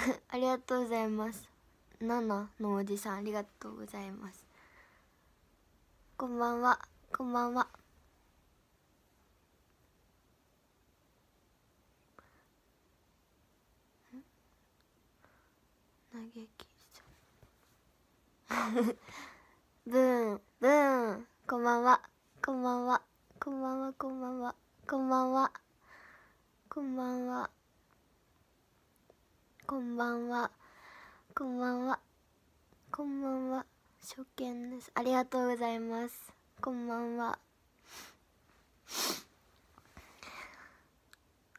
ありがとうございます7のおじさんありがとうございますこんばんはこんばんは嘆きそうブーンブーンこんばんはこんばんはこんばんはこんばんはこんばんはこんばんはこんばんはこんばんはこんばんは初見ですありがとうございますこんばんは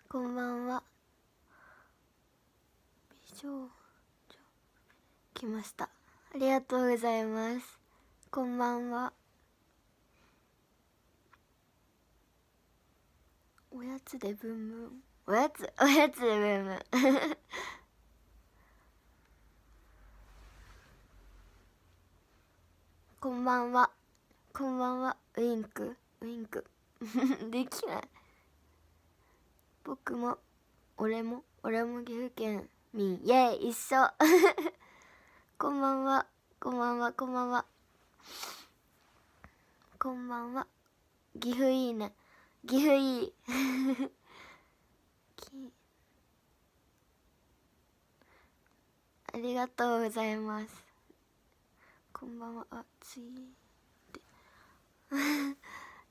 こんばんは美女来ましたありがとうございますこんばんはおやつでブンブンおやつおやつでブンブンこんばんはこんばんはウインクウインク できない僕も俺も俺も岐阜県民イェイ一緒 こんばんはこんばんはこんばんはこんばんは岐阜いいね岐阜いい ありがとうございますこんばんはあツインって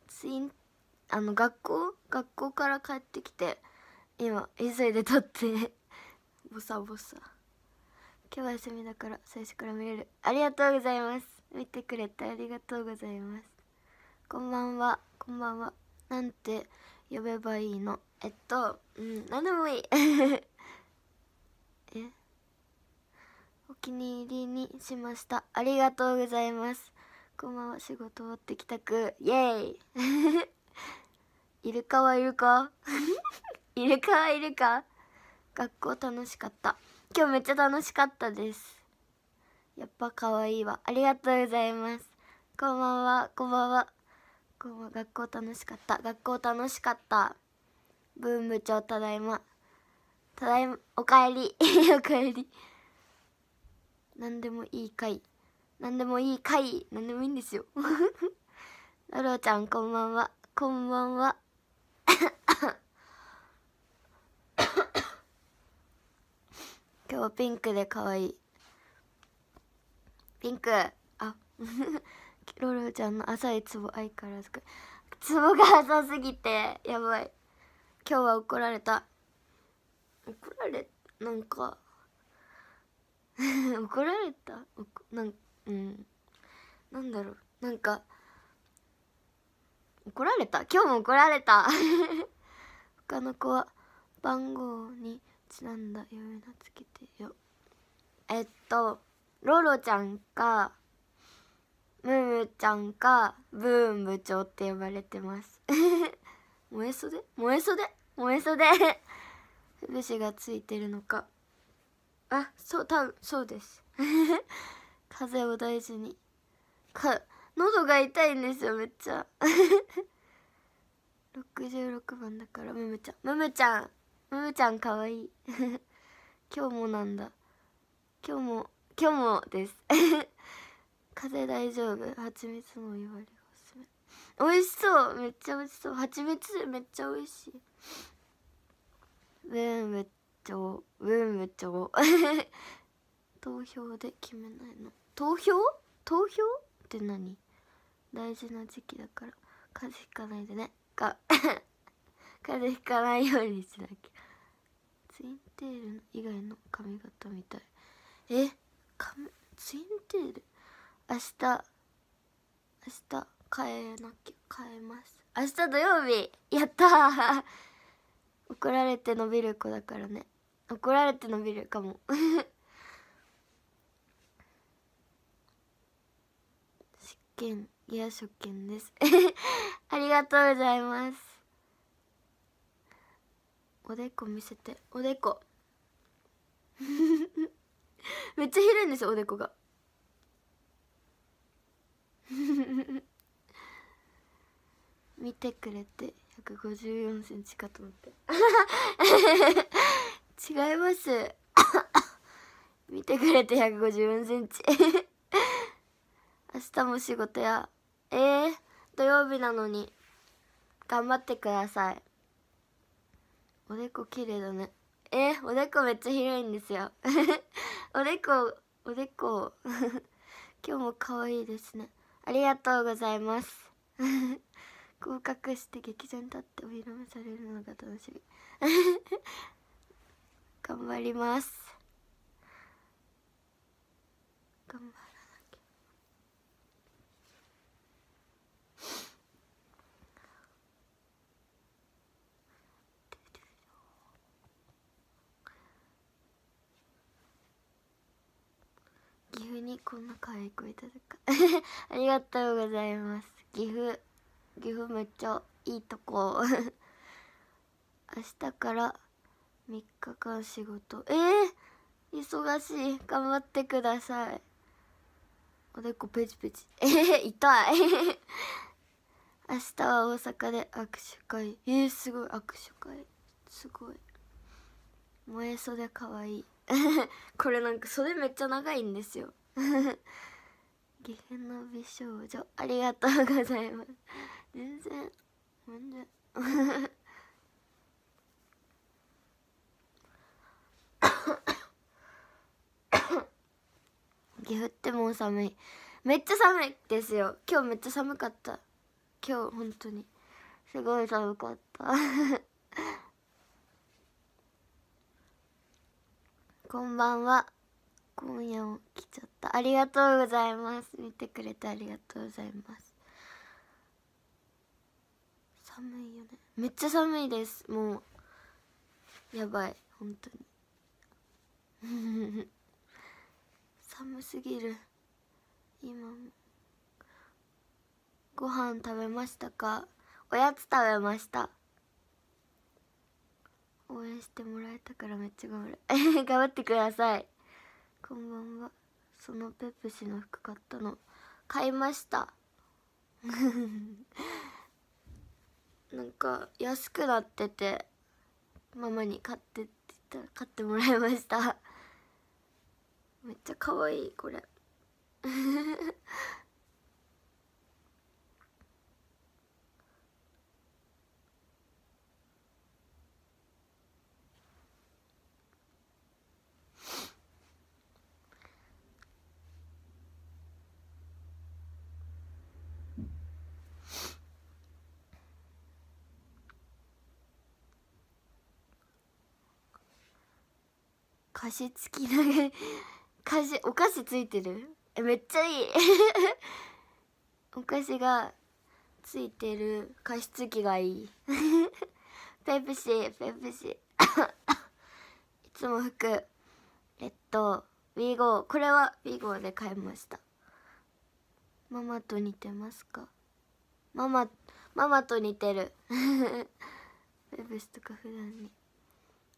ツインあの学校学校から帰ってきて今急いで撮って ボサボサ今日は休みだから最初から見れるありがとうございます見てくれてありがとうございますこんばんはこんばんはなんて呼べばいいのえっとうん何でもいい お気に入りにしましたありがとうございますこんばんは仕事終わって帰宅イエーイイルカはいるかイルカはいるか学校楽しかった今日めっちゃ楽しかったですやっぱ可愛いわありがとうございますこんばんはこんばんはこんばんは学校楽しかった学校楽しかったブーム長ただいまただいまおかえり おかえり何でもいいい何でもいいかい何でもいいんですよロロ ちゃんこんばんはこんばんは 今日ピンクで可愛いピンクあ ロロちゃんの浅いツボ相変わらずツボが浅すぎてやばい今日は怒られた怒られなんか 怒られたなんうんなんだろうなんか怒られた今日も怒られた 他の子は番号にちなんだ呼び名つけてよえっとロロちゃんかムムちゃんかブーン部長って呼ばれてます 燃え袖燃え袖燃え袖節がついてるのかあそう多分そうです 風邪を大事にか喉が痛いんですよめっちゃ66 番だからむむちゃんむむちゃんむむちゃんかわいい 今日もなんだ今日も今日もです風邪大丈夫はちみつのお祝いおすすめ美味しそうめっちゃ美味しそうはちみつめっちゃ美味しいブーンめっ長文部長 投票で決めないの投票投票って何大事な時期だから風邪ひかないでねか 風邪ひかないようにしなきゃツインテール以外の髪型みたいえかツインテール明日明日変えなきゃ変えます明日土曜日やったー 怒られて伸びる子だからね怒られて伸びるかも いやです ありがとうございますおでこ見せておでこ めっちゃ広いんですよおでこが見てくれて1 5 4ンチかと思って違います 見てくれて154センチ 明日も仕事やえー、土曜日なのに頑張ってくださいおでこ綺麗だねえー、おでこめっちゃ広いんですよ おでこおでこ 今日も可愛いですねありがとうございます合格して劇場に立ってお披露目されるのが楽しみ頑張ります頑張らなきゃ岐阜にこんな可愛い子いただく ありがとうございます岐阜岐阜めっちゃいいとこ 明日から3日間仕事えー、忙しい頑張ってくださいおでこペチペチえー、痛い 明日は大阪で握手会えー、すごい握手会すごい燃え袖かわいい これなんか袖めっちゃ長いんですよ岐阜 の美少女ありがとうございます全然全然岐阜ってもう寒いめっちゃ寒いですよ今日めっちゃ寒かった今日本当にすごい寒かった こんばんは今夜も来ちゃったありがとうございます見てくれてありがとうございます寒いよねめっちゃ寒いですもうやばい本当に寒すぎる今ご飯食べましたかおやつ食べました応援してもらえたからめっちゃ頑張る 頑張ってくださいこんばんはそのペプシの服買ったの買いました なんか安くなっててママに買ってって言ったら買ってもらいましためっちゃ可愛いこれ 貸し付き投げ菓子お菓子ついてるえめっちゃいい お菓子がついてる加湿器がいい ペプシーペプシー いつも服えっと WeGo これは WeGo で買いましたママと似てますかママママと似てる ペプシとか普段に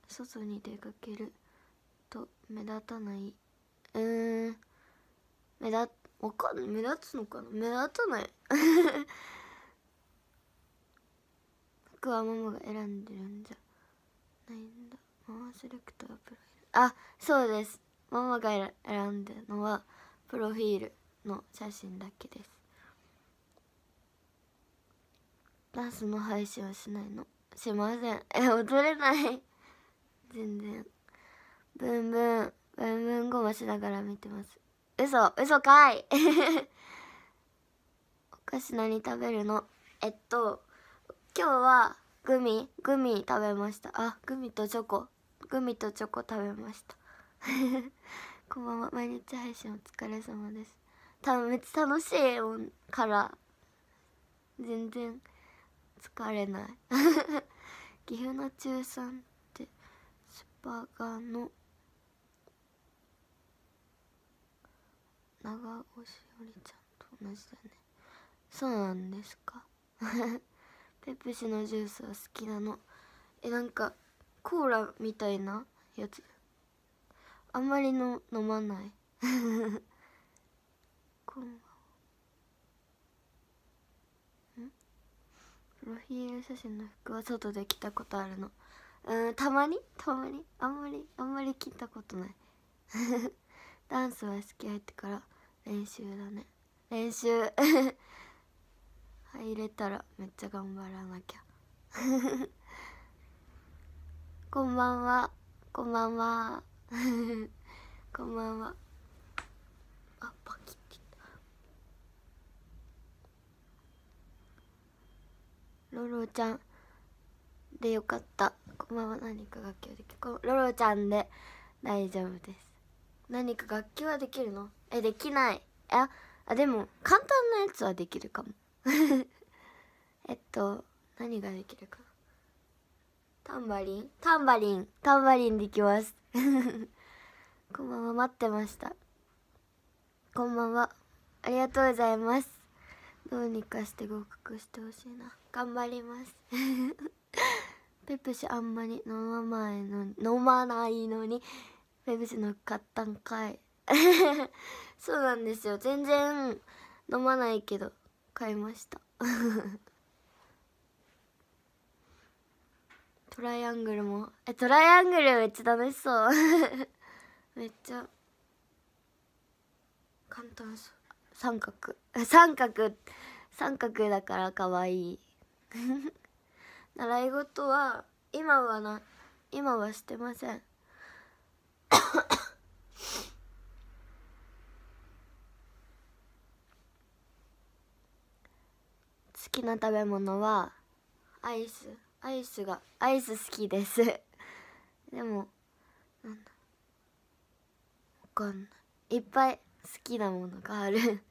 外に出かけると目立たないうーん目立わかんない目立つのかな目立たない服 はママが選んでるんじゃないんだママセレクタープロフィールあそうですママが選んでるのはプロフィールの写真だけですダンスの配信はしないのしませんえ踊れない全然ブンブンをしながら見てます嘘嘘かい お菓子何食べるのえっと今日はグミグミ食べましたあグミとチョコグミとチョコ食べました こんばんは毎日配信お疲れ様です多分めっちゃ楽しいから全然疲れない 岐阜の中産ってスパガの長尾しおりちゃんと同じだよねそうなんですか ペプシのジュースは好きなのえなんかコーラみたいなやつあんまりの飲まない こんばんはんプロフィール写真の服は外で着たことあるのうんたまにたまにあんまりあんまり着たことない ダンスは好き入ってから練習だね練習 入れたらめっちゃ頑張らなきゃ こんばんはこんばんは こんばんはあパキってロロちゃんでよかったこんばんは何か楽器はできるロロちゃんで大丈夫です何か楽器はできるのえできないああでも簡単なやつはできるかも えっと何ができるかタンバリンタンバリンタンバリンできます こんばんは待ってましたこんばんはありがとうございますどうにかして合格してほしいな頑張ります ペプシあんまり飲まないの飲まないのにペプシ乗っかったんかい そうなんですよ全然飲まないけど買いました トライアングルもえトライアングルめっちゃ楽しそう めっちゃ簡単そう三角三角三角だから可愛い習い事は今はな今はしてませんきな食べ物はアイスアイスがアイス好きです でもなんだわかんないいっぱい好きなものがある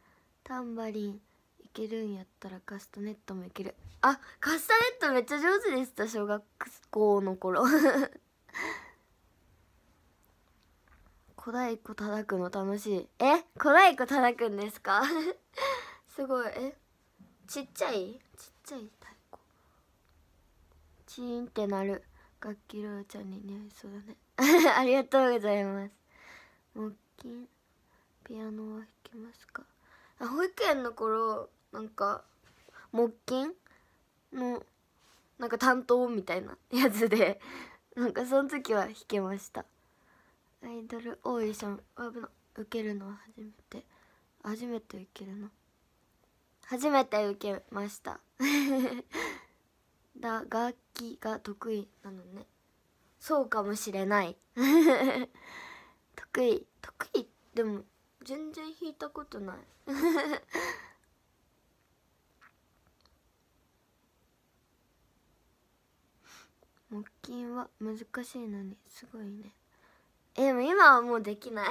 タンバリンいけるんやったらカスタネットもいけるあカスタネットめっちゃ上手でした小学校の頃 小太鼓叩くの楽しいえ小太鼓叩くんですかすごいえちっちゃいちっちゃい太鼓チーンってなる楽器ローちゃんに似合いそうだね ありがとうございます木琴ピアノは弾けますか保育園の頃なんか木琴のなんか担当みたいなやつで なんかその時は弾けましたアイドルオーディション危な受けるのは初めて初めて受けるの初めて受けました だ楽器が得意なのねそうかもしれない 得意得意でも全然弾いたことない 木琴は難しいのにすごいねえでも今はもうできない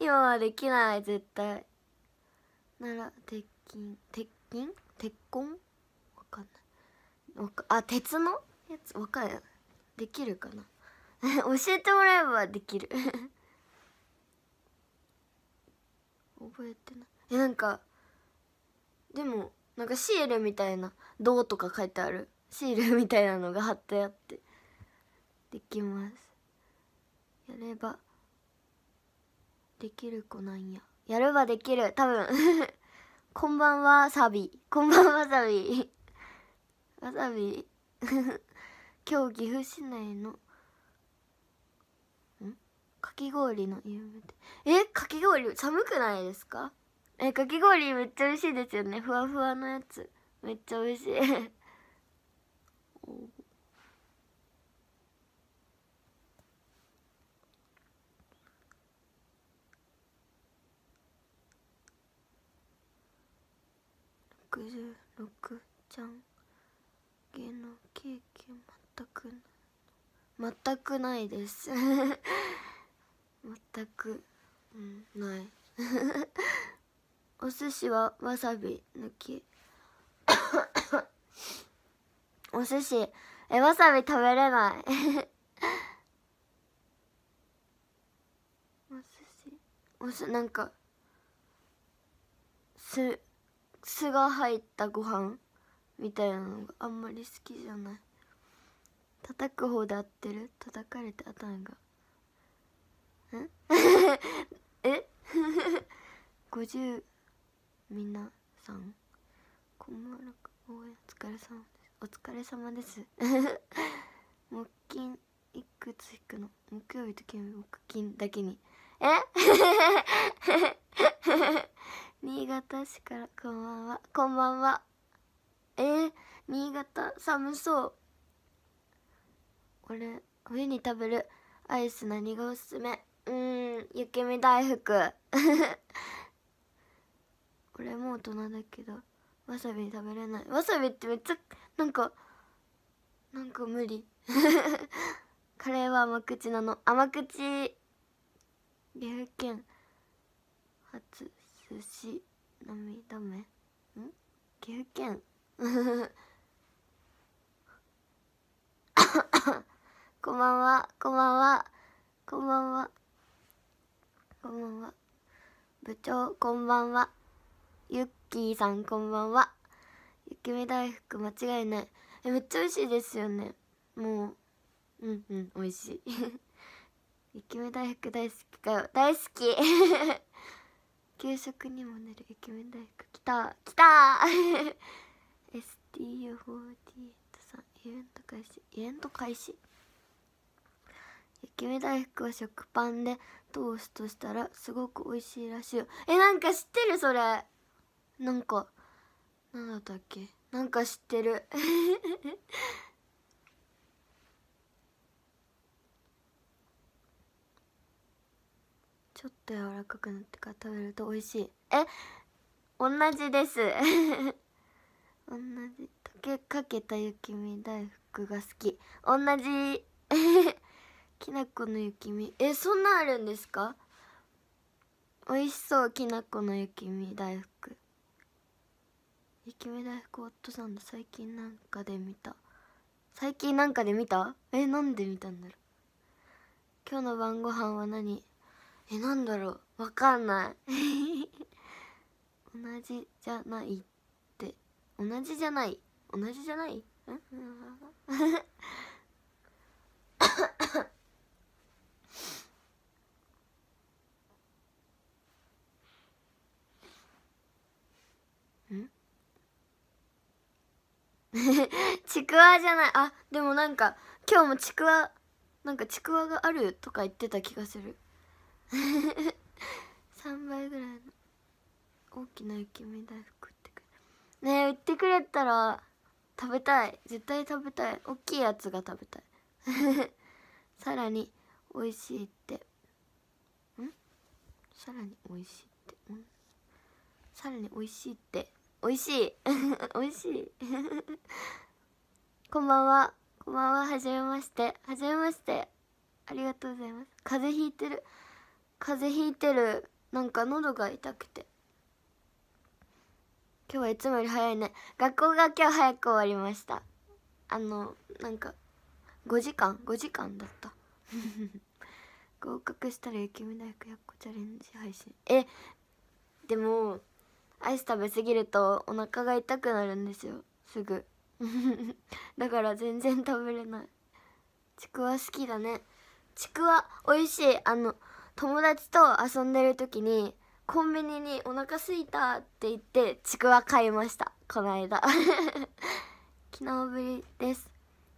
今はできない絶対ならで筋鉄筋鉄痕わかんないあ鉄のやつわかるできるかな 教えてもらえばできる 覚えてないえなんかでもなんかシールみたいな「銅」とか書いてあるシールみたいなのが貼ってあってできますやればできる子なんややればできる多分こんばんは、サビ。こんばんは、サビ。わさび。今日岐阜市内の、んかき氷の有名店。え、かき氷寒くないですかえ、かき氷めっちゃ美味しいですよね。ふわふわのやつ。めっちゃ美味しい66ちゃん芸能経験全くない全くないです 全く、うん、ないお寿司はわさび抜き お寿司えわさび食べれない お寿司おすなんかす酢が入ったご飯みたいなのがあんまり好きじゃない叩く方で合ってる叩かれて頭が んえ50皆さんこんばんはお疲れ様ですお疲れ様です 木金いくつ引くの木曜日と金木金だけにえ 新潟市からこんばんは。こんばんは。えー、新潟寒そう。俺、冬に食べるアイス何がおすすめうん、雪見大福。俺も大人だけど、わさび食べれない。わさびってめっちゃ、なんか、なんか無理。カレーは甘口なの。甘口。岐阜県初寿司のみだめん岐阜県 こんばんはこんばんはこんばんはこんばんは部長こんばんはゆっきーさんこんばんは雪見大福間違いないえめっちゃ美味しいですよねもううんうん美味しいイケメ大福大好きかよ大好き 給食にもなるイケメ大福きたきた STU48 さんイベント開始イベント開始イケメ大福は食パンでトーストしたらすごく美味しいらしいよえなんか知ってるそれなんかなんだったっけなんか知ってる ちょっと柔らかくなってから食べると美味しいえ同じです 同じ溶けかけた雪見大福が好き同じ きなこの雪見えそんなあるんですか美味しそうきなこの雪見大福雪見大福トサンの最近なんかで見た最近なんかで見たえなんで見たんだろう今日の晩ご飯は何えなんだろうわかんない 同じじゃないって同じじゃない同じじゃない ちくわじゃないあでもなんか今日もちくわなんかちくわがあるとか言ってた気がする3 倍ぐらいの大きな雪見大福ってくれねえ売ってくれたら食べたい絶対食べたい大きいやつが食べたい さらに美味しいってんさらに美味しいってんさらに美味しいって美味しい 美味しいこんばんはこんばんははじめましてはじめましてありがとうございます風邪ひいてる風邪ひいてるなんか喉が痛くて今日はいつもより早いね学校が今日早く終わりましたあのなんか5時間5時間だった 合格したら雪見大福やっこチャレンジ配信えでもアイス食べ過ぎるとお腹が痛くなるんですよすぐ だから全然食べれないちくわ好きだねちくわ美味しいあの友達と遊んでる時にコンビニにお腹すいたって言ってちくわ買いましたこの間 昨日ぶりです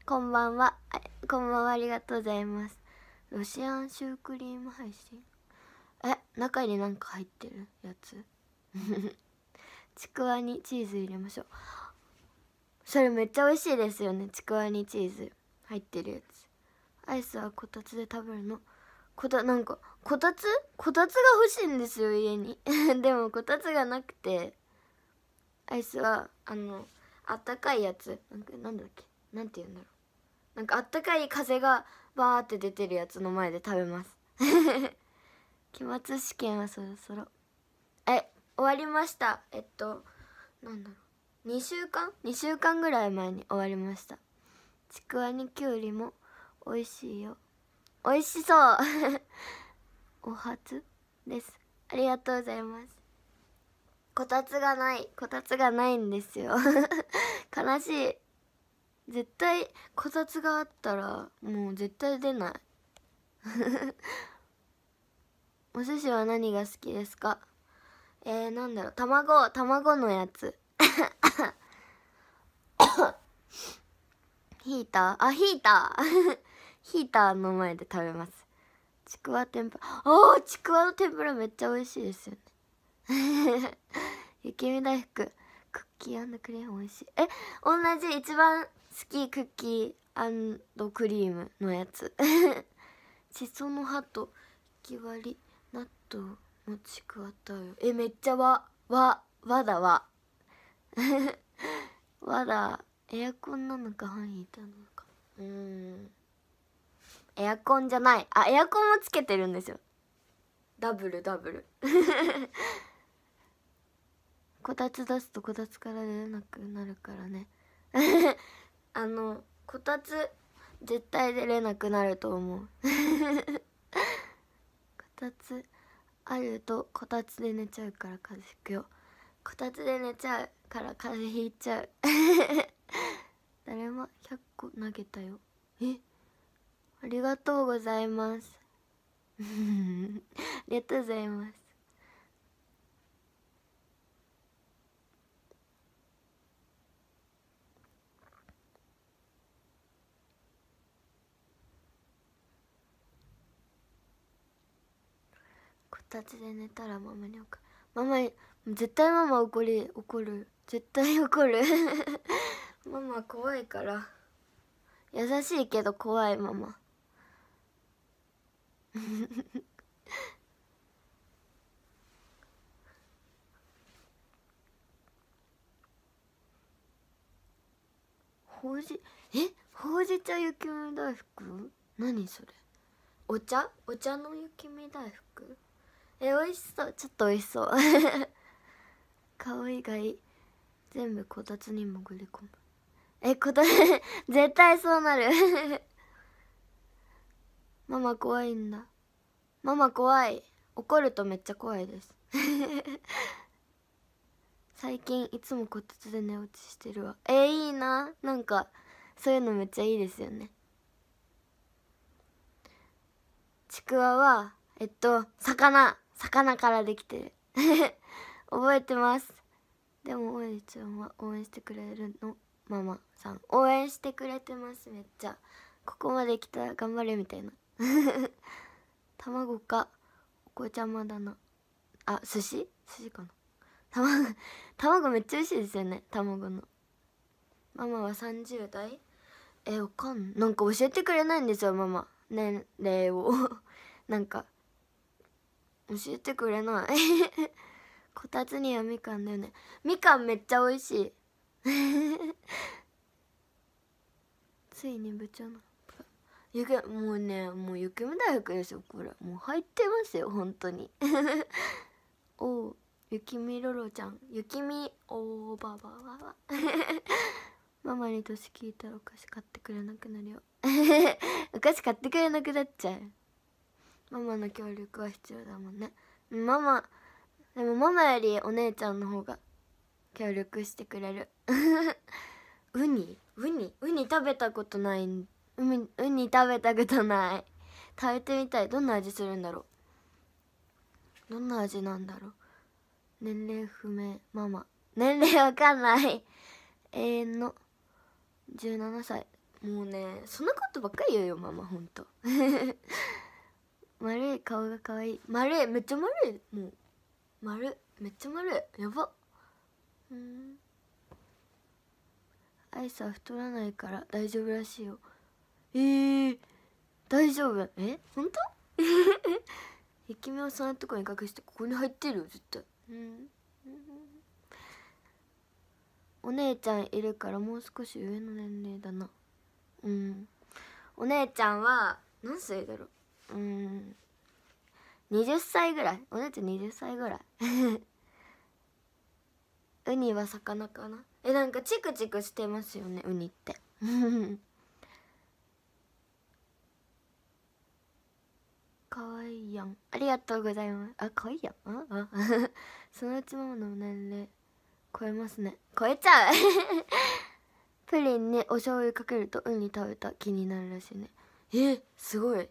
こんばんはこんばんはありがとうございますロシアンシュークリーム配信え中になんか入ってるやつ ちくわにチーズ入れましょうそれめっちゃ美味しいですよねちくわにチーズ入ってるやつアイスはこたつで食べるのこたなんかこたつこたつが欲しいんですよ家に でもこたつがなくてアイスはあのあったかいやつなんかなんだっけなんて言うんだろうなんかあったかい風がバーって出てるやつの前で食べます 期末試験はそろそろえ終わりましたえっとなんだろう2週間2週間ぐらい前に終わりましたちくわにきゅうりも美味しいよ美味しそう お初ですありがとうございますこたつがないこたつがないんですよ 悲しい絶対こたつがあったらもう絶対出ない お寿司は何が好きですかえー、なんだろう卵卵のやつ ヒーターあヒーターヒーターの前で食べますちくわ天ぷらあちくわの天ぷらめっちゃ美味しいですよね 雪見大福クッキークリーム美味しいえ同じ一番好きクッキークリームのやつしそ の葉とひき割り納豆もちくわだよえめっちゃわわわだわ。わだエアコンなのか範囲いたのかうんエアコンじゃないあエアコンもつけてるんですよダブルダブル こたつ出すとこたつから出なくなるからね あのこたつ絶対出れなくなると思う こたつあるとこたつで寝ちゃうから風邪ひくよこたつで寝ちゃうから風邪ひいちゃう誰も100個投げたよえありがとうございます ありがとうございますこたつで寝たらママに怒るママ絶対ママ怒り怒る絶対怒る ママ怖いから優しいけど怖いママほうじえほうじ茶雪見大福何それお茶お茶の雪見大福え美味しそうちょっと美味しそう顔以外全部こたつに潜り込むえこたつ 絶対そうなるママ怖いんだママ怖い怒るとめっちゃ怖いです 最近いつもこたつで寝落ちしてるわえー、いいななんかそういうのめっちゃいいですよねちくわはえっと魚魚からできてる 覚えてますでもおえちゃんは応援してくれるのママさん応援してくれてますめっちゃここまで来たら頑張れみたいな 卵かお子ちゃまだなあ寿司寿司かな卵 卵めっちゃ美味しいですよね卵のママは30代えわかんなんか教えてくれないんですよママ年齢を なんか教えてくれないこたつにはみかんだよねみかんめっちゃ美味しいついに部長の雪もうねもう雪見大福ですよこれもう入ってますよ本当に お雪見ロロちゃん雪見おーばばばば ママに年聞いたらお菓子買ってくれなくなるよ お菓子買ってくれなくなっちゃうママの協力は必要だもんねママでもママよりお姉ちゃんの方が協力してくれるウニウニウニ食べたことないんウニ食べたことない食べてみたいどんな味するんだろうどんな味なんだろう年齢不明ママ年齢わかんない永遠の17歳もうねそんなことばっかり言うよママほんと 丸い顔がかわいい丸いめっちゃ丸いもう丸めっちゃ丸いやばうんアイスは太らないから大丈夫らしいよえー、大丈夫え本当駅名 をそんなとこに隠してここに入ってるよ絶対うんお姉ちゃんいるからもう少し上の年齢だなうんお姉ちゃんは何歳だろううん20歳ぐらいお姉ちゃん20歳ぐらい ウニは魚かなえなんかチクチクしてますよねウニってかわいいやんありがとうございますあかわいいやんあ そのうちママの年齢超えますね超えちゃう プリンにお醤油かけるとうに食べた気になるらしいねえすごい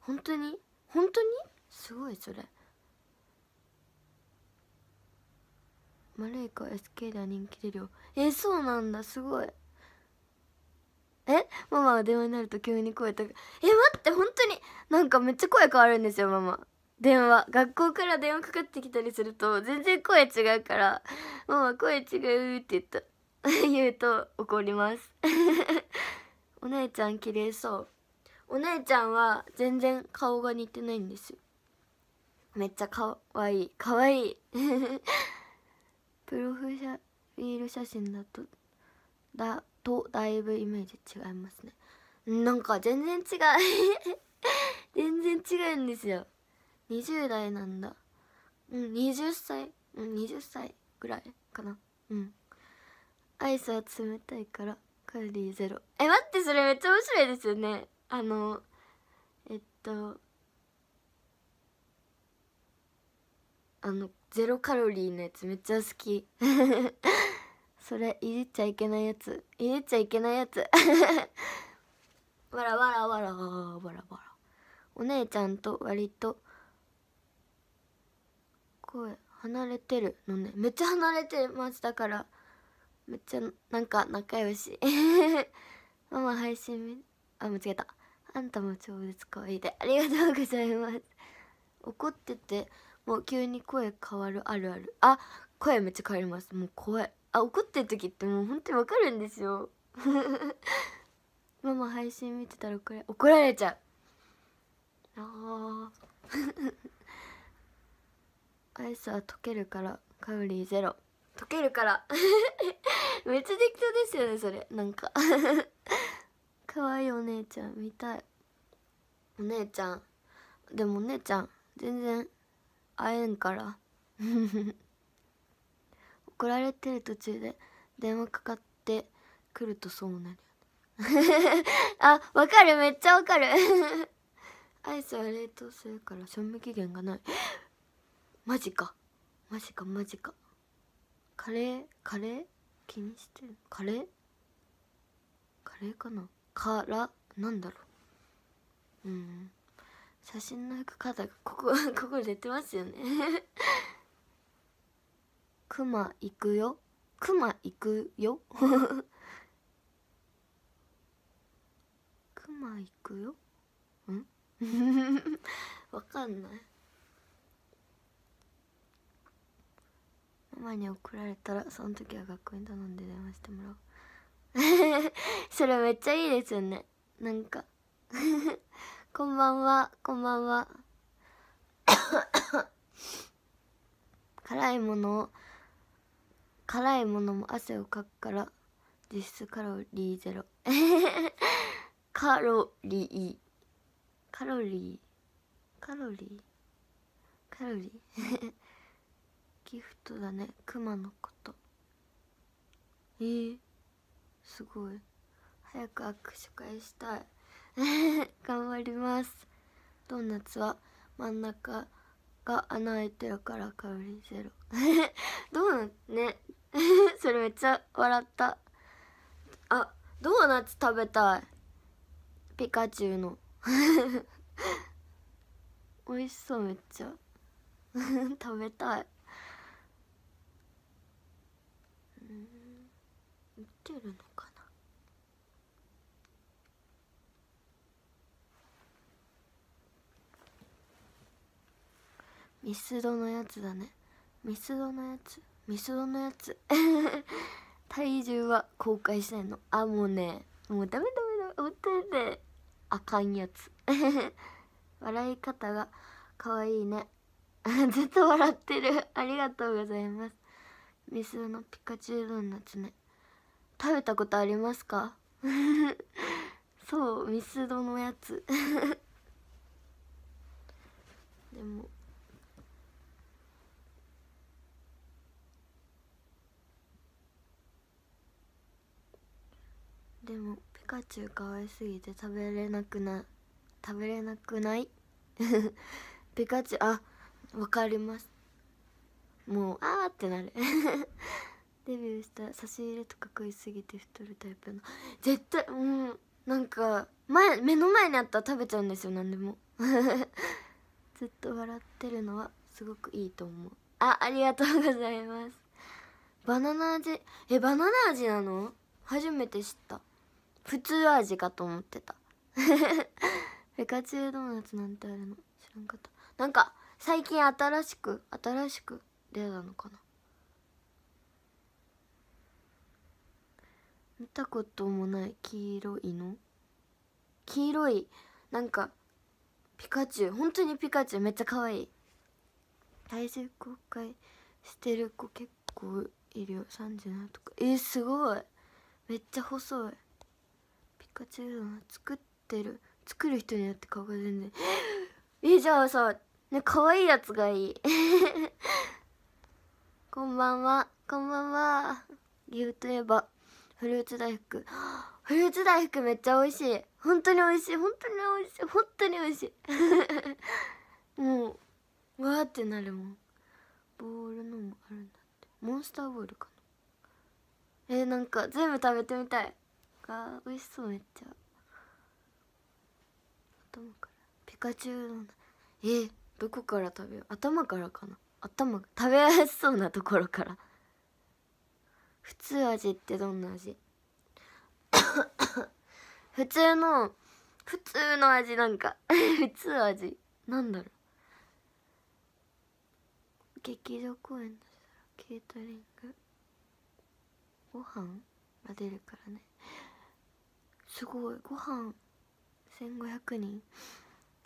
本当に本当にすごいそれマレーカ SK では人気出るよえそうなんだすごいえママが電話になると急に声とかえ待って本当になんかめっちゃ声変わるんですよママ電話学校から電話かかってきたりすると全然声違うから「ママ声違う」って言った 言うと怒ります お姉ちゃん綺麗そうお姉ちゃんは全然顔が似てないんですよめっちゃかわいいかわいい プロフィール写真だとだとだいぶイメージ違いますねなんか全然違う 全然違うんですよ20代なんだうん20歳うん20歳ぐらいかなうんアイスは冷たいからカロリーゼロえ待ってそれめっちゃ面白いですよねあのえっとあのゼロカロリーのやつめっちゃ好き それいじっちゃいけないやついじっちゃいけないやつ わらわらわらわらわらわらお姉ちゃんと割と声離れてるのねめっちゃ離れてましたからめっちゃなんか仲良しママ 配信あ間違えたあんたも超絶可愛いでありがとうございます怒っててもう急に声変わるあるあるあ声めっちゃ変わりますもう怖いあ怒ってる時ってもう本当にわかるんですよ ママ配信見てたら怒ら怒られちゃうあ アイスは溶けるからカロリーゼロ溶けるから めっちゃ適当ですよねそれなんか可愛いお姉ちゃん見たいお姉ちゃんでもお姉ちゃん全然会えんから送られてる途中で電話かかってくるとそうなる あわかるめっちゃわかる アイスは冷凍するから賞味期限がないマジかマジかマジかカレーカレー気にしてるカレーカレーかなからなんだろううん写真の服肩がここ ここ出てますよねま行くよま行くよま 行くよん わかんないママに怒られたらその時は学校に頼んで電話してもらおう それめっちゃいいですよねなんかこんばんはこんばんは 辛いものを辛いものも汗をかくから実質カロリーゼロ カロリーカロリーカロリーカロリー ギフトだねクマのことえー、すごい早く握手会したい 頑張りますドーナツは真ん中が穴開いてるからカロリーゼロドーナツね それめっちゃ笑ったあドーナツ食べたいピカチュウの 美味しそうめっちゃ 食べたい売ってるのかなミスドのやつだねミスドのやつミスドのやつ 体重は公開したいのあもうねもうダメダメダメほんとにあかんやつ 笑い方が可愛いね ずっと笑ってるありがとうございますミスドのピカチュウドーナツね食べたことありますかそうミスドのやつでもでもピカチュウ可愛すぎて食べれなくな食べれなくない ピカチュウあわかりますもうあーってなるデビューした差し入れとか食いすぎて太るタイプの絶対うんなんか前目の前にあったら食べちゃうんですよ何でも ずっと笑ってるのはすごくいいと思うあありがとうございますバナナ味えバナナ味なの初めて知った普通味かと思ってた フカチュウドーナツなんてあるの知らんかったなんか最近新しく新しく出たのかな見たこともない黄色いの黄色いなんかピカチュウ本当にピカチュウめっちゃ可愛い体重公開してる子結構いるよ37とかえー、すごいめっちゃ細いチン作ってる作る人によって顔が全然 えじゃあさね可愛いやつがいい こんばんはこんばんは岐阜といえばフルーツ大福 フルーツ大福めっちゃ美味しい本当に美味しい本当に美味しい本当に美味しいも うわーってなるもんボールのもあるんだってモンスターボールかなえー、なんか全部食べてみたいか美味しそうめっちゃ頭からピカチュウのえー、どこから食べよう頭からかな頭食べやすそうなところから普通味ってどんな味 普通の普通の味なんか 普通味なんだろう劇場公演だしたらケータリングご飯が出るからねすごいご飯1500人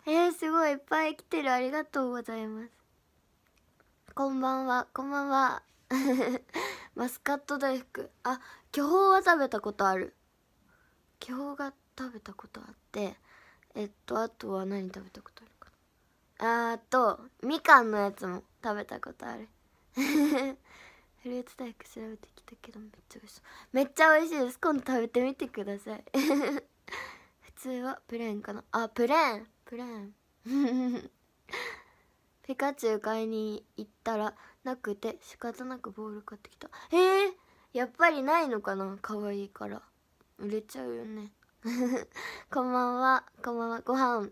えー、すごいいっぱい来てるありがとうございますこんばんはこんばんは マスカット大福あ巨峰は食べたことある巨峰が食べたことあってえっとあとは何食べたことあるかなあとみかんのやつも食べたことあるフルーツ大福調べてきたけどめっちゃ美味しそうめっちゃ美味しいです今度食べてみてください 普通はプレーンかなあプレーンプレーン ピカチュウ買いに行ったらなくて仕方なくボール買ってきたえー、やっぱりないのかな可愛いから売れちゃうよね こんばんはこんばんはご飯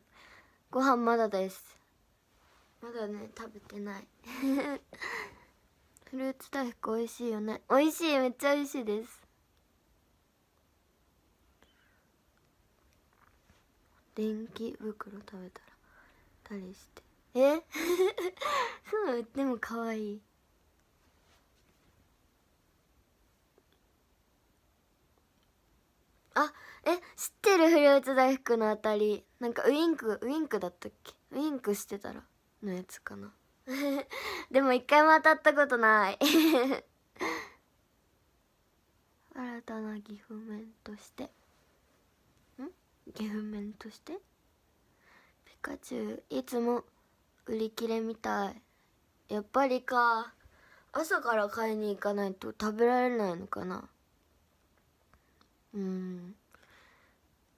ご飯まだですまだね食べてないフルーツ大福美味しいよね美味しいめっちゃ美味しいです電気袋食べたらたりしてえ そうでも可愛いあえ知ってるフルーツ大福のあたりなんかウインクウインクだったっけウインクしてたらのやつかな でも一回も当たったことない 新たな岐阜面としてん岐阜面としてピカチュウいつも売り切れみたいやっぱりか朝から買いに行かないと食べられないのかなうん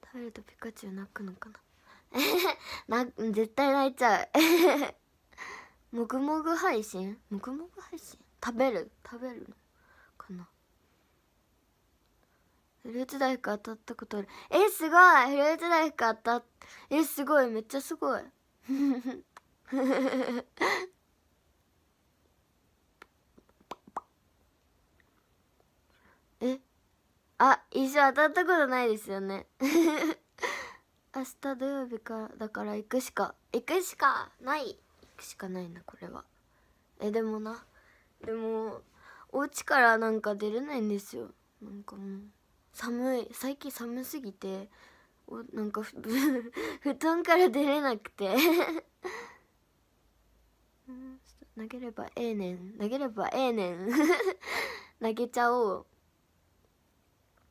食べるとピカチュウ泣くのかな な絶対泣いちゃうもぐもぐ配信もぐもぐ配信食べる食べるのかなフルーツ大福当たったことあるえすごいフルーツ大福当たっえすごいめっちゃすごい えあ一緒当たったことないですよね 明日土曜日かだから行くしか行くしかないくしかないなこれはえでもなでもお家からなんか出れないんですよなんかもう寒い最近寒すぎておなんか 布団から出れなくて 投げればええねん投げればええねん 投げちゃおう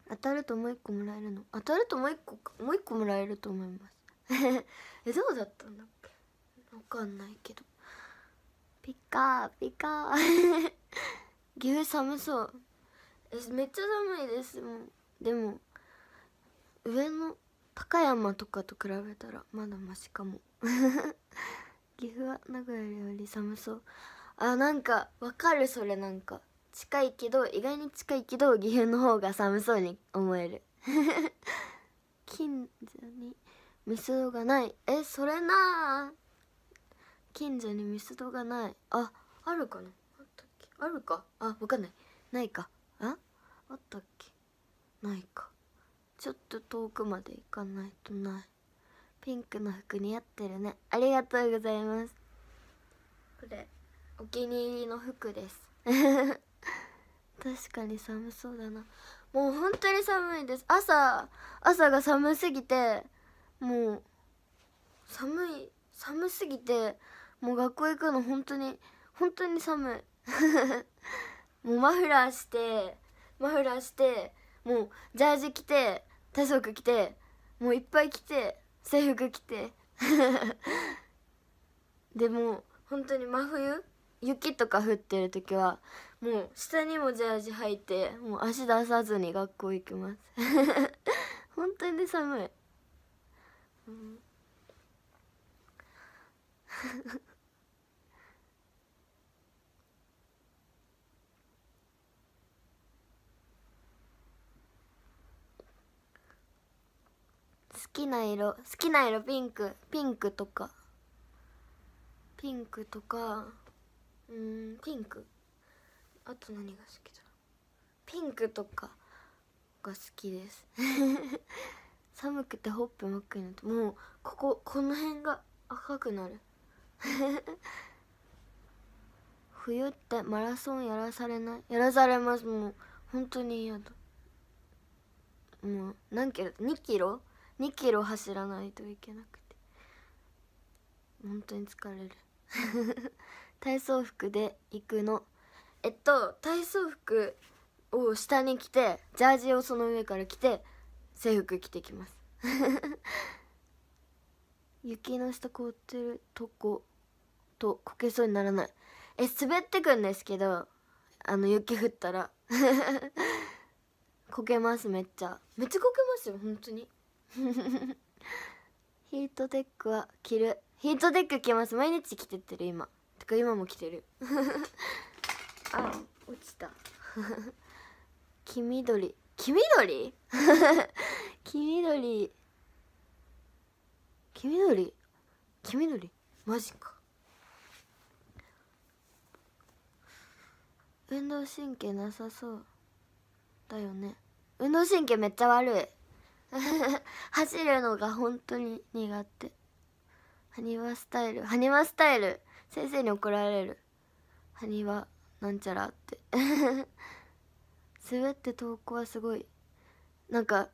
当たるともう一個もらえるの当たるともう一個もう一個もらえると思いますえどうだったんだわかんないけどピカピカ阜 寒そうめっちゃ寒いですもうでも上の高山とかと比べたらまだマシかも 岐阜は名古屋より寒そうあなんかわかるそれなんか近いけど意外に近いけど岐阜の方が寒そうに思える 近所にミスドがないえそれなあ近所にミスドがないああるかなあったっけあるかあわかんないないかああったっけないかちょっと遠くまで行かないとないピンクの服似合ってるねありがとうございますこれお気に入りの服です 確かに寒そうだなもう本当に寒いです朝朝が寒すぎてもう寒い寒すぎてもう学校行くの本当に本当に寒い もうマフラーしてマフラーしてもうジャージ着て体操服着てもういっぱい着て制服着て でも本当に真冬雪とか降ってる時はもう下にもジャージ履いてもう足出さずに学校行きます 本当に寒い、うん好きな色好きな色ピンクピンクとかピンクとかうんピンクあと何が好きだピンクとかが好きです 寒くてほっぺ真っ赤になってもうこここの辺が赤くなる 冬ってマラソンやらされないやらされますもう本当に嫌だもう何キロ2キロ2キロ走らないといけなくて本当に疲れる 体操服で行くのえっと体操服を下に着てジャージをその上から着て制服着てきます 雪の下凍ってるとことこけそうにならないえ滑ってくんですけどあの雪降ったら こけますめっちゃめっちゃこけますよ本当に ヒートテックは着るヒートテック着ます毎日着てってる今てか今も着てる あ落ちた黄緑黄緑 黄緑黄緑黄緑マジか運動神経なさそうだよね運動神経めっちゃ悪い 走るのが本当に苦手ハニワスタイルハニワスタイル先生に怒られるハニワなんちゃらって 滑って投稿はすごいなんか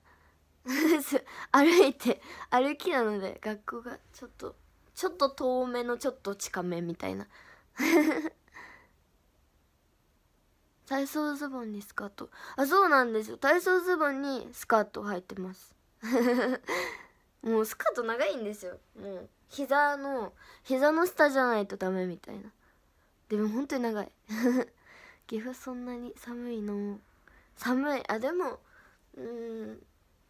歩いて歩きなので学校がちょっとちょっと遠めのちょっと近めみたいな体操ズボンにスカートあそうなんですよ体操ズボンにスカートを履いてます もうスカート長いんですよもう膝の膝の下じゃないとダメみたいなでも本当に長い 岐阜そんなに寒いの寒いあでもうん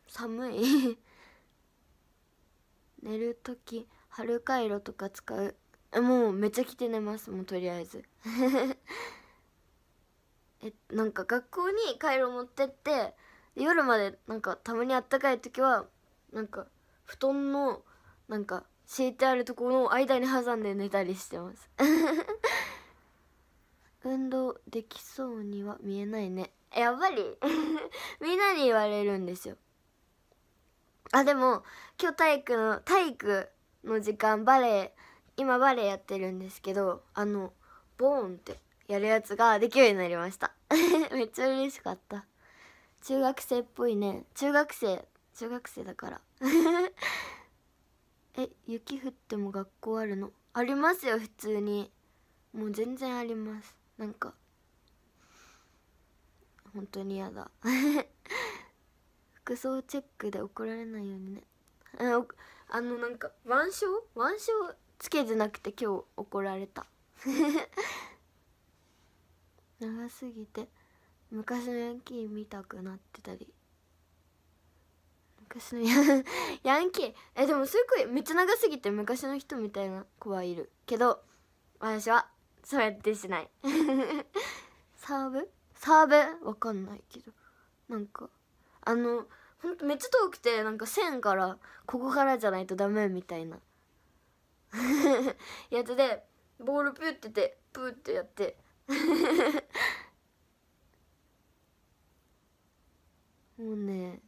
寒い 寝る時春回路とか使うもうめっちゃ着て寝ますもうとりあえずえなんか学校にカイロ持ってって夜までなんかたまにあったかい時はなんか布団のなんか敷いてあるところの間に挟んで寝たりしてます 運動できそうには見えないねやっぱり みんなに言われるんですよあでも今日体育の体育の時間バレエ今バレエやってるんですけどあのボーンってやるやつができるようになりました めっちゃ嬉しかった中学生っぽいね中学生中学生だから え雪降っても学校あるのありますよ普通にもう全然ありますなんか本当に嫌だ 服装チェックで怒られないようにねあのなんか腕章腕章つけてなくて今日怒られた長すぎて昔のヤンキー見たくなってたり昔の ヤンキーえでもすごいめっちゃ長すぎて昔の人みたいな子はいるけど私はそれってしない サーブサーブわかんないけどなんかあのほんとめっちゃ遠くてなんか線からここからじゃないとダメみたいな やつでボールピュっててプーってやって もうね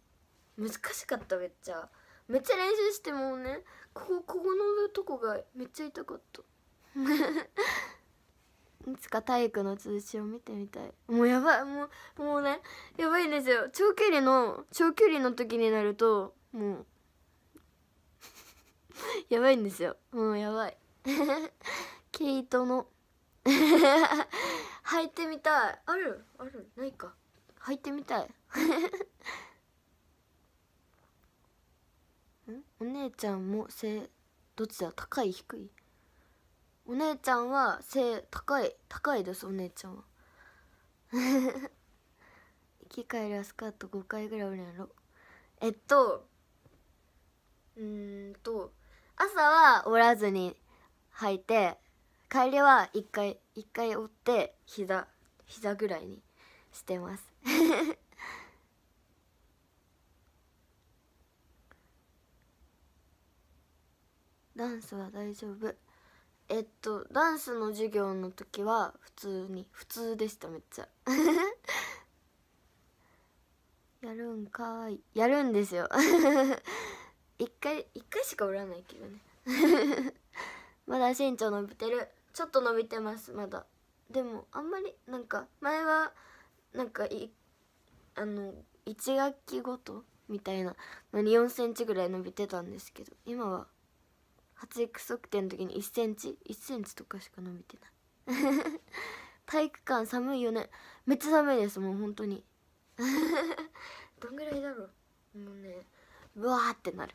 難しかっためっちゃめっちゃ練習してもうねここここのとこがめっちゃ痛かった いつか体育の通知を見てみたいもうやばいもうもうねやばいんですよ長距離の長距離の時になるともう やばいんですよもうやばい毛糸の 履いてみたいあるあるないか履いてみたい お姉ちゃんも背どっちだ高い低いお姉ちゃんは背高い高いですお姉ちゃんは 生き返りはスカート5回ぐらいおるやろえっとうんと朝は折らずに履いて帰りは一回一回折って膝膝ぐらいにしてます ダンスは大丈夫えっとダンスの授業の時は普通に普通でしためっちゃ やるんかいやるんですよ 一回一回しかおらないけどねまだ身長伸びてるちょっと伸びてますまだでもあんまりなんか前はなんかいあの1学期ごとみたいなのに4センチぐらい伸びてたんですけど今は 8x 測定の時に1センチ1センチとかしか伸びてない 体育館寒いよねめっちゃ寒いですもう本当にどんぐらいだろうもうねうわーってなる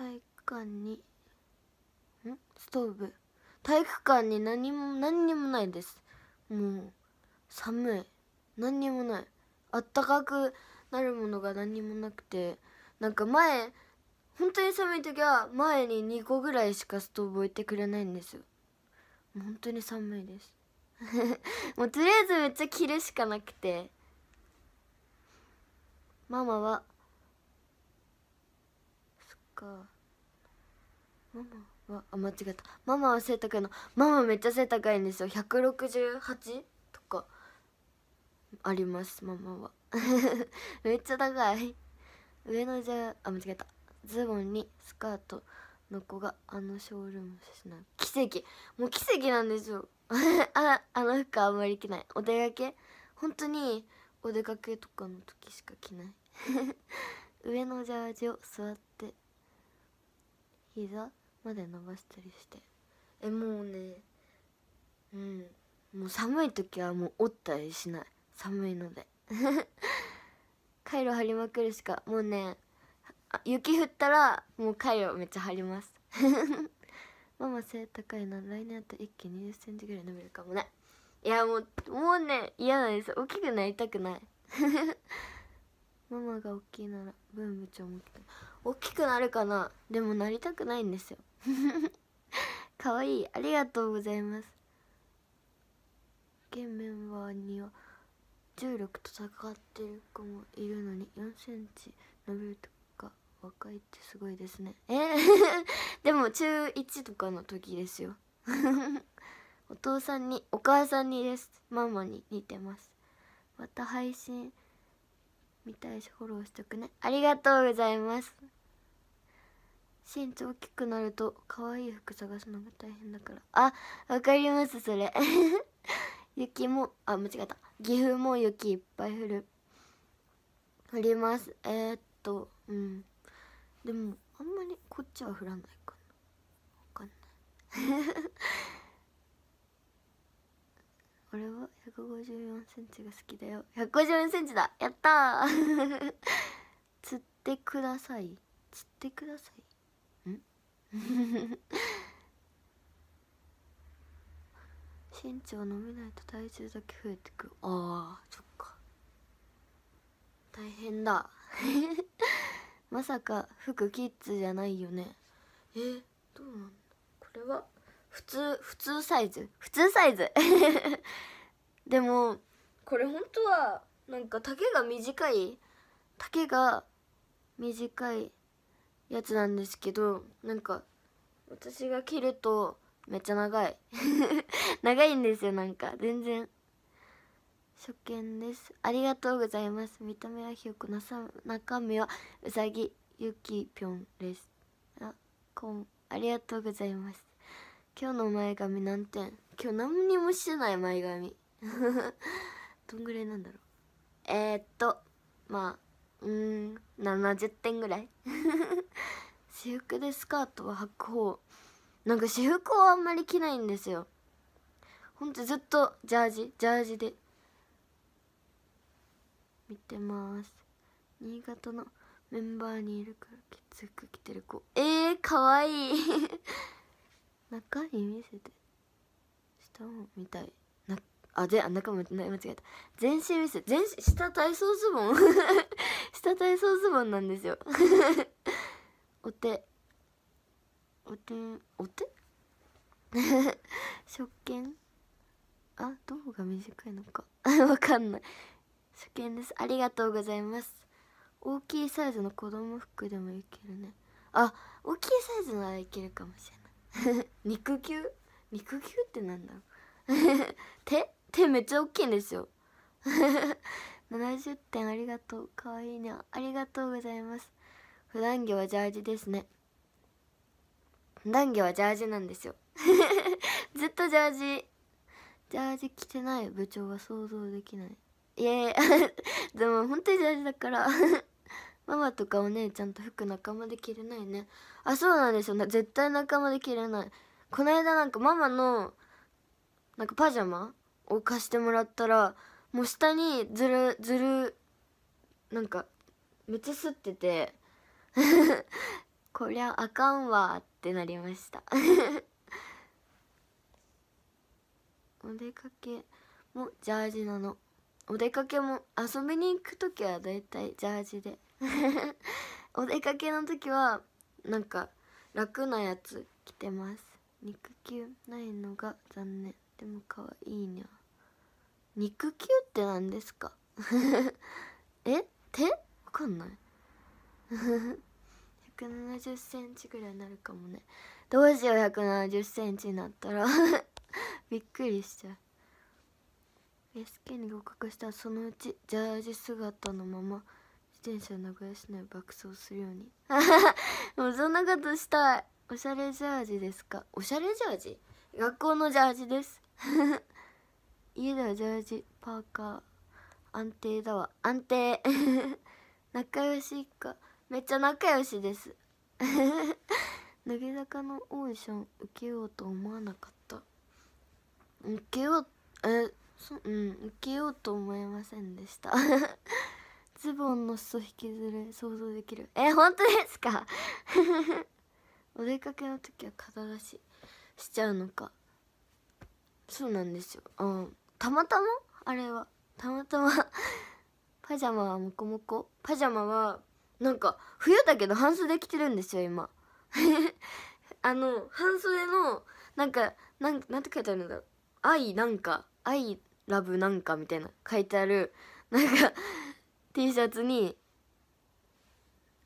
体育館にんストーブ体育館に何も何にもないですもう寒い何にもないあったかくなるものが何にもなくてなんか前本当に寒い時は前に2個ぐらいしかストーブ置いてくれないんですよ本当に寒いです もうとりあえずめっちゃ着るしかなくてママはかママはあ間違えたママは背高いのママめっちゃ背高いんですよ168とかありますママは めっちゃ高い上のじゃあ間違えたズボンにスカートの子があのショールームしない奇跡もう奇跡なんですよ ああの服あんまり着ないお出かけ本当にお出かけとかの時しか着ない 上のジャージを座って膝まで伸ばしたりしてえもうねうんもう寒い時はもう折ったりしない寒いので カイロ貼りまくるしかもうね雪降ったらもうカイロめっちゃ貼りますママ 背高いな来年あと一気に2 0センチぐらい伸びるかもねいやもうもうね嫌なんです大きくなりたくない ママが大きいなら文部長も大きくなるかなでもなりたくないんですよかわ いいありがとうございます現メンバーには重力と戦ってる子もいるのに4センチ伸びるとか若いってすごいですねえでも中1とかの時ですよ お父さんにお母さんにですママに似てますまた配信見たいしフォローしとくねありがとうございます身長大きくなると可愛い服探すのが大変だからあわかりますそれ 雪もあ間違えた岐阜も雪いっぱい降る降りますえー、っとうんでもあんまりこっちは降らないかなわかんない俺は154センチが好きだよ154センチだやった 釣ってください釣ってくださいん身長伸びないと体重だけ増えてくあーそっか大変だ まさか服キッズじゃないよねえどうなんだこれは普通普通サイズ普通サイズ でもこれ本当はなんか丈が短い丈が短いやつなんですけどなんか私が着るとめっちゃ長い 長いんですよなんか全然初見ですありがとうございます見た目はひよこなさ中身はうさぎゆきぴょんですあこんありがとうございます今日の前髪何点今日何にもしてない前髪 どんぐらいなんだろうえー、っとまあうん70点ぐらい 私服でスカートは履く方なんか私服をあんまり着ないんですよほんとずっとジャージジャージで見てます新潟のメンバーにいるからきつく着てる子えー、かわいい中身見せて下も見たいなあぜ中も間違えた全身見せ全身下体操ズボン 下体操ズボンなんですよ お手お手お手 食券あどこが短いのかわかんない初見ですありがとうございます大きいサイズの子供服でもいけるねあ大きいサイズならいけるかもしれない 肉球肉球ってなんだ 手手めっちゃ大きいんですよ70 点ありがとうかわいいねありがとうございます普段着はジャージですね普段着はジャージなんですよずっとジャージジャージ着てない部長は想像できないいやいやでも本当にジャージだからママとかお姉ちゃんと服仲間で着れないねあそうなんですよね絶対仲間で着れないこの間なんかママのなんかパジャマを貸してもらったらもう下にずるずるなんかめっちゃすってて こりゃあかんわってなりました お出かけもジャージなのお出かけも遊びに行く時はだいたいジャージで お出かけの時はなんか楽なやつ着てます肉球ないのが残念でも可愛いにゃ肉球って何ですか え手わかんない170 センチぐらいになるかもねどうしよう170センチになったらびっくりしちゃう SK に合格したらそのうちジャージ姿のまま自転車名古屋市内爆走するようにもうそんなことしたいおしゃれジャージですかおしゃれジャージ学校のジャージです 家ではジャージパーカー安定だわ安定 仲良しかめっちゃ仲良しです 乃木坂のオーディション受けようと思わなかった受けようえそうん受けようと思いませんでしたズボンの裾引きずる想像できるえ本当ですか お出かけの時は肩出ししちゃうのかそうなんですようんたまたまあれはたまたま パジャマはモコモコパジャマはなんか冬だけど半袖着てるんですよ今 あの半袖のなんかなんなんて書いてあるんだろう「愛なんか愛ラブなんか」みたいな書いてあるなんか T シャツに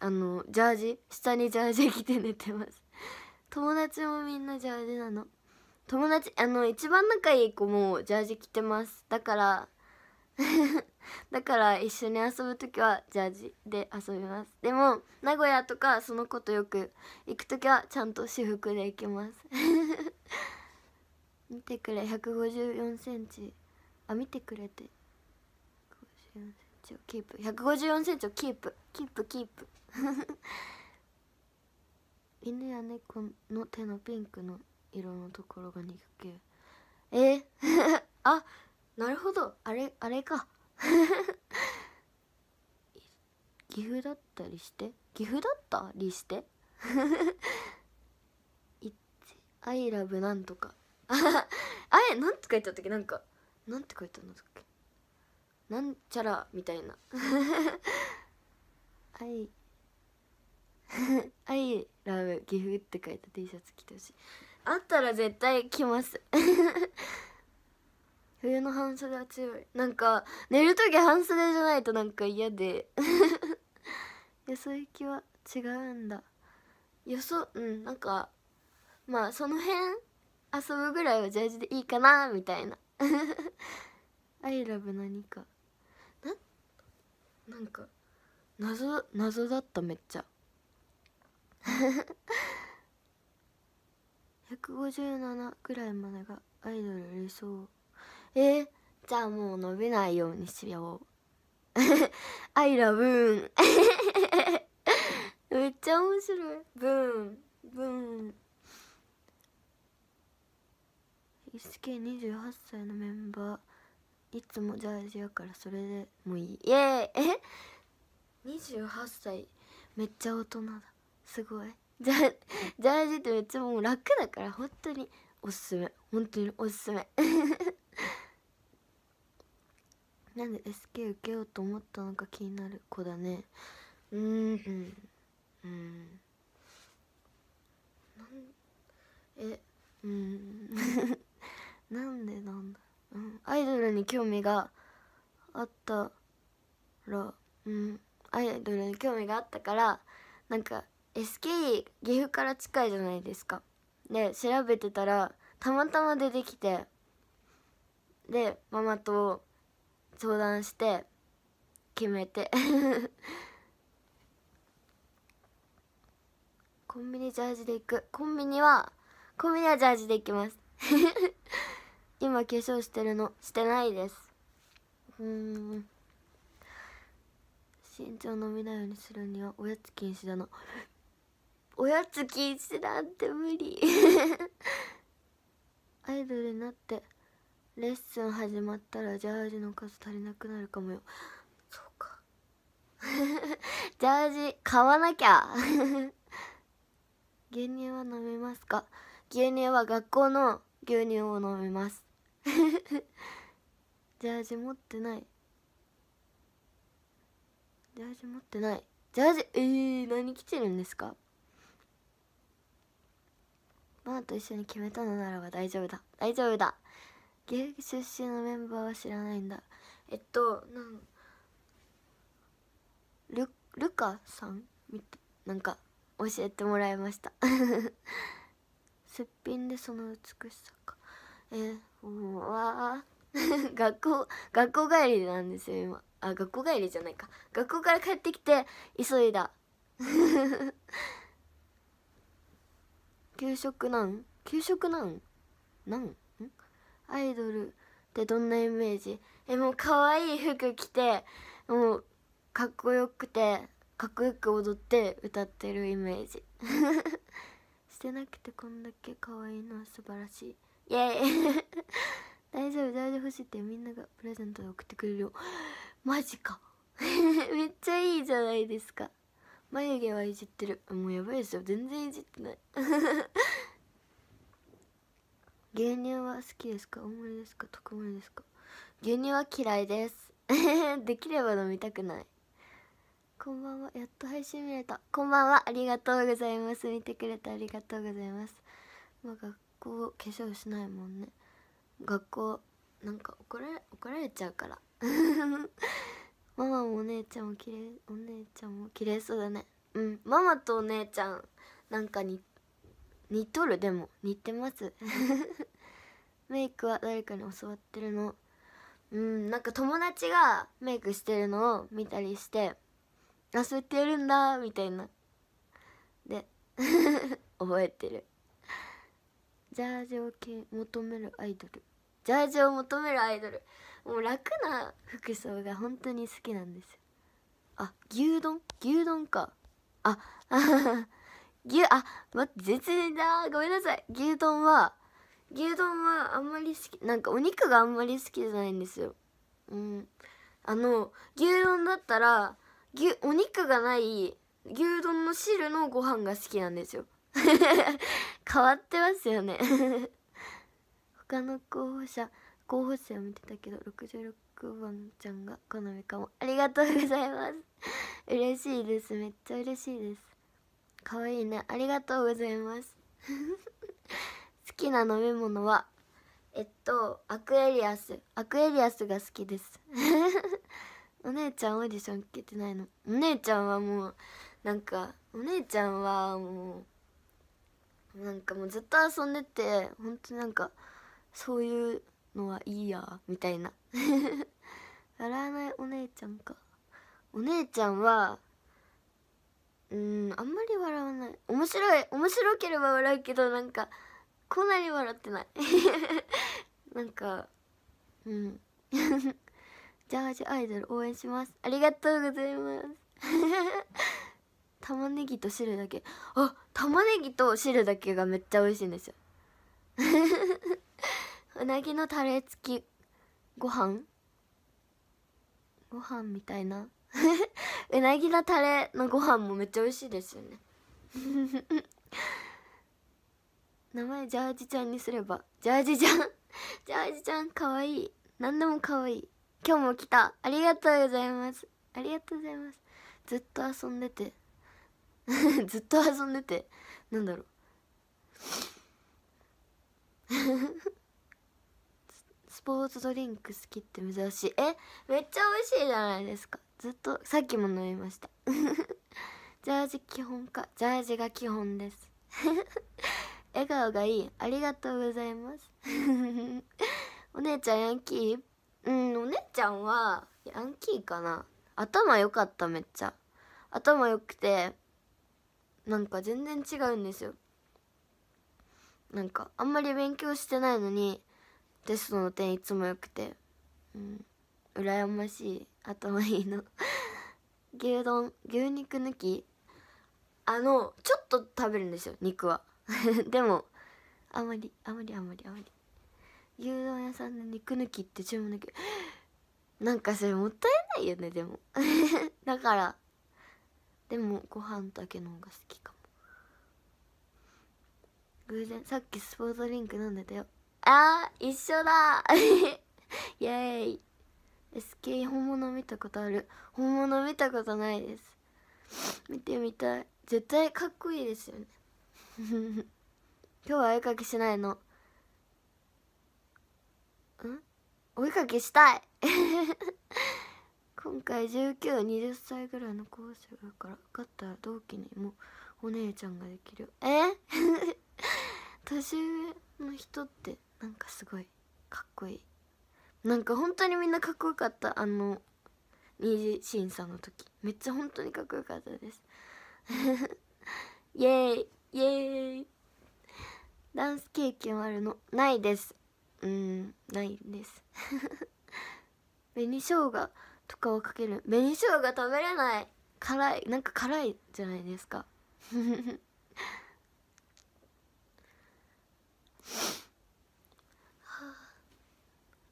あのジャージ下にジャージ着て寝てます 友達もみんなジャージなの友達あの一番仲いい子もジャージ着てますだから だから一緒に遊ぶ時はジャージで遊びますでも名古屋とかその子とよく行く時はちゃんと私服で行きます 見てくれ1 5 4センチあ見てくれてチをキープ154センチをキープキープキープ 犬や猫の手のピンクの色のところが肉球えー、あなるほどあれあれか 岐阜だったりして岐阜だったりしてアイラブなんとかあれなんて書いてあったっけなんかなんて書いてあったんですなんちゃらみたいなアイアイラブ岐阜って書いた T シャツ着てほしいあったら絶対着ます 冬の半袖は強いなんか寝る時半袖じゃないとなんか嫌でよそ 行きは違うんだよそうんなんかまあその辺遊ぶぐらいはジャージでいいかなみたいなアイ ラブ何かなんか謎謎だっためっちゃ157 くらいまでがアイドル理想えー、じゃあもう伸びないようにしようアイラブーンめっちゃ面白いブーンブーン一二2 8歳のメンバーいつもジャージやからそれでもいいイエーイえ28歳めっちゃ大人だすごいジャジャージってめっちゃもう楽だから本当におすすめ本当におすすめ なんで SK 受けようと思ったのか気になる子だねうんうんうんなんえうんなんでなんだアイドルに興味があったら、うん、アイドルに興味があったからなんか SKE 岐阜から近いじゃないですか。で調べてたらたまたま出てきてでママと相談して決めて コンビニジャージで行くコンビニはコンビニはジャージで行きます今化粧してるのしてないですうん身長伸びないようにするにはおやつ禁止だなおやつ禁止なんて無理 アイドルになってレッスン始まったらジャージの数足りなくなるかもよそうか ジャージ買わなきゃ 牛乳は飲みますか牛乳は学校の牛乳を飲みます ジャージ持ってないジャージ持ってないジャージえー、何着てるんですかマーと一緒に決めたのならば大丈夫だ大丈夫だ岐阜出身のメンバーは知らないんだえっとなんルルカさんなんか教えてもらいましたすっぴんでその美しさかえもうわ 学校学校帰りなんですよ今あ学校帰りじゃないか学校から帰ってきて急いだ 給食なん給食なんなんアイドルってどんなイメージえもう可愛い服着てもうかっこよくてかっこよく踊って歌ってるイメージ してなくてこんだけ可愛いのは素晴らしいイエーイ大丈夫大丈夫欲しいってみんながプレゼントで送ってくれるよ マジか めっちゃいいじゃないですか眉毛はいじってるもうやばいですよ全然いじってない牛乳 は好きですか大盛りですか特盛りですか牛乳は嫌いですできれば飲みたくないこんばんはやっと配信見れたこんばんはありがとうございます見てくれてありがとうございます学校化粧しないもんね学校なんか怒られ怒られちゃうから ママもお姉ちゃんも綺麗お姉ちゃんも綺麗そうだねうんママとお姉ちゃんなんかに似とるでも似てます メイクは誰かに教わってるのうんなんか友達がメイクしてるのを見たりしてあそうやってやるんだみたいなで 覚えてるジャージを求めるアイドルジャージを求めるアイドルもう楽な服装が本当に好きなんですあ牛丼牛丼かあ あ牛あ待って絶然だごめんなさい牛丼は牛丼はあんまり好きなんかお肉があんまり好きじゃないんですようんあの牛丼だったら牛お肉がない牛丼の汁のご飯が好きなんですよ 変わってますよね 他の候補者候補者を見てたけど66番ちゃんが好みかもありがとうございます嬉しいですめっちゃ嬉しいです可愛いねありがとうございます 好きな飲み物はえっとアクエリアスアクエリアスが好きですお姉ちゃんオーディション受けてないのお姉ちゃんはもうなんかお姉ちゃんはもうなんかもうずっと遊んでて本当なんかそういうのはいいやみたいな 笑わないお姉ちゃんかお姉ちゃんはうんあんまり笑わない面白い面白ければ笑うけどなんかこんなに笑ってない なんかうん ジャージアイドル応援しますありがとうございます玉ねぎと汁だけあ玉ねぎと汁だけがめっちゃ美味しいんですよ うなぎのタレ付きご飯ご飯みたいな うなぎのタレのご飯もめっちゃ美味しいですよね 名前ジャージちゃんにすればジャージちゃんジャージちゃんかわいい何でもかわいい今日も来たありがとうございますありがとうございますずっと遊んでて ずっと遊んでてなんだろう スポーツドリンク好きって珍しいえめっちゃ美味しいじゃないですかずっとさっきも飲みました ジャージ基本かジャージが基本です笑顔がいいありがとうございますお姉ちゃんヤンキーうんお姉ちゃんはヤンキーかな頭良かっためっちゃ頭良くてなんか全然違うんですよなんかあんまり勉強してないのにテストの点いつも良くてうん羨ましい頭いいの 牛丼牛肉抜きあのちょっと食べるんですよ肉は でもあまりあまりあまりあまり牛丼屋さんの肉抜きって注文だけどなんかそれもったいないよねでも だからでもご飯だけの方が好きかも偶然さっきスポーツリンク飲んでたよあー一緒だ イエーイ SK 本物見たことある本物見たことないです見てみたい絶対かっこいいですよね 今日はお絵かきしないのんお絵かきしたい今回1920歳ぐらいの高校生だから勝ったら同期にもお姉ちゃんができるえ 年上の人ってなんかすごいかっこいいなんか本当にみんなかっこよかったあの二次審査の時めっちゃ本当にかっこよかったです イエーイイエーイダンス経験あるのないですうんないんです 紅生姜とかをかける紅うが食べれない辛いなんか辛いじゃないですか はあ、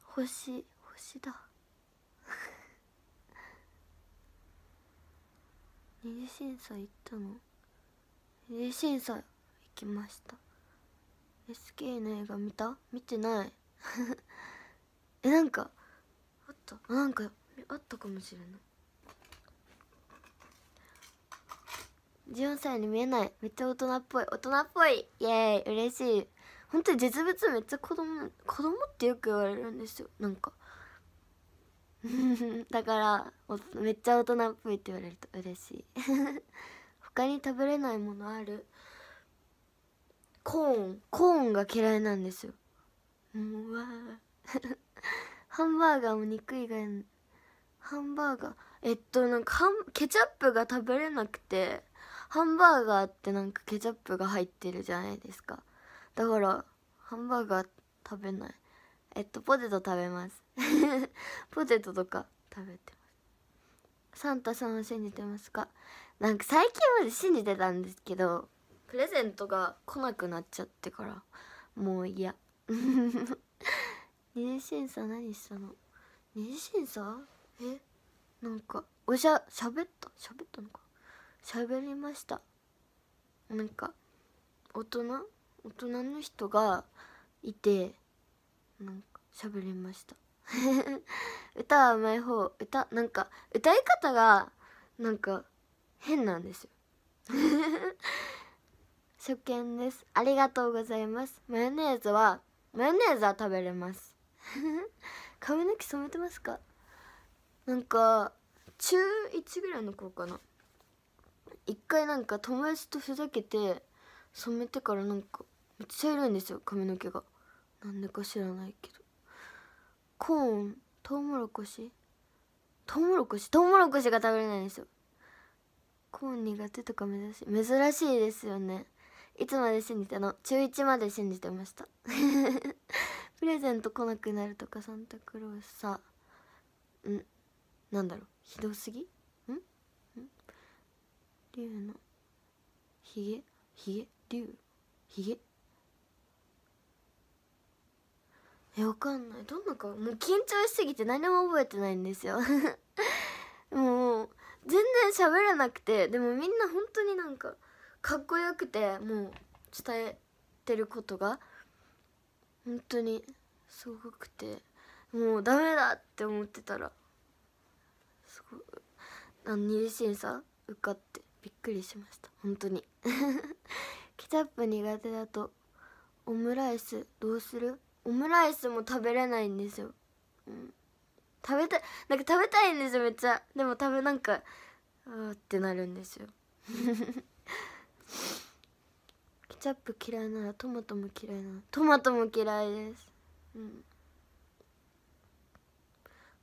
星星だ 二次審査行ったの二次審査行きました SK の映画見た見てない えなんかあったなんかあったかもしれない14歳に見えないめっちゃ大人っぽい大人っぽいイエーイ嬉しい本当に実物めっちゃ子供子供ってよく言われるんですよなんか だからめっちゃ大人っぽいって言われると嬉しい 他に食べれないものあるコーンコーンが嫌いなんですよもうわ ハンバーガーも肉以外ハンバーガーえっとなんかケチャップが食べれなくてハンバーガーってなんかケチャップが入ってるじゃないですかだからハンバーガー食べないえっとポテト食べます ポテトとか食べてますサンタさんを信じてますかなんか最近まで信じてたんですけどプレゼントが来なくなっちゃってからもう嫌 二次審査何したの二次審査えなんかおしゃしゃべったしゃべったのかしゃべりましたなんか大人大人の人がいてなんかしゃべりました 歌は甘い方歌なんか歌い方がなんか変なんですよ 初見ですありがとうございますマヨネーズはマヨネーズは食べれます髪の毛染めてますかなんか中1ぐらいの頃かな一回なんか友達とふざけて染めてからなんかめっちゃ色いんですよ髪の毛がなんでか知らないけどコーントウモロコシトウモロコシトウモロコシが食べれないんですよコーン苦手とか珍しい珍しいですよねいつまで信じたの中1まで信じてました プレゼント来なくなるとかサンタクロースさうんなんだろうひどすぎん竜のひげひげ竜ひげえわかんないどんな顔もう緊張しすぎて何も覚えてないんですよ もう全然喋れなくてでもみんな本当になんかかっこよくてもう伝えてることが本当にすごくてもうダメだって思ってたらすごい何の審査受かってびっくりしました本当に ケチャップ苦手だとオムライスどうするオムライスも食べれないんですよ、うん、食べたいなんか食べたいんですよめっちゃでも食べなんかあーってなるんですよ ケチャップ嫌いならトマトも嫌いなトマトも嫌いですうん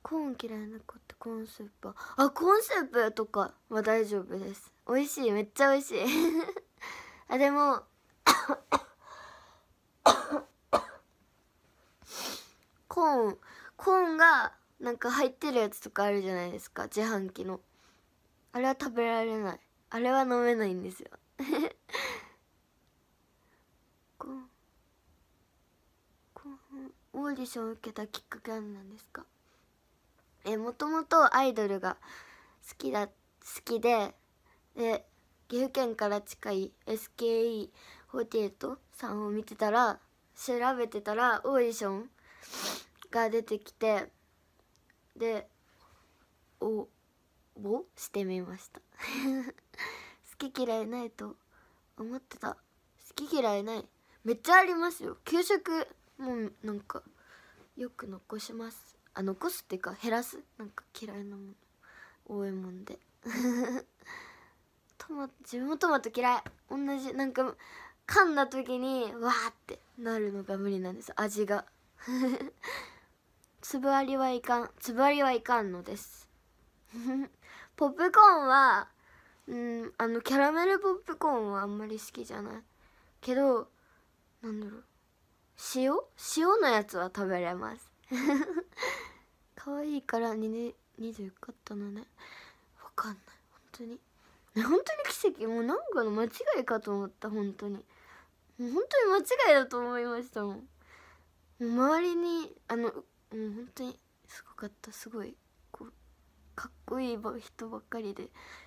コーン嫌いな子ってコーンスープあコーンスープとかは大丈夫です美味しいめっちゃ美味しい あでも コーンコーンがなんか入ってるやつとかあるじゃないですか自販機のあれは食べられないあれは飲めないんですよ コーンコーンオーディション受けたきっかけは何ですかえもともとアイドルが好きだ好きでで岐阜県から近い SKE48 さんを見てたら調べてたらオーディションが出てきてで応募してみました 好き嫌いないと思ってた好き嫌いないめっちゃありますよ給食もなんかよく残しますあ残すっていうか減らすなんか嫌いなもの多いもんで トマト自分もトマト嫌い同じなんか噛んだ時にわーってなるのが無理なんです味が粒あ りはいかん粒ありはいかんのです ポップコーンはうんあのキャラメルポップコーンはあんまり好きじゃないけどなんだろう塩塩のやつは食べれます 可愛いから2年20受かったのね分かんない本当に本当に奇跡もうなんかの間違いかと思った本当にもう本当に間違いだと思いましたもん周りにあのもう本当にすごかったすごいこうかっこいい人ばっかりで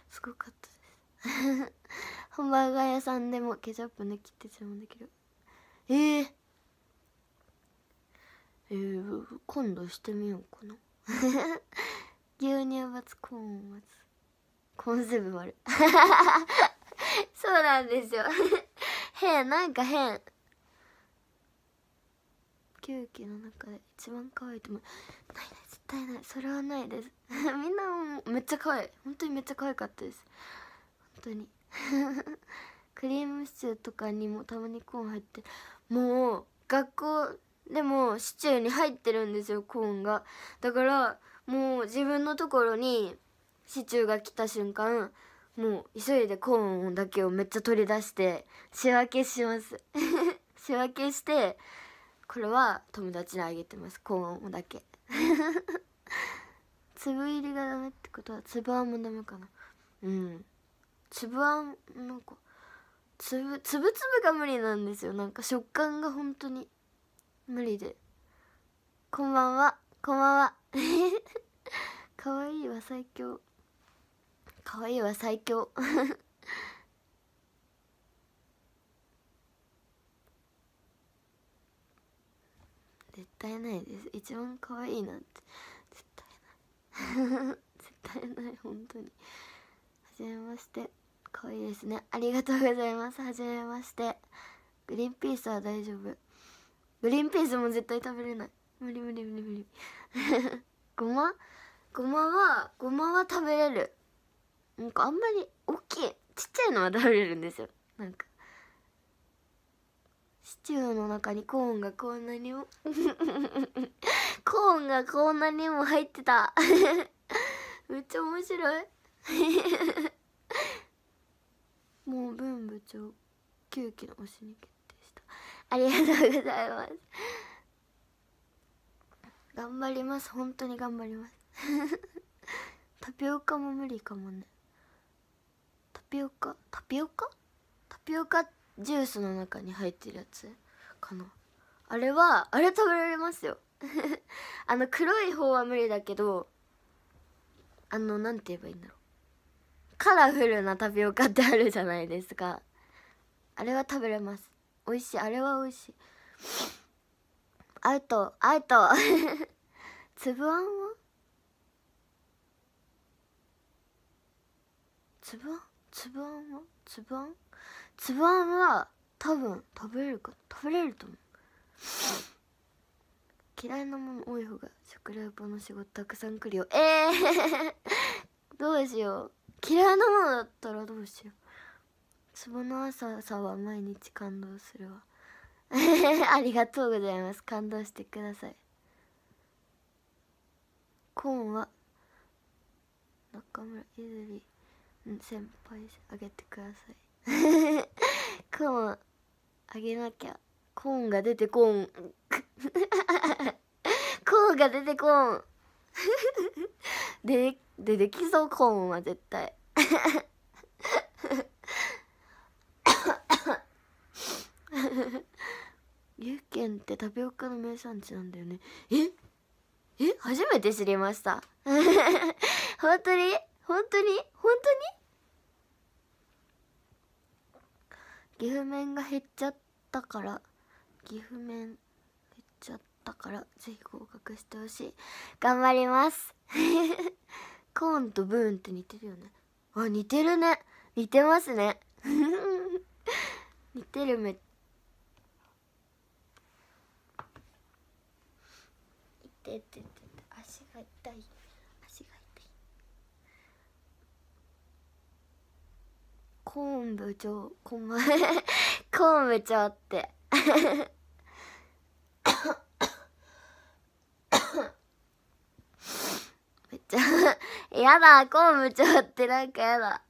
すごかったです ハンバーガー屋さんでもケチャップ抜きって注文できるええーえー、今度してみようかな 牛乳バツコーンバツコーンセブン丸。そうなんですよ 変なんか変ーキの中で一番可愛いと思うないない絶対ないそれはないですみんなもめっちゃ可愛い本当にめっちゃ可愛かったです本当にクリームシチューとかにもたまにコーン入ってもう学校でもシチューに入ってるんですよコーンがだからもう自分のところにシチューが来た瞬間もう急いでコーンだけをめっちゃ取り出して仕分けします 仕分けしてこれは友達にあげてますコーンだけ 粒入りがダメってことは粒あんもダメかなうん粒あんなんか粒粒々が無理なんですよなんか食感が本当に無理でこんばんはこんばんは かわいいは最強かわいいは最強 絶対ないです一番可愛いいなんて絶対ない 絶対ない本当に初めまして可愛いいですねありがとうございます初めましてグリーンピースは大丈夫グリーンピースも絶対食べれない無理無理無理無理ごまごまはごまは食べれるなんかあんまり大きいちっちゃいのは食べれるんですよなんかシチューの中にコーンがこんなにも コーンがこんなにも入ってた めっちゃ面白い もう文部長9期のおしに来ありがとうございます頑張ります本当に頑張りますタピオカも無理かもねタピオカタピオカタピオカジュースの中に入ってるやつかなあれはあれ食べられますよ あの黒い方は無理だけどあの何て言えばいいんだろうカラフルなタピオカってあるじゃないですかあれは食べれます美味しいあれは美味しいアウトアウトつぶあんはつあんつあんはつあんつあんは多分食べれるか食べれると思う嫌いなもの多い方が食レポの仕事たくさん来るよええー どうしよう嫌いなものだったらどうしよう壺の朝さは毎日感動するわ ありがとうございます感動してくださいコーンは中村ゆずり先輩あげてくださいコーンあげなきゃコーンが出てコーンコーンが出てコーンででできそうコーンは絶対 岐阜県ってタピオカの名産地なんだよねええ初めて知りました 本当に本当に本当に岐阜麺が減っちゃったから岐阜麺減っちゃったからぜひ合格してほしい頑張ります コーンとブーンって似てるよねあ似てるね似てますね 似てるめっててて言って足が痛い足が痛いコーン部長こん コーン部長ってちゃやだコーン部長ってなんかやだ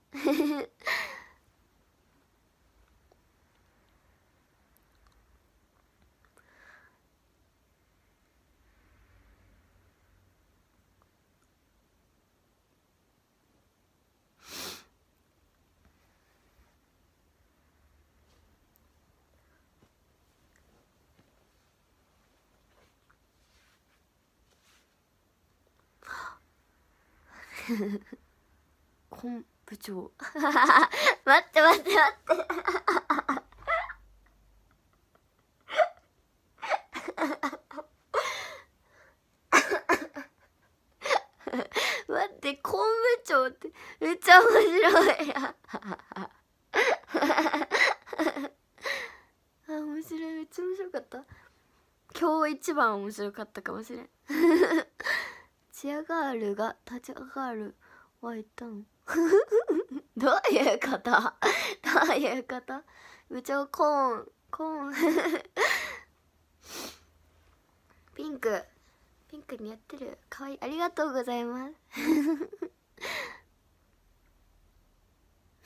本部長 待って待って待って待って本部長ってめっちゃ面白いやあ面白いめっちゃ面白かった今日一番面白かったかもしれんチアガールが立ち上がるはいたのどういうことどういうこと部長コーンコーンピンクピンク似合ってるかわいいありがとうございます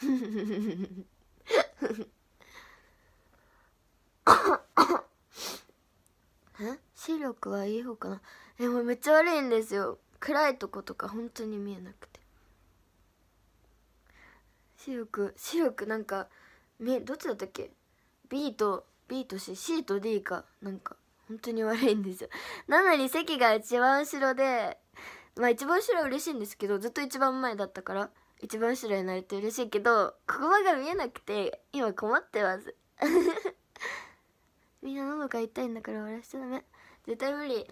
え視力はいい方かなえもうめっちゃ悪いんですよ暗いとことか本当に見えなくて白く白くなんかどっちだったっけ B と B と C C と D かなんか本当に悪いんですよ なのに席が一番後ろでまあ一番後ろは嬉しいんですけどずっと一番前だったから一番後ろになれて嬉しいけどここが見えなくて今困ってます みんな喉が痛いんだから笑わちゃダメ絶対無理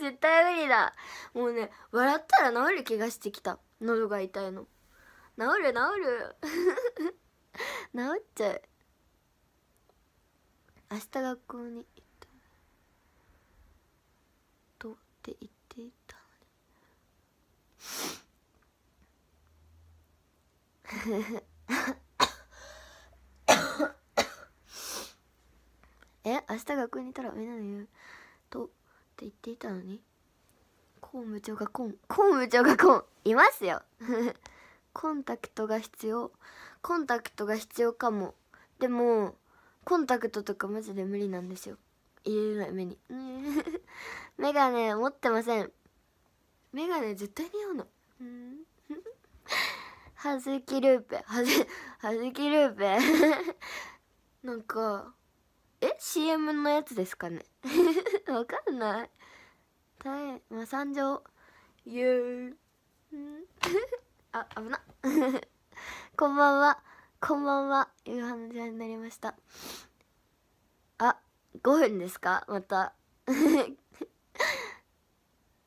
絶対無理だもうね笑ったら治る気がしてきた喉が痛いの治る治る 治っちゃう明日学校に行ったとって言っていたのに え明日学校にいたらみんなの言うって言っていたのにコン部長がコンコン部長がコンいますよ コンタクトが必要コンタクトが必要かもでもコンタクトとかマジで無理なんですよ入れない目に メガネ持ってませんメガネ絶対似合うのうんはず きルーペははずきルーペなんかえ CM のやつですかね わかんない大まあ三条ゆう あ危な こんばんはこんばんは夕飯の時間になりましたあ5分ですかまた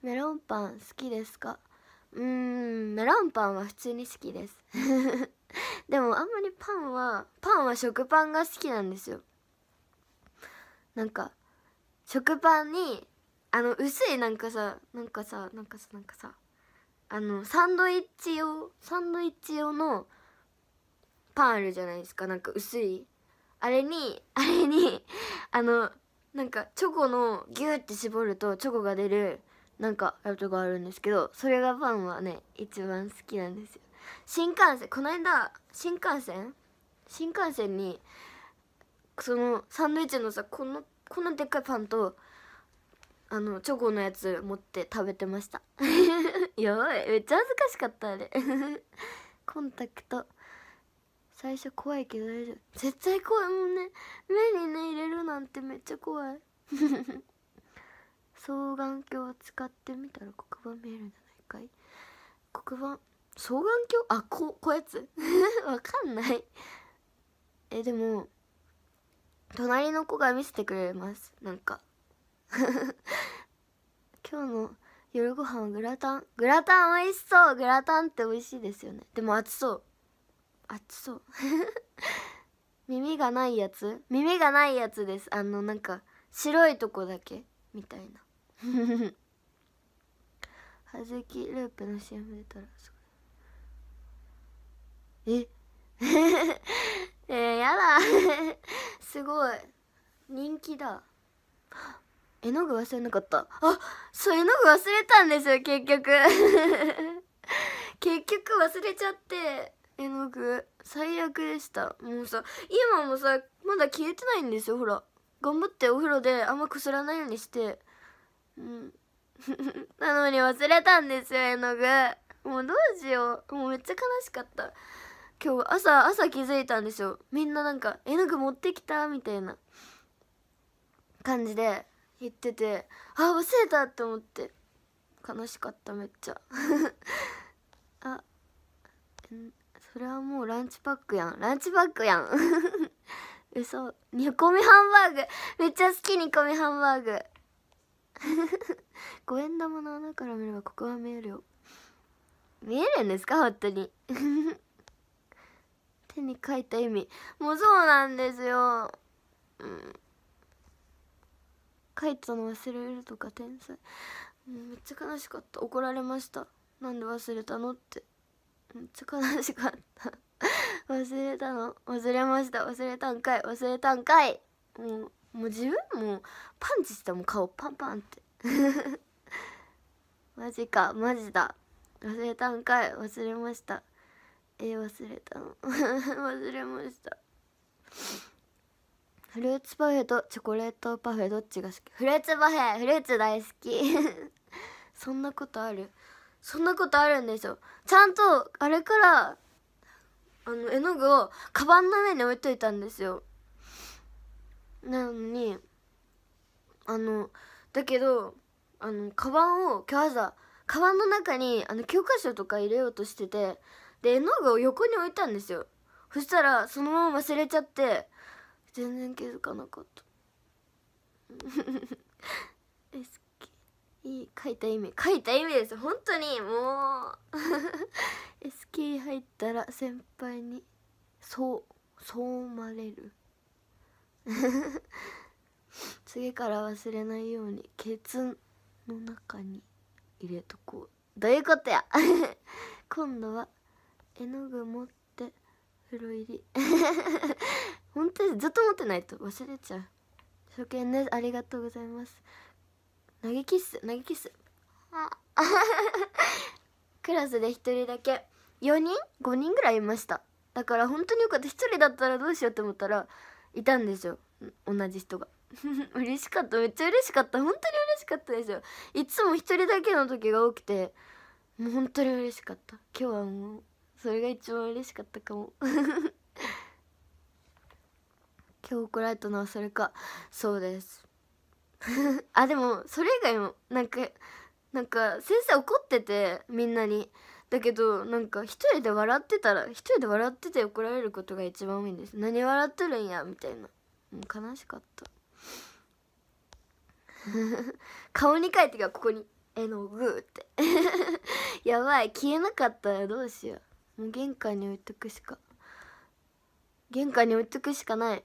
メロンパン好きですかうーんメロンパンは普通に好きですでもあんまりパンはパンは食パンが好きなんですよなんか食パンにあの薄いなんかさなんかさなんかさなんかさあのサンドイッチ用サンドイッチ用のパンあるじゃないですかなんか薄いあれにあれにあのなんかチョコのギューって絞るとチョコが出るなんかやつがあるんですけどそれがパンはね一番好きなんですよ新幹線この間新幹線新幹線にそのサンドイッチのさこのこのでっかいパンとあのチョコのやつ持って食べてました やばいめっちゃ恥ずかしかったあれ コンタクト最初怖いけど大丈夫絶対怖いもんね目にね入れるなんてめっちゃ怖い 双眼鏡を使ってみたら黒板見えるんじゃないかい黒板双眼鏡あここやつわかんないえでも隣の子が見せてくれますなんか 今日の夜ご飯はグラタングラタン美味しそうグラタンって美味しいですよねでも熱そう熱そう 耳がないやつ耳がないやつですあのなんか白いとこだけみたいな はずきループの CM 出たらごいえ えー、やだ すごい人気だ 絵の具忘れなかったあそう絵の具忘れたんですよ結局 結局忘れちゃって絵の具最悪でしたもうさ今もさまだ消えてないんですよほら頑張ってお風呂であんまこすらないようにしてうんなのに忘れたんですよ絵の具もうどうしようもうめっちゃ悲しかった今日朝朝気づいたんですよみんななんか「絵の具持ってきた」みたいな感じで言っててあ忘れたって思って悲しかっためっちゃ あそれはもうランチパックやんランチパックやん 嘘煮込みハンバーグめっちゃ好き煮込みハンバーグ 五円玉の穴から見ればここは見えるよ見えるんですか本当に手に書いた意味もうそうなんですようん書いたの忘れるとか天才めっちゃ悲しかった怒られましたなんで忘れたのってめっちゃ悲しかった忘れたの忘れました忘れたんかい忘れたんかいもうもう自分もパンチしたもう顔パンパンって マジかマジだ忘れたんかい忘れましたえ忘れたの 忘れましたフルーツパフェとチョコレートパフェどっちが好きフルーツパフェフルーツ大好き そんなことあるそんなことあるんですよちゃんとあれからあの絵の具をカバンの上に置いといたんですよなのにあのだけどあのカバンを今日朝カバンの中にあの教科書とか入れようとしててで絵の具を横に置いたんですよそしたらそのまま忘れちゃって全然気づかなかった いい書いた意味書いた意味です本当にもう SK 入ったら先輩にそうそう思われる 次から忘れないようにケツの中に入れとこうどういうことや今度は絵の具持って風呂入り 本当にずっと持ってないと忘れちゃう初見ですありがとうございます投げキッス投げキッスあ クラスで1人だけ4人5人ぐらいいましただから本当によかった1人だったらどうしようって思ったらいたんですよ同じ人が 嬉しかっためっちゃ嬉しかった本当に嬉しかったですよいつも1人だけの時が多くてもう本当に嬉しかった今日はもうそれが一番嬉しかったかも今日怒られたのはそれかそうです あでもそれ以外もなんかなんか先生怒っててみんなにだけどなんか一人で笑ってたら一人で笑ってて怒られることが一番多いんです何笑っとるんやみたいなもう悲しかった 顔に書いてがここに絵の具って やばい消えなかったらどうしようもう玄関に置いとくしか玄関に置いとくしかない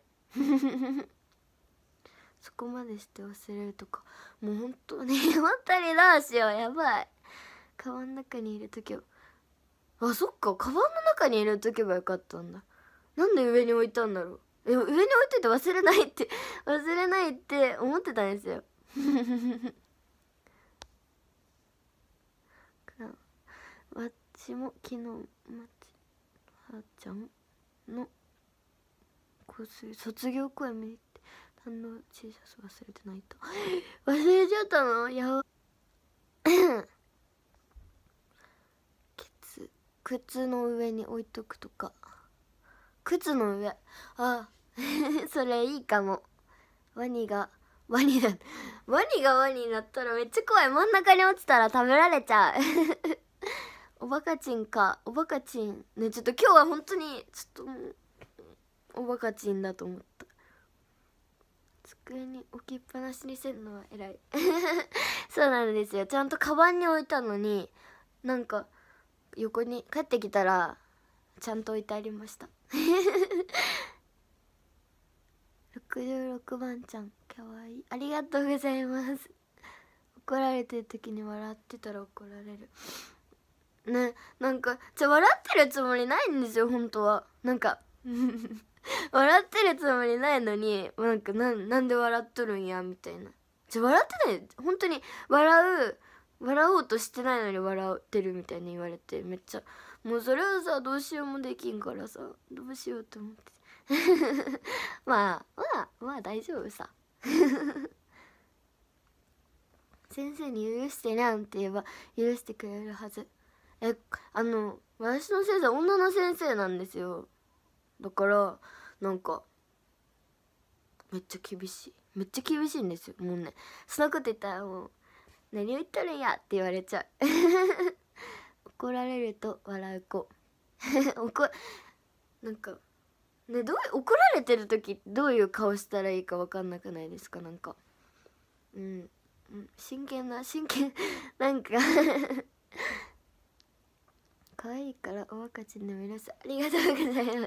そこまでして忘れるとかもうほんとね本当にどうしようやばいカバンの中に入れとけばあそっかカバンの中に入れとけばよかったんだなんで上に置いたんだろう上に置いといて忘れないって忘れないって思ってたんですよ 私も昨日まちちゃんの卒業公演見に行って何の T シャツ忘れてないと 忘れちゃったのやば靴 靴の上に置いとくとか靴の上あ それいいかもワニがワニだワニがワニになったらめっちゃ怖い真ん中に落ちたら食べられちゃう おバカちんかおバカちんねちょっと今日は本当にちょっとおばかちんだと思った机に置きっぱなしにせんのは偉い そうなんですよちゃんとカバンに置いたのになんか横に帰ってきたらちゃんと置いてありました66 番ちゃんかわいいありがとうございます怒られてる時に笑ってたら怒られるねなんかじゃ笑ってるつもりないんですよ本当はなんか 笑ってるつもりないのになんかなんで笑っとるんやみたいなじゃ笑ってない本当に笑う笑おうとしてないのに笑ってるみたいに言われてめっちゃもうそれはさどうしようもできんからさどうしようと思って まあまあまあ大丈夫さ 先生に許してなんて言えば許してくれるはずえあの私の先生女の先生なんですよだからなんかめっちゃ厳しいめっちゃ厳しいんですよもうねそんなこと言ったらもう「何を言ったらいいや」って言われちゃう 怒られると笑う子 怒なんかねどう怒られてる時どういう顔したらいいか分かんなくないですかなんかうん真剣な真剣なんか可愛いからお若ちゃんの皆さんありがとうございます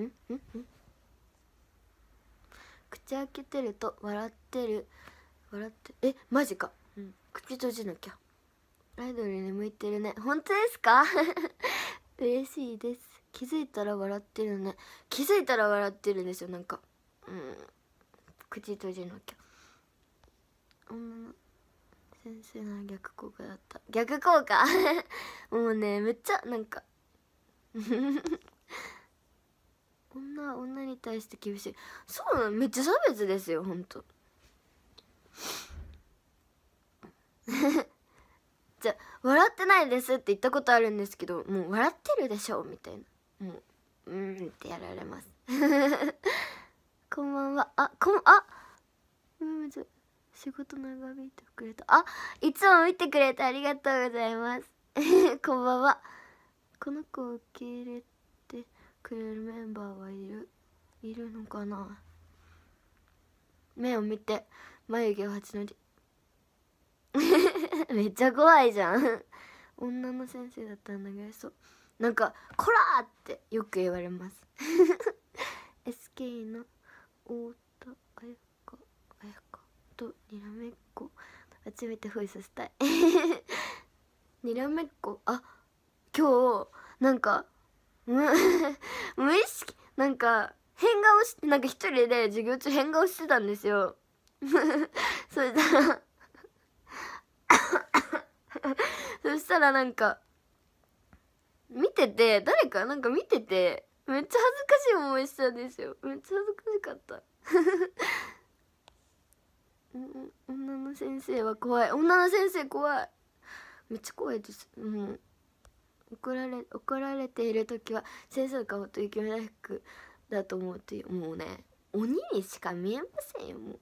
んんん口開けてると笑ってる笑ってえマジか、うん、口閉じなきゃアイドルに向いてるね本当ですか嬉しいです気づいたら笑ってるね気づいたら笑ってるんですよなんかうん口閉じなきゃ女の先生なら逆効果だった逆効果 もうねめっちゃなんか 女は女に対して厳しいそうなのめっちゃ差別ですよほんと じゃ笑ってないですって言ったことあるんですけどもう笑ってるでしょみたいなもううんってやられますこんばんはあこんあうんち仕事長引いてくれたあいつも見てくれてありがとうございます こんばんはこの子を受け入れてくれるメンバーはいるいるのかな目を見て眉毛を八のり めっちゃ怖いじゃん女の先生だったら長いそうなんか「こら!」ってよく言われます SK の大とにらめっこ初めて封させたい にらめっこあ今日なんか無意識なんか変顔してなんか一人で授業中変顔してたんですよ そしたらそしたらなんか見てて誰かなんか見ててめっちゃ恥ずかしい思いしたんですよめっちゃ恥ずかしかった 女の先生は怖い女の先生怖いめっちゃ怖いですもう怒られ怒られている時は先生の顔と雪見大福だと思うというもうね鬼にしか見えませんよもう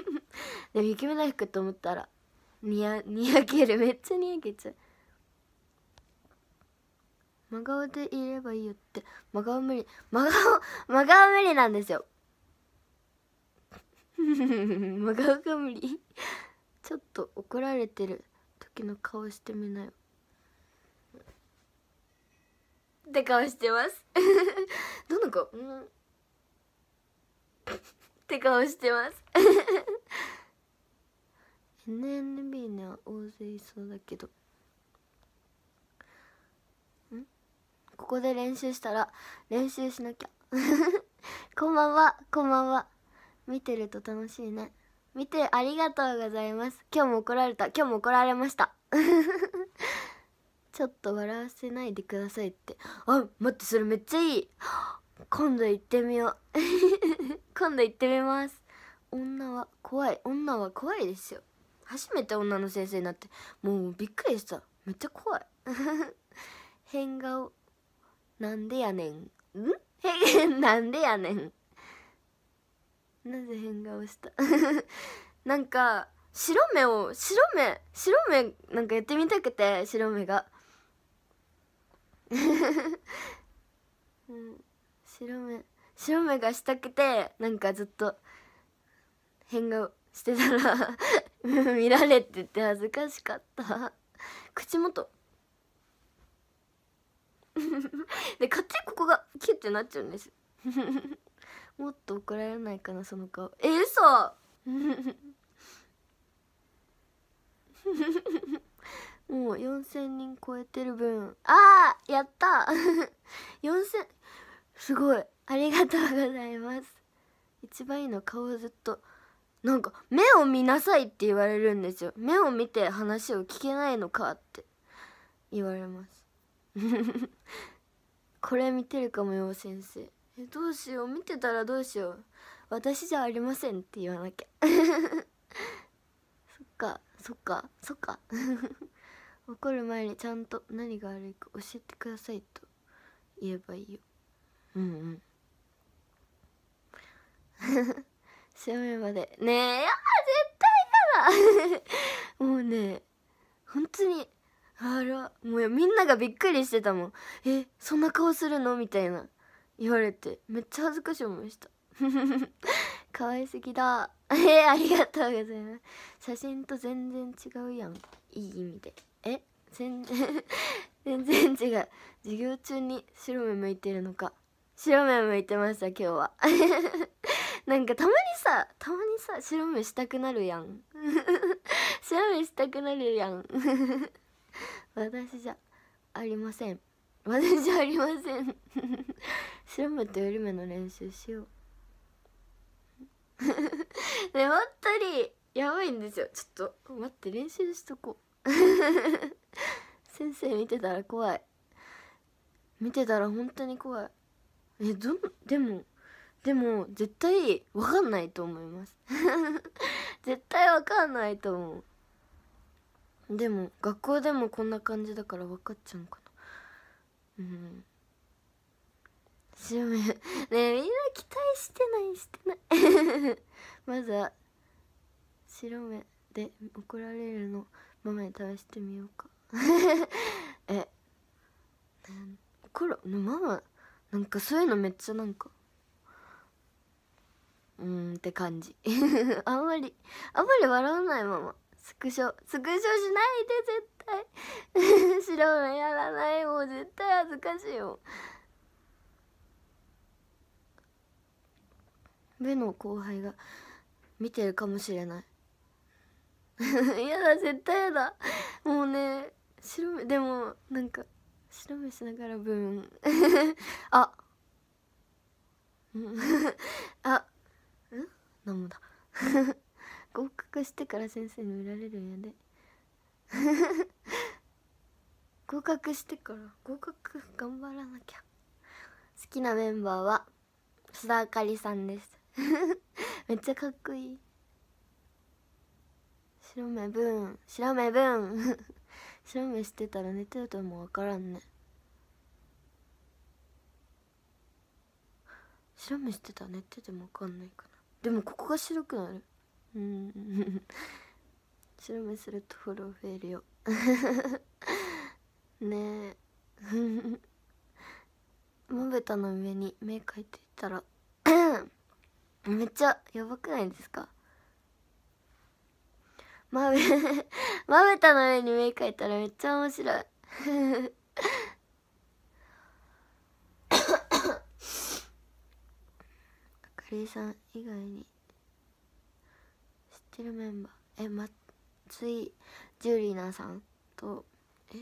でも雪見大福と思ったらにやにやけるめっちゃにやけちゃう真顔でいればいいよって真顔無理真顔真顔無理なんですよ真顔かむりちょっと怒られてる時の顔してみなよって顔してますどの子、うん、って顔してます NNB には大勢いそうだけどここで練習したら練習しなきゃ こんばんはこんばんは見てると楽しいね見てありがとうございます今日も怒られた今日も怒られました ちょっと笑わせないでくださいってあ待ってそれめっちゃいい今度行ってみよう 今度行ってみます女は怖い女は怖いですよ初めて女の先生になってもうびっくりしためっちゃ怖い 変顔なんでやねんんなんでやねんなぜ変顔した なんか白目を白目白目なんかやってみたくて白目が 白目白目がしたくてなんかずっと変顔してたら 見られてて恥ずかしかった口元で勝手にここがキュッてなっちゃうんですもっと怒られないかなその顔え嘘もう4000人超えてる分あーやった4000すごいありがとうございます一番いいの顔をずっとなんか目を見なさいって言われるんですよ目を見て話を聞けないのかって言われます これ見てるかもよ先生えどうしよう見てたらどうしよう私じゃありませんって言わなきゃ そっかそっかそっか 怒る前にちゃんと何が悪いか教えてくださいと言えばいいようんうん正面 までねえや絶対やだもうね本当にあらもうみんながびっくりしてたもんえそんな顔するのみたいな言われてめっちゃ恥ずかしい思いした 可愛すぎだ えー、ありがとうございます写真と全然違うやんいい意味でえ全然 全然違う授業中に白目向いてるのか白目向いてました今日はなんかたまにさたまにさ白目したくなるやん白目したくなるやん私じゃありません私じゃありません白目 とより目の練習しよう ねったりやばいんですよちょっと待って練習しとこう 先生見てたら怖い見てたら本当に怖いえどでもでも絶対分かんないと思います絶対分かんないと思うでも学校でもこんな感じだから分かっちゃうかなうん白目。ねえみんな期待してないしてないまずは白目で怒られるの豆試してみようかえ怒るママなんかそういうのめっちゃなんかうんって感じあんまりあんまり笑わないママスクショスクショしないで絶対対白浦やらないもう絶対恥ずかしいよ目の後輩が見てるかもしれない やだ絶対やだもうね白目でもなんか白目しながらブーン あ あうん何もだ合格してから先生に見られるんやで 合格してから合格頑張らなきゃ好きなメンバーは須田あかりさんです めっちゃかっこいい白目ブーン白目ブーン 白目してたら寝てるとも分からんね白目してたら寝てても分かんないかなでもここが白くなるうん白目するとフォロー増えるよ ねえ まぶたの上に目描いていたら めっちゃやばくないですかまぶ まぶたの上に目描いたらめっちゃ面白い あかりさん以外に知ってるメンバーえ待ってついジュリナさんとえ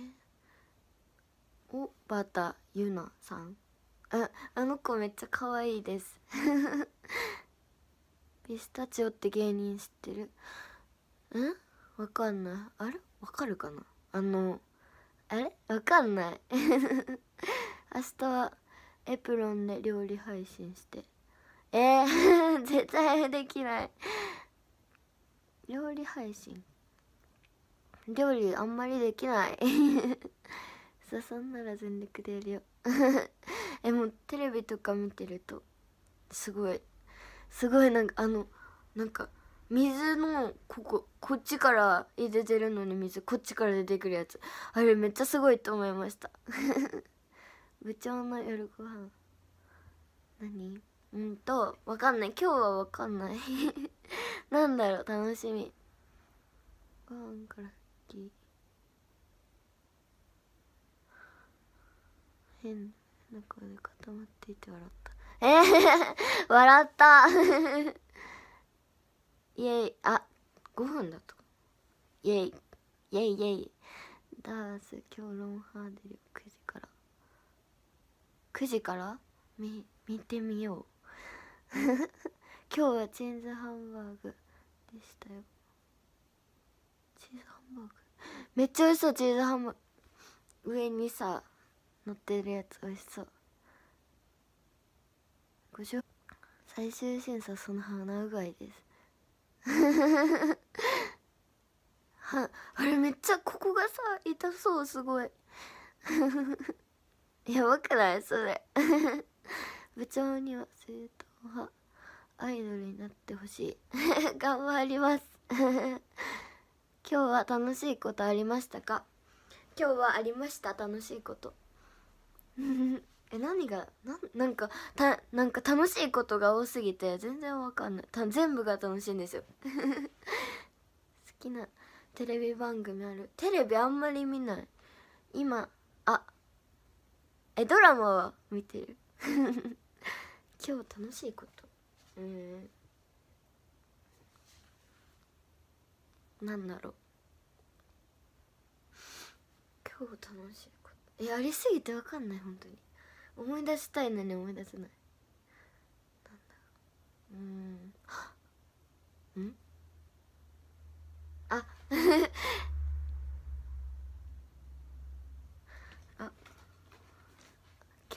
おばたゆなさんああの子めっちゃ可愛いです ピスタチオって芸人知ってるんわかんないあれわかるかなあのあれわかんない 明日はエプロンで料理配信してえー絶対できない料理配信料理あんまりできないささ んなら全力でやるよ えもうテレビとか見てるとすごいすごいなんかあのなんか水のこここっちから入れてるのに水こっちから出てくるやつあれめっちゃすごいと思いました 部長の夜ご飯何うんとわかんない今日はわかんないなんだろう楽しみご飯からき変な顔で固まっていて笑ったえー、笑った イエイあ5分だとイエイイエイイエイダース今日ロンハーデル9時から9時からみ見てみよう 今日はチーズハンバーグでしたよバーグめっちゃ美味しそうチーズハム上にさ乗ってるやつ美味しそう最終審査その鼻うがいですはあれめっちゃここがさ痛そうすごい やばくないそれ 部長には正統派アイドルになってほしい 頑張ります今日は楽しいことありましたか今日はありました楽しいこと え何がななんかたなんか楽しいことが多すぎて全然わかんないた全部が楽しいんですよ 好きなテレビ番組あるテレビあんまり見ない今あえドラマは見てる 今日楽しいことうんなんだろう今日楽しいことえありすぎてわかんない本当に思い出したいのに思い出せないなんだろううんんあ あ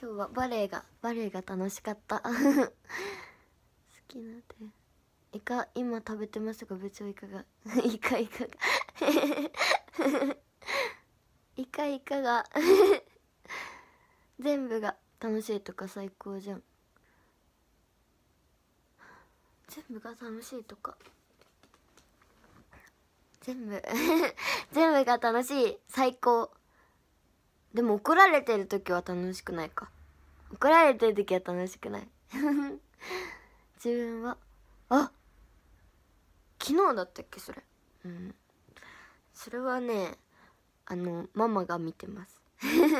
今日はバレエがバレエが楽しかった 好きなでイカ今食べてますが部長いかがイカイカが イカイカが 全部が楽しいとか最高じゃん全部が楽しいとか全部全部が楽しい最高でも怒られてる時は楽しくないか怒られてる時は楽しくない自分はあ昨日だったっけそれうんそれはねあのママが見てます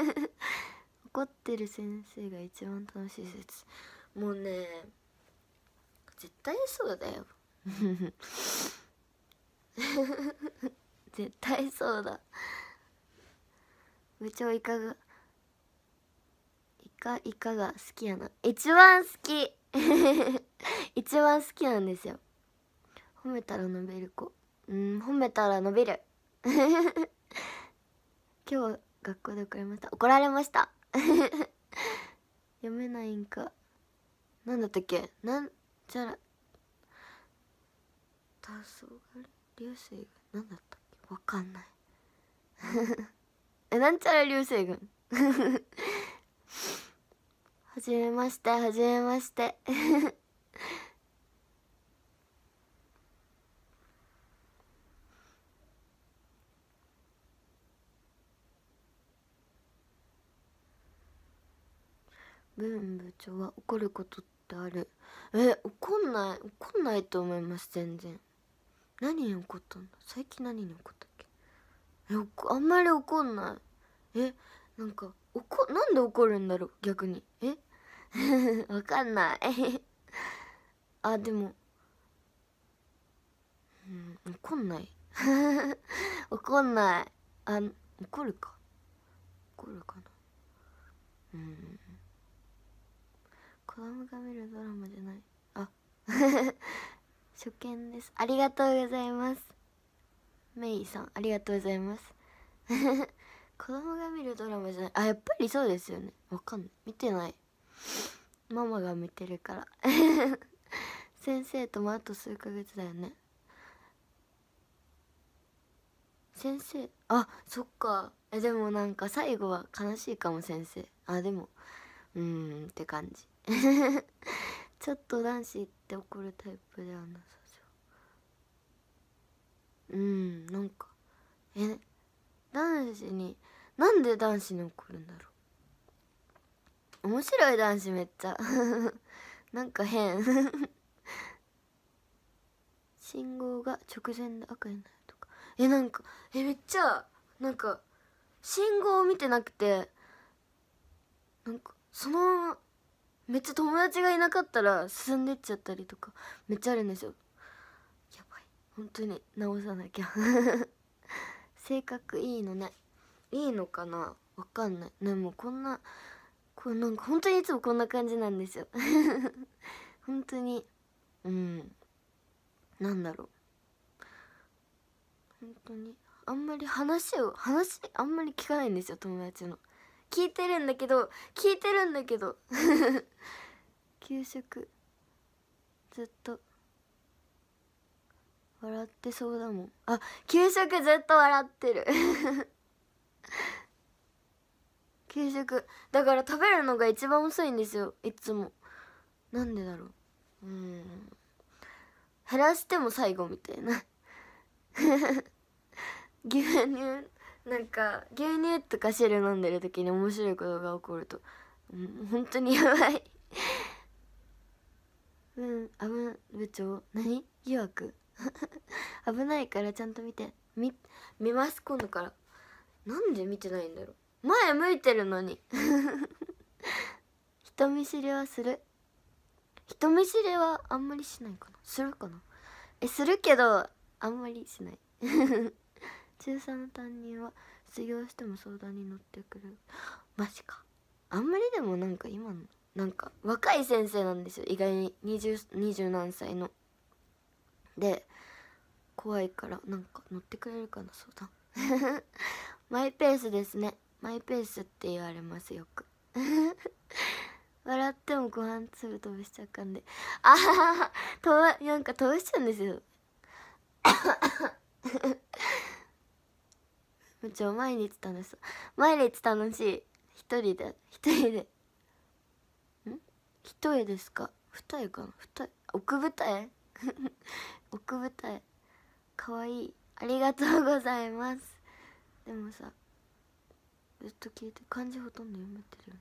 怒ってる先生が一番楽しい説もうね絶対そうだよ 絶対そうだ部長いかがいかいかが好きやな一番好き 一番好きなんですよ褒めたら伸びる子うん褒めたら伸びる 今日学校で怒られました怒られました読めないんかなんだったっけなんちゃら黄昏流星群なんだったっけわかんない えなんちゃら流星群はじ めましてはじめましてブン部長は怒ることってあるえ怒んない怒んないと思います全然何に怒ったんだ最近何に怒ったっけえあんまり怒んないえなんか怒なんで怒るんだろう逆にえ わかんない あでもうん怒んない 怒んないあ怒るか怒るかなうん子供が見るドラマじゃないあ初見ですありがとうございますメイさんありがとうございます子供が見るドラマじゃないあやっぱりそうですよねわかんない見てないママが見てるから 先生ともあと数ヶ月だよね先生あそっかえでもなんか最後は悲しいかも先生あでもうーんって感じ ちょっと男子って怒るタイプではなさそううんなんかえ男子になんで男子に怒るんだろう面白い男子めっちゃ なんか変 信号が直前で赤になるとかえなんかえめっちゃなんか信号を見てなくてなんかそのめっちゃ友達がいなかったら進んでっちゃったりとかめっちゃあるんですよやばい本当に直さなきゃ 性格いいのねいいのかなわかんないねもうこんなこれなんか本当にいつもこんな感じなんですよ 本当にうんなんだろう本当にあんまり話を話あんまり聞かないんですよ友達の聞いてるんだけど聞いてるんだけど 給食ずっと笑ってそうだもんあ給食ずっと笑ってる 給食だから食べるのが一番遅いんですよいつもなんでだろううん減らしても最後みたいな 牛乳なんか牛乳とか汁飲んでる時に面白いことが起こると本当にやばい うん危な部長何疑惑 危ないからちゃんと見てみ見ます今度からなんで見てないんだろう前向いてるのに 人見知りはする人見知りはあんまりしないかなするかなえするけどあんまりしない中3の担任は失業しても相談に乗ってくる マジかあんまりでもなんか今のなんか若い先生なんですよ意外に二十何歳ので怖いからなんか乗ってくれるかな相談 マイペースですねマイペースって言われますよく 笑ってもご飯粒飛びしちゃうかんであははなんか飛びしちゃうんですよ 部長毎日楽しそう毎日楽しい一人で一人でん一重ですか二重かな二重奥舞台 奥舞台かわいいありがとうございますでもさずっと聞いて漢字ほとんど読めてるよ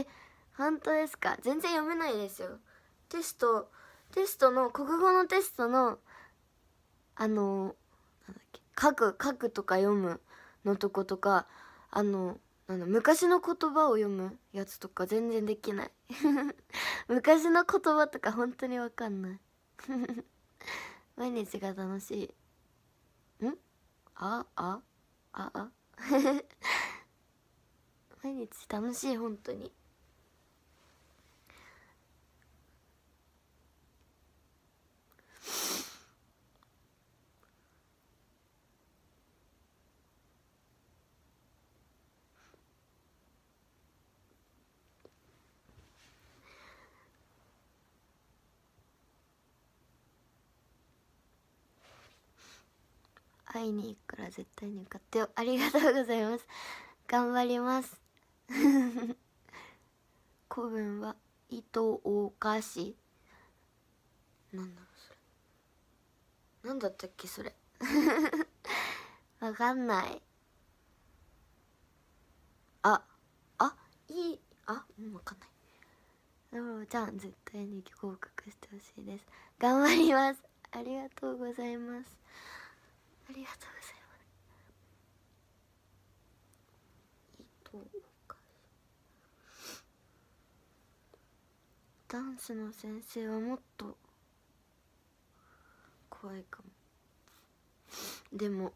ねえ本当ですか全然読めないですよテストテストの国語のテストのあの書く書くとか読むのとことかあのあの昔の言葉を読むやつとか全然できない 昔の言葉とか本当にわかんない 毎日が楽しいんああああ 毎日楽しい本当に会いに行くから絶対に受かってよありがとうございます頑張ります 古文は伊藤大菓子なんだろうそれなんだったっけそれ わかんないああいいあもうわかんないなロロちゃん絶対に合格してほしいです頑張りますありがとうございますありがとうございます糸ダンスの先生はもっと怖いかもでも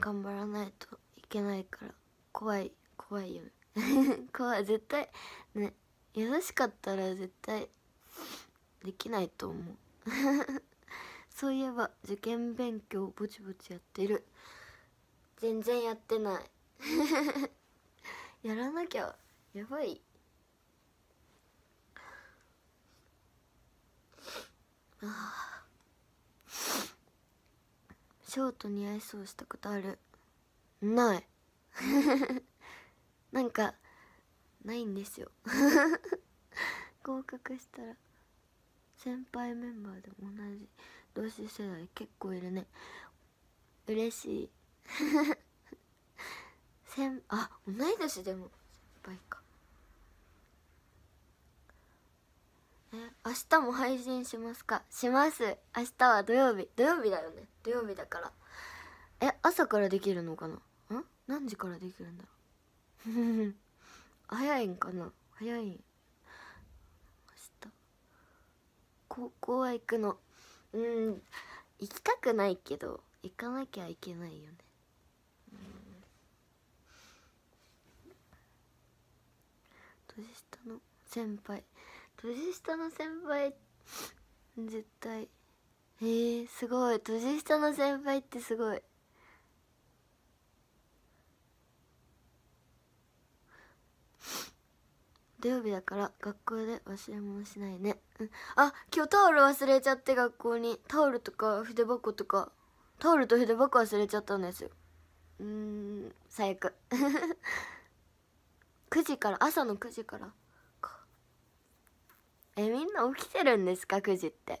頑張らないといけないから怖い怖いよ怖い絶対ね優しかったら絶対できないと思うそういえば受験勉強ぼちぼちやってる全然やってない やらなきゃやばいあショートに合いそうしたことあるない なんかないんですよ 合格したら先輩メンバーでも同じ同志世代結構いるね嬉しい せんあ同い年でも先輩かえ明日も配信しますかします明日は土曜日土曜日だよね土曜日だからえ朝からできるのかなん何時からできるんだろう 早いんかな早い明日高校は行くのうん行きたくないけど行かなきゃいけないよね年下の先輩年下の先輩絶対えー、すごい年下の先輩ってすごい土曜日だから学校で忘れ物しないねあ今日タオル忘れちゃって学校にタオルとか筆箱とかタオルと筆箱忘れちゃったんですようん最悪9 時から朝の9時からかえみんな起きてるんですか9時って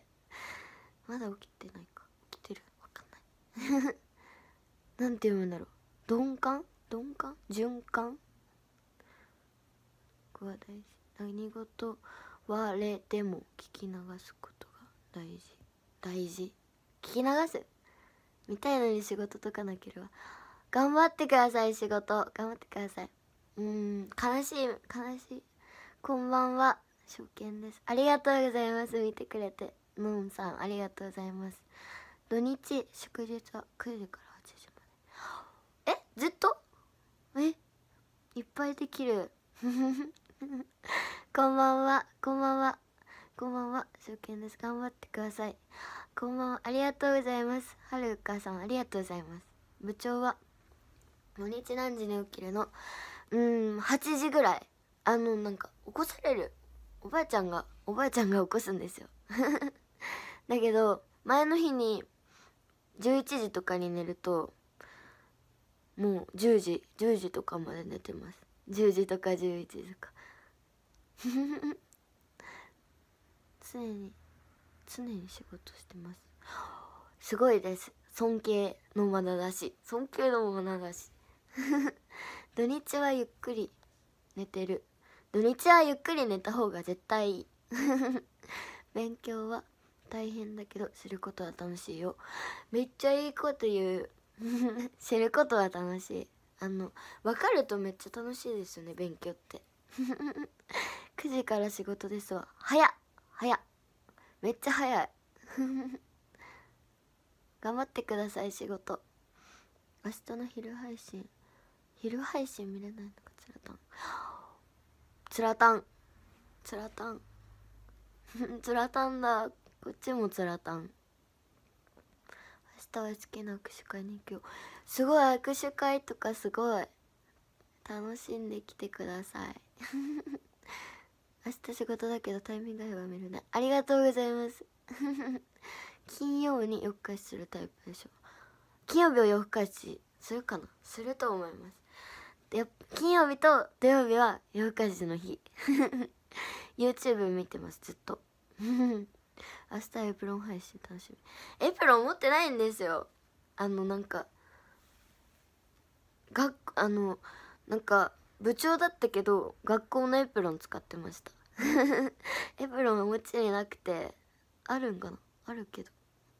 まだ起きてないか起きてるわかんない なんて読むんだろう鈍感鈍感循環こは大事何事われも聞き流すことが大事大事聞き流すみたいのに仕事とかなければ頑張ってください仕事頑張ってくださいうん悲しい悲しいこんばんは初見ですありがとうございます見てくれてのんさんありがとうございます土日祝日は9時から8時までえずっとえいっぱいできる こんばんは、こんばんは。こんばんは、初見です。頑張ってください。こんばんは、ありがとうございます。はるかさん、ありがとうございます。部長は、土日何時に起きるのうん、8時ぐらい。あの、なんか、起こされる。おばあちゃんが、おばあちゃんが起こすんですよ。だけど、前の日に、11時とかに寝ると、もう10時、10時とかまで寝てます。10時とか11時とか。常に常に仕事してますすごいです尊敬の眼だし尊敬の眼だし 土日はゆっくり寝てる土日はゆっくり寝た方が絶対いい 勉強は大変だけど知ることは楽しいよめっちゃいいこと言う知ることは楽しいあの分かるとめっちゃ楽しいですよね勉強って9時から仕事ですわ早っ早っめっちゃ早い 頑張ってください仕事明日の昼配信昼配信見れないのかつらたん つらたんつらたん つらたんだこっちもつらたん明日は好きな握手会に行くよすごい握手会とかすごい楽しんできてください 明日仕事だけどタイミング合えば見るねありがとうございます 金曜に夜更かしするタイプでしょ金曜日を夜更かしするかなすると思いますで金曜日と土曜日は夜更かしの日 YouTube 見てますずっと 明日エプロン配信楽しみエプロン持ってないんですよあのなんかがあのなんか部長だったけど学校のエプロン使ってました エプロンお持ちになくてあるんかなあるけど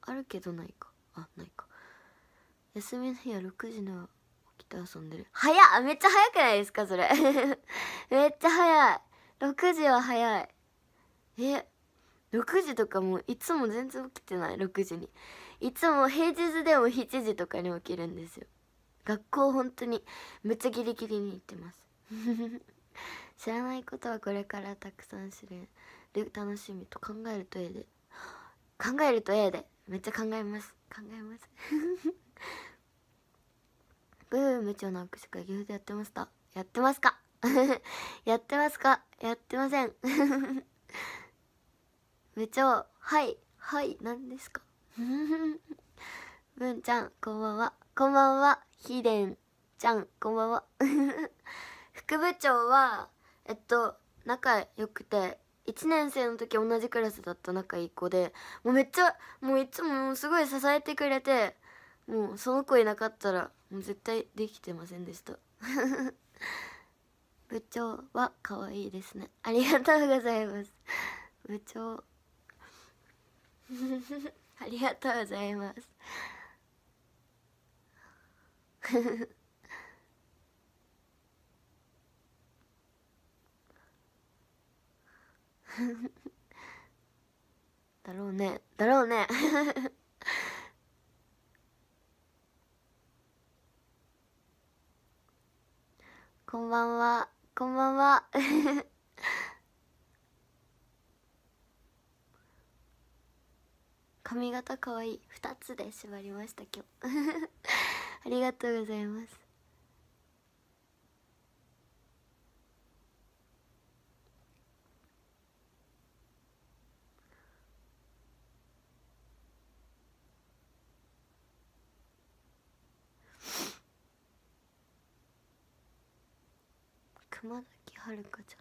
あるけどないかあないか休みの日は6時の起きて遊んでる早っめっちゃ早くないですかそれ めっちゃ早い6時は早いえ6時とかもいつも全然起きてない6時にいつも平日でも7時とかに起きるんですよ学校本当にめっちゃギリギリに行ってます 知らないことはこれからたくさん知れる楽しみと考えるとえで考えるとええでめっちゃ考えます考えます ブーム長の握手会岐フでやってましたやってますか やってますかやってません部長はいはい何ですかぶんちゃんこんばんはこんばんはひでんちゃんこんばんは副部長はえっと仲良くて1年生の時同じクラスだった仲いい子でもうめっちゃもういつもすごい支えてくれてもうその子いなかったらもう絶対できてませんでした 部長は可愛いですねありがとうございます部長 ありがとうございます だろうねだろうね こんばんはこんばんは 髪型かわいい2つで縛りました今日ありがとうございます熊崎はるかちゃん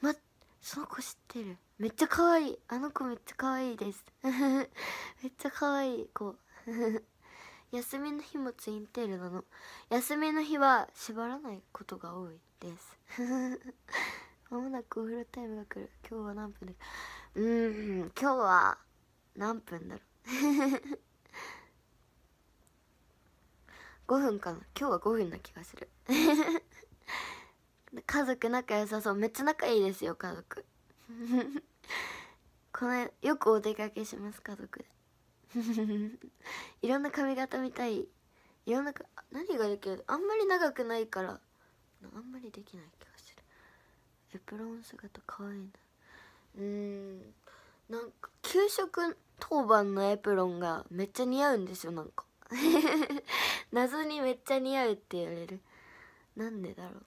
まっその子知ってるめっちゃ可愛いあの子めっちゃ可愛いです めっちゃ可愛い子 休みの日もツインテールなの休みの日は縛らないことが多いです まもなくお風呂タイムが来る今日は何分でうん今日は何分だろう5分かな今日は5分な気がする家族仲良さそうめっちゃ仲いいですよ家族 このよくお出かけします家族で いろんな髪型見たいいろんなか何ができるあんまり長くないからあんまりできない気がするエプロン姿かわいいなうんなんか給食当番のエプロンがめっちゃ似合うんですよなんか 謎にめっちゃ似合うって言われるなんでだろう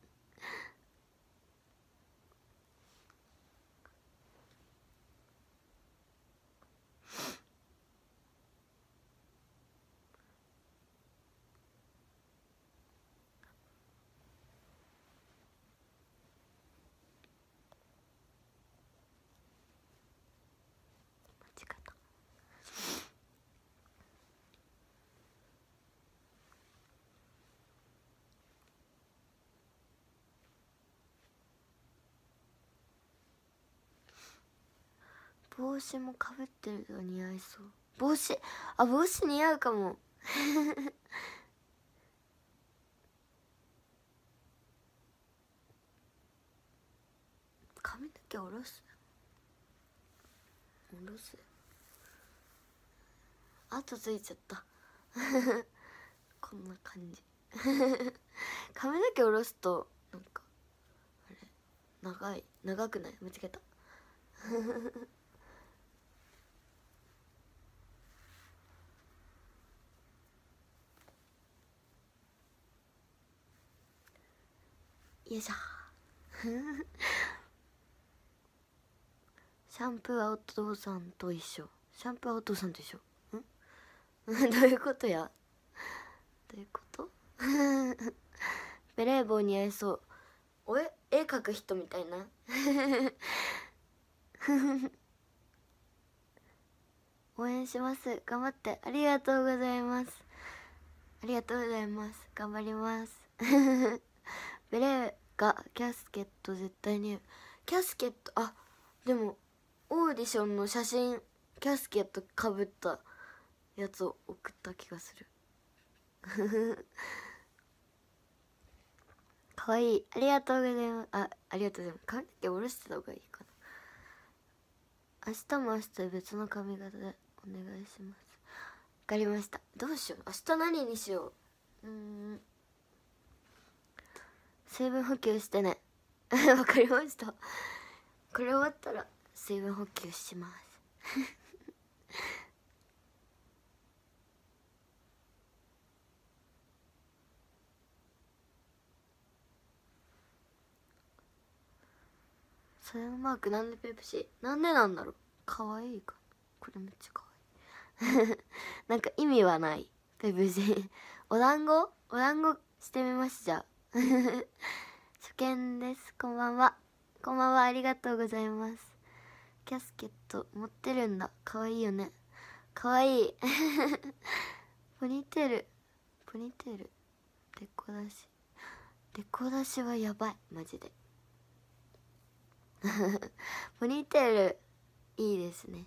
帽子もかぶってると似合いそう帽子あ帽子似合うかも髪の毛下ろす下ろすあとついちゃった こんな感じ 髪の毛下ろすとなんかあれ長い長くない間違えた よいしょ シャンプーはお父さんと一緒シャンプーはお父さんと一緒ん どういうことやどういうこと ベレー帽似合いそうおえ絵描く人みたいな応援します頑張ってありがとうございますありがとうございます頑張りますベレーかキャスケット絶対にキャスケットあでもオーディションの写真キャスケットかぶったやつを送った気がする かわいいありがとうございますあありがとうございます髪の毛下ろしてた方がいいかな明日も明日別の髪型でお願いしますわかりましたどうしよう明日何にしよううん水分補給してね わかりましたこれ終わったら水分補給します それのマークなんでペプシなんでなんだろうかわいいかこれめっちゃかわいい なんか意味はないペプシお団子お団子してみますじゃあ 初見ですこんばんはこんばんはありがとうございますキャスケット持ってるんだかわいいよねかわいい ポニーテールポニーテールでこ出しでこ出しはやばいマジで ポニーテールいいですね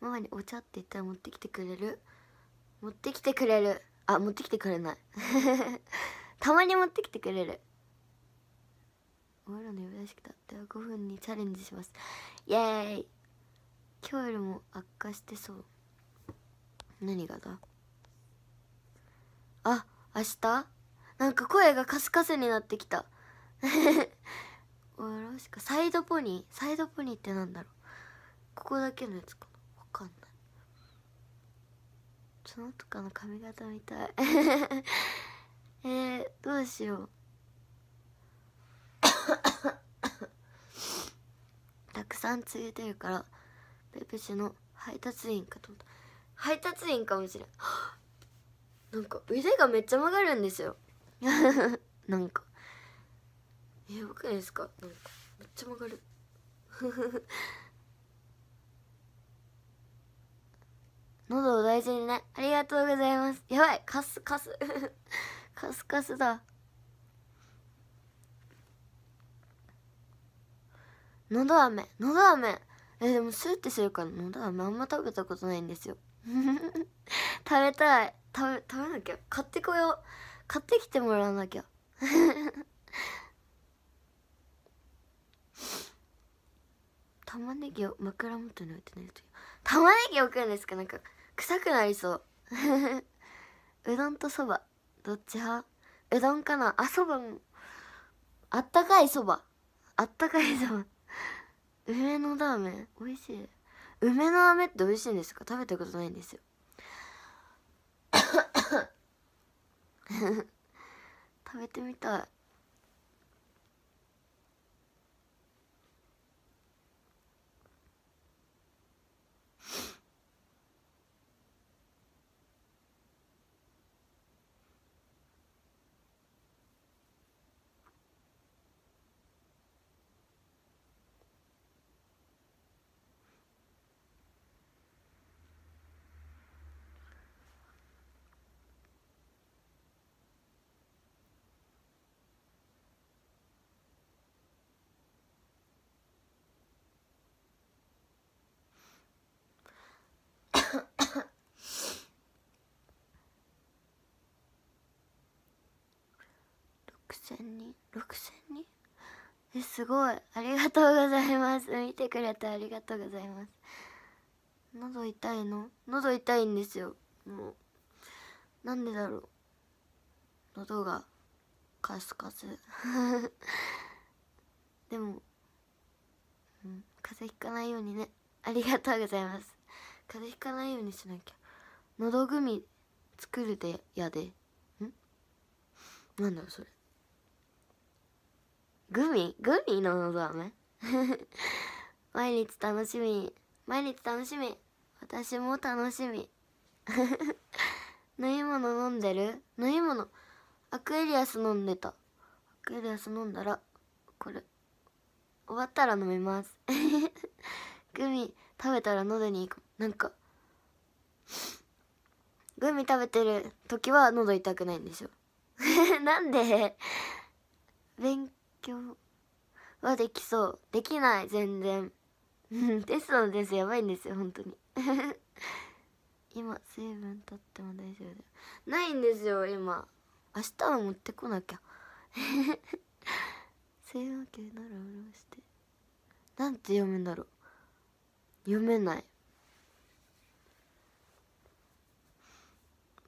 ママにお茶って言ったら持ってきてくれる持ってきてくれるあ持ってきてくれないたまに持ってきてくれるお風呂の呼び出しくたでは5分にチャレンジしますイエーイ今日よりも悪化してそう何がだあ明日なんか声がカスカスになってきたよろしくサイドポニーサイドポニーってなんだろうここだけのやつかなわかんないのとかの髪型みたいえー、どうしよう たくさんつげてるからペプシの配達員かと思った配達員かもしれん なんか腕がめっちゃ曲がるんですよ なんかえ僕ですかなんかめっちゃ曲がる 喉を大事にねありがとうございますやばいカスカスカスカスだのど飴のど飴えでもスーってするからのど飴あんま食べたことないんですよ 食べたい食べ食べなきゃ買ってこよう買ってきてもらわなきゃ 玉ねぎを枕元に置いてないと玉ねぎ置くんですかなんか臭くなりそう うどんとそばどっち派うどんかなあ、そばも。あったかいそば。あったかいそば。梅のラーメン美味しい。梅の飴って美味しいんですか食べたことないんですよ。食べてみたい。6000人6000人えすごいありがとうございます見てくれてありがとうございます喉痛いの喉痛いんですよもうなんでだろう喉がカスカス でも、うん、風邪ひかないようにねありがとうございます風邪ひかないようにしなきゃ喉グミ作るでやでんなんだろうそれグミグミののど飴 毎日楽しみ毎日楽しみ私も楽しみ 飲み物飲んでる飲み物アクエリアス飲んでたアクエリアス飲んだらこれ終わったら飲みます グミ食べたら喉にいいかもなんかグミ食べてる時は喉痛くないんでしょなんで勉強はできそうできない全然テストの点数やばいんですよ本当に 今水分とっても大丈夫だないんですよ今明日は持ってこなきゃ 水分計なら潤してなんて読むんだろう読めない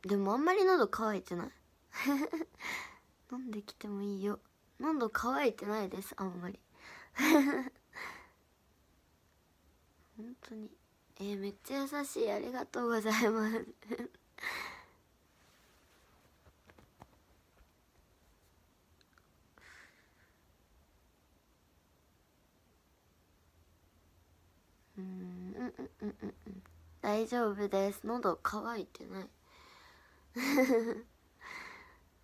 でもあんまり喉乾いてない 飲んできてもいいよ喉乾いてないですあんまり 本当にえー、めっちゃ優しいありがとうございますうんうんうんうん大丈夫です喉乾いてない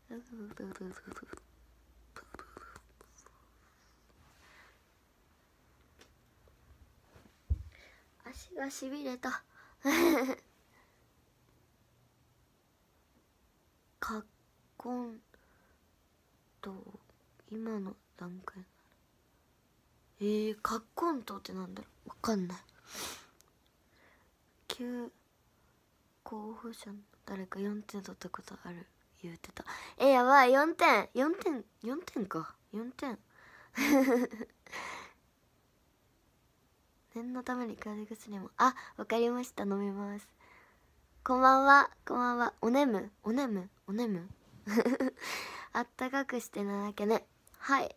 フフフフ足がしびれたかっこんと今の段階えー、かっこんとってなんだろうわかんない急候補者の誰か4点取ったことある言うてたえー、やばい4点4点4点か4点念のために風邪薬もあわかりました飲みますこんばんはこんばんはおねむおねむおねむ あったかくしてなだけねはい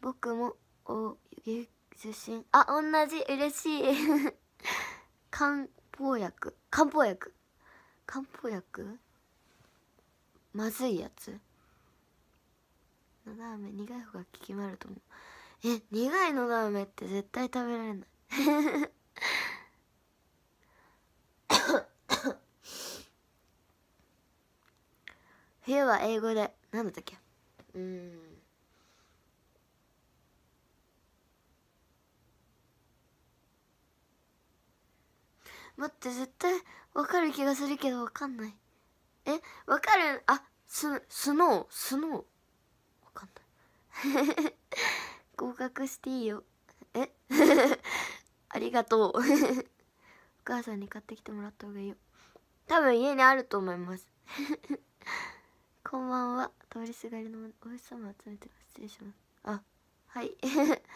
僕もお出身あ同じ嬉しい漢方薬漢方薬漢方薬まずいやつのラ苦い方が効きまると思うえ苦いのだめって絶対食べられない冬は英語で何だったっけうん待って絶対わかる気がするけどわかんないえわかるあススノースノーわかんない合格していいよえ ありがとうお母さんに買ってきてもらった方がいいよ多分家にあると思います こんばんは通りすがりのお日様集めてます失礼しますあはい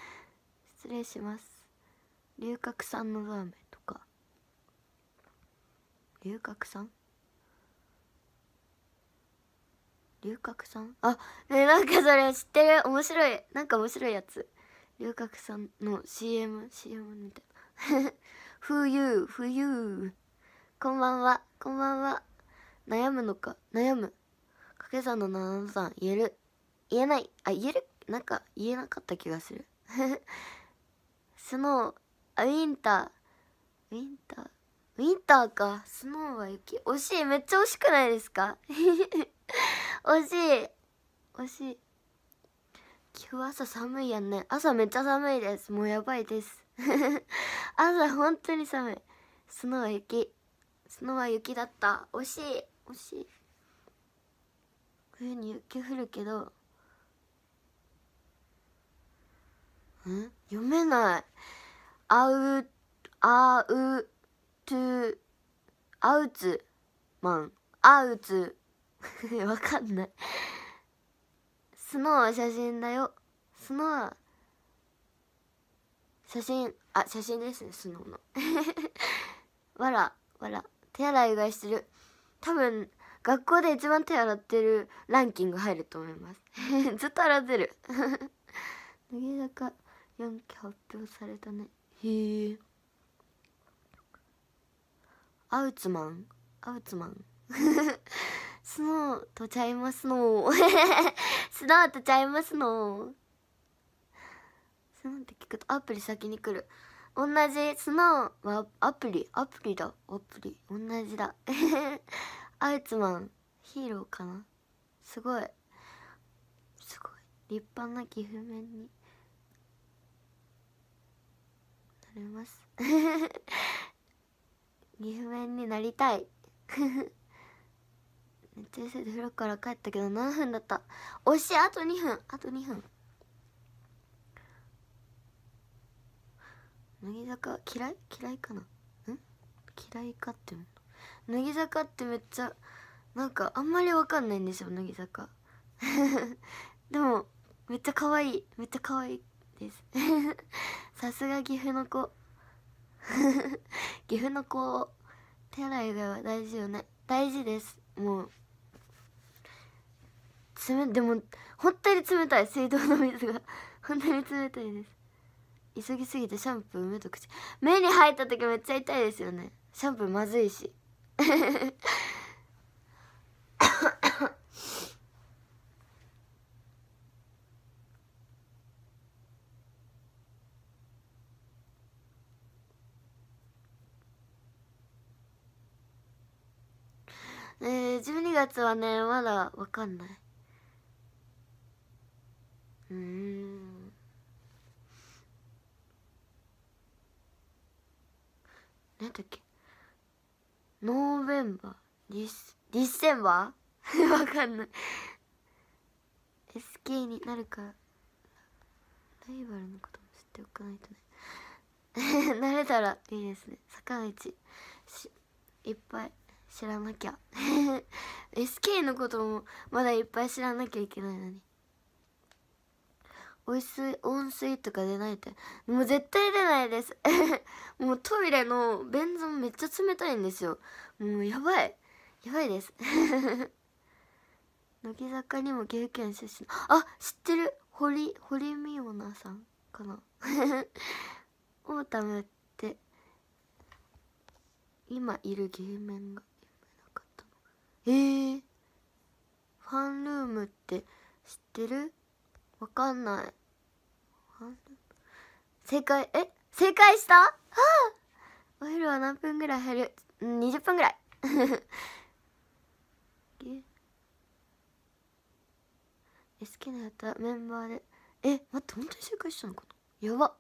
失礼します龍角散のラーメンとか龍角散龍角散あねなんかそれ知ってる面白いなんか面白いやつ龍角散の CMCM CM みたいな「ふ冬冬こんばんはこんばんは悩むのか悩む掛け算の7さん言える言えないあ言えるなんか言えなかった気がする スノーあウィンターウィンターウィンターかスノーは雪惜しいめっちゃ惜しくないですか 惜しい惜しい今日朝寒いやんね朝めっちゃ寒いですもうやばいです 朝本当に寒い砂は雪砂は雪だった惜しい惜しい冬に雪降るけどん読めないアウアウトゥアウツマンアウツ わかんないスノーは写真だよスノは、写真あ写真ですねスノーの わらわら手洗いがいしてる多分学校で一番手洗ってるランキング入ると思います ずっと洗ってる乃木坂4期発表されたねへえアウツマンアウツマンスノーとちゃいますの スノーとちゃいますのスノーって聞くとアプリ先に来る同じスノーはアプリアプリだアプリ同じだ アイツマンヒーローかなすごいすごい立派な岐阜面になれます岐阜面になりたい先生で風呂から帰ったけど何分だった惜しいあと2分あと2分乃木坂嫌い嫌いかなん嫌いかって乃木坂ってめっちゃなんかあんまりわかんないんですよ乃木坂 でもめっちゃ可愛いめっちゃ可愛いです さすが岐阜の子 岐阜の子手洗いがは大事よね大事ですもうでも本当に冷たい水道の水が 本当に冷たいです急ぎすぎてシャンプー目と口目に入った時めっちゃ痛いですよねシャンプーまずいし えー、12月はねまだわかんないうん何だっけノーベンバーディスディッセンバーわかんない SK になるからライバルのことも知っておかないとねな れたらいいですね坂道いっぱい知らなきゃ SK のこともまだいっぱい知らなきゃいけないのにおいしい温水とか出ないってもう絶対出ないです もうトイレの便座もめっちゃ冷たいんですよもうやばいやばいです 乃木坂にも岐阜県出身あ知ってる堀堀美央奈さんかな オータムって今いる芸面がえー、ファンルームって知ってるわかんない正解え正解した、はあお昼は何分ぐらい減る20分ぐらい え好きなやたメンバーでえ待って本当に正解したのかなやば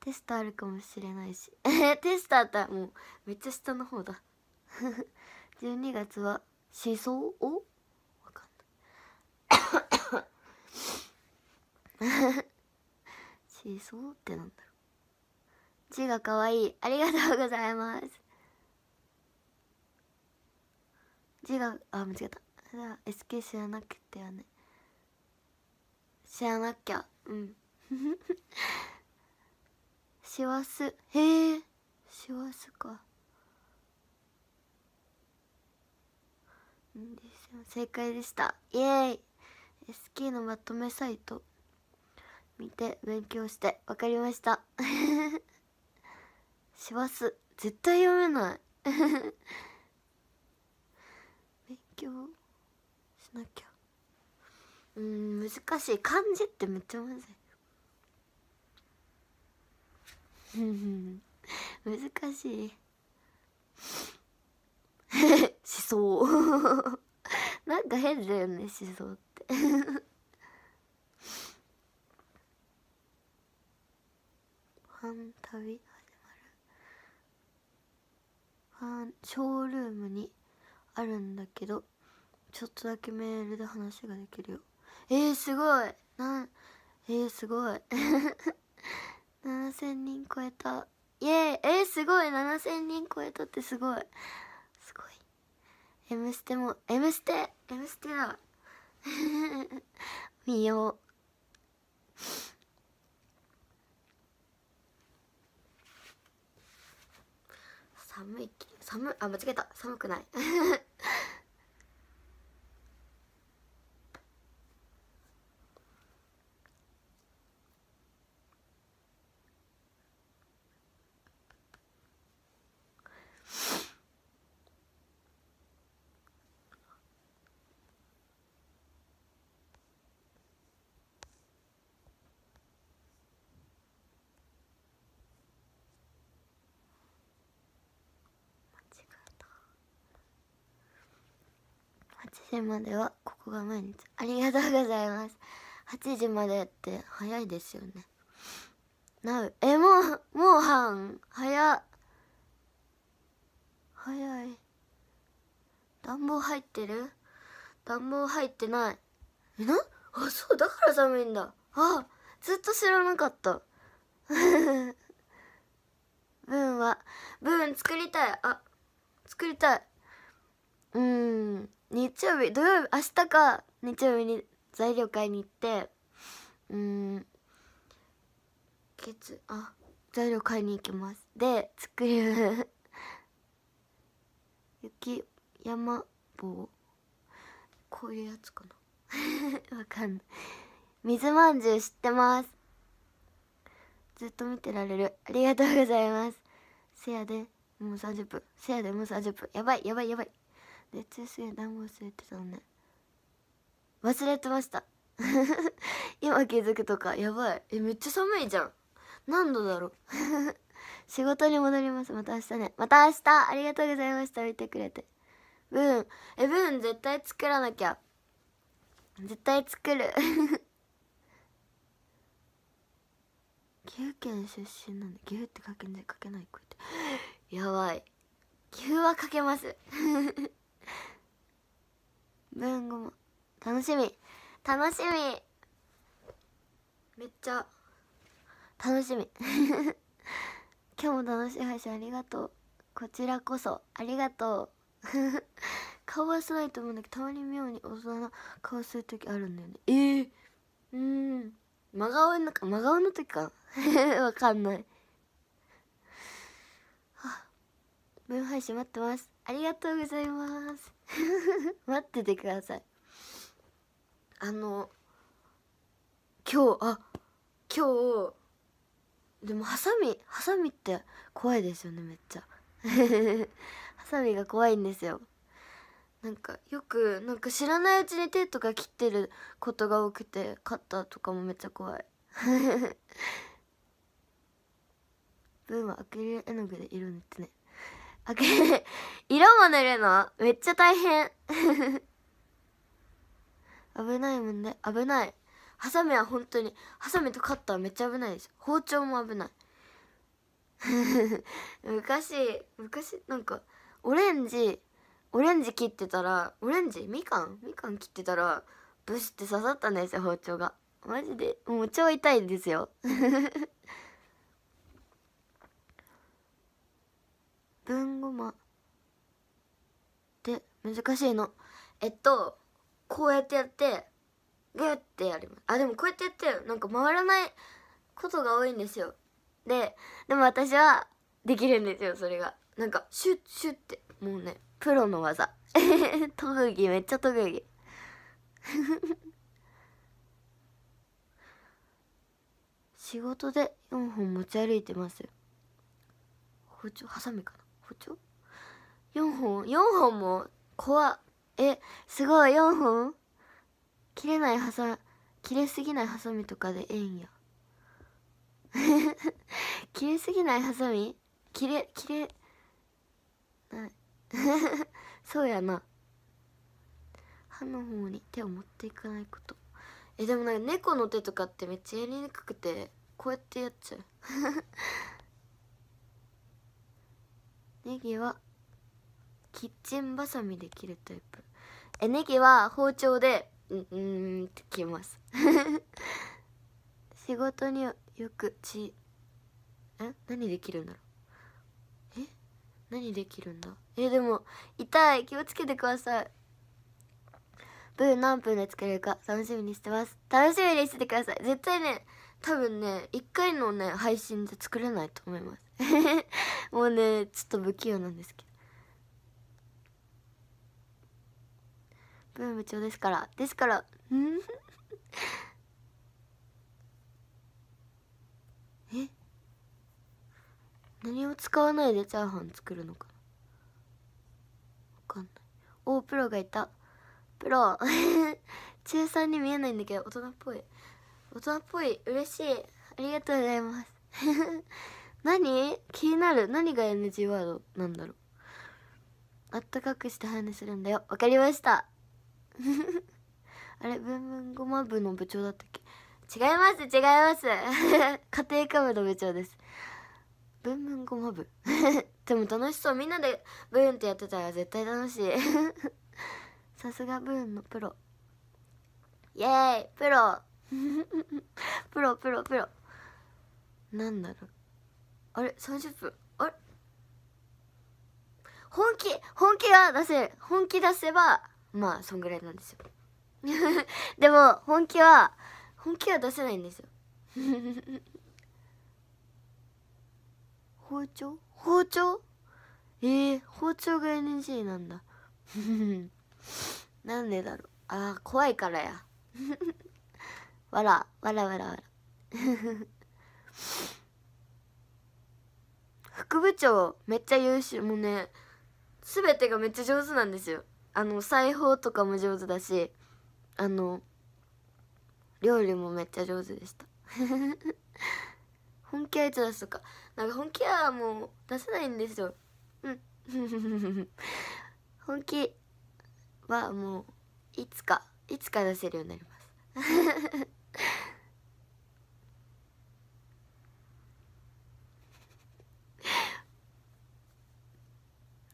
テストあるかもしれないし テストあったらもうめっちゃ下の方だ12 月は思想をわかんないシそうってなんだろう字がかわいいありがとうございます字があ間違えたじゃあ SK 知らなくてはね知らなきゃうんわす、へえわすか正解でしたイエーイ SK のまとめサイト見て勉強して分かりました します絶対読めない 勉強しなきゃうん難しい漢字ってめっちゃむずい 難しい思想なんか変だよね思想って飯旅始まるショールームにあるんだけどちょっとだけメールで話ができるよえー、すごいなんえー、すごい7000 人超えたイエーイえー、すごい7000人超えたってすごいすごい「M ステ」も「M ステ」「M ステ」だ 見よう寒い寒あ間違えた寒くない時まではここが毎日ありがとうございます8時までって早いですよねなうえもうもう半早早い暖房入ってる暖房入ってないえなあそうだから寒いんだあずっと知らなかった文 は文作りたいあ作りたいうん日曜日土曜日明日か日曜日に材料買いに行ってうん月あ材料買いに行きますで作る 雪山棒こういうやつかな わかんない水まんじゅう知ってますずっと見てられるありがとうございますせやでもう30分せやでもう30分やばいやばいやばい熱すぎ何も忘れてたのね忘れてました 今気づくとかやばいえめっちゃ寒いじゃん何度だろう 仕事に戻りますまた明日ねまた明日ありがとうございました見てくれてブーンえブーン絶対作らなきゃ絶対作る岐阜 県出身なんで岐阜って書けない書けないこうやって やばい岐阜は書けます文語も楽しみ楽しみめっちゃ楽しみ 今日も楽しい配信ありがとうこちらこそありがとう 顔はしないと思うんだけどたまに妙に大人の顔する時あるんだよねえー、うん真顔なんか真顔の時か わかんない分配信待ってますありがとうございます 待っててくださいあの今日あ今日でもハサミハサミって怖いですよねめっちゃ ハサミが怖いんですよなんかよくなんか知らないうちに手とか切ってることが多くてカッターとかもめっちゃ怖い ブーはアクリル絵の具で色塗ってねあけ、色も塗るのめっちゃ大変 危ないもんね。危ない。ハサミは本当に、ハサミとカッターめっちゃ危ないです。包丁も危ない。昔、昔、なんか、オレンジ、オレンジ切ってたら、オレンジみかんみかん切ってたら、ブシって刺さったんですよ、包丁が。マジで。もう超痛いですよ。文語で難しいのえっとこうやってやってグッてやりますあでもこうやってやってなんか回らないことが多いんですよででも私はできるんですよそれがなんかシュッシュッてもうねプロの技 特技めっちゃ特技 仕事で4本持ち歩いてます包丁ハサミかな包丁 ?4 本 ?4 本も怖っ。え、すごい、4本切れないはさ切れすぎないハサミとかでええんや。切れすぎないハサミ切れ、切れ、ない。そうやな。歯の方に手を持っていかないこと。え、でもなんか猫の手とかってめっちゃやりにくくて、こうやってやっちゃう。ネギはキッチンバサミで切るタイプえネギは包丁でうんうんって切ます 仕事によくちえ何できるんだろうえ何できるんだえでも痛い気をつけてくださいー何分で作れるか楽しみにしてます楽しみにしててください絶対ね多分ね1回のね配信で作れないと思いますもうねちょっと不器用なんですけどブーム長ですからですからうんえ何も使わないでチャーハン作るのかなわかんないおおプロがいたプロ 中3に見えないんだけど大人っぽい大人っぽい嬉しいありがとうございます何気になる何が NG ワードなんだろうあったかくして話するんだよわかりました あれ文文ごま部の部長だったっけ違います違います 家庭科部の部長です文文ごま部 でも楽しそうみんなでブーンってやってたら絶対楽しいさすがブーンのプロイエーイプロプロプロプロなんだろうあれ30分あれ本気本気は出せ本気出せばまあそんぐらいなんですよ でも本気は本気は出せないんですよ 包丁包丁えー、包丁が NG なんだ なんでだろうああ怖いからやわらわらわらわら副部長めっちゃ優秀もうね全てがめっちゃ上手なんですよあの裁縫とかも上手だしあの料理もめっちゃ上手でした 本気はいつ出すとかなんか本気はもう出せないんですようん 本気はもういつかいつか出せるようになります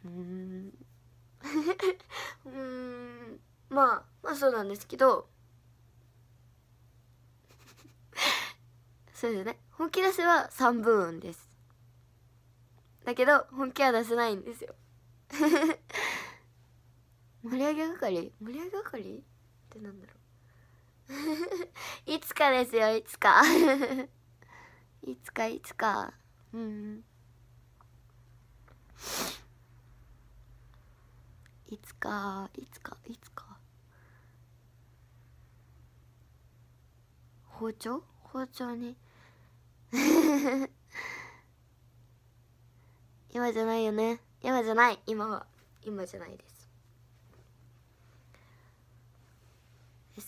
うん うん まあまあそうなんですけど そうですね本気出せは3分音ですだけど本気は出せないんですよ盛り上げ係盛り上げ係ってなんだろういつかですよいつかいつかいつかうんいつかいつかいつか包丁包丁に 今じゃないよね今じゃない今は今じゃないです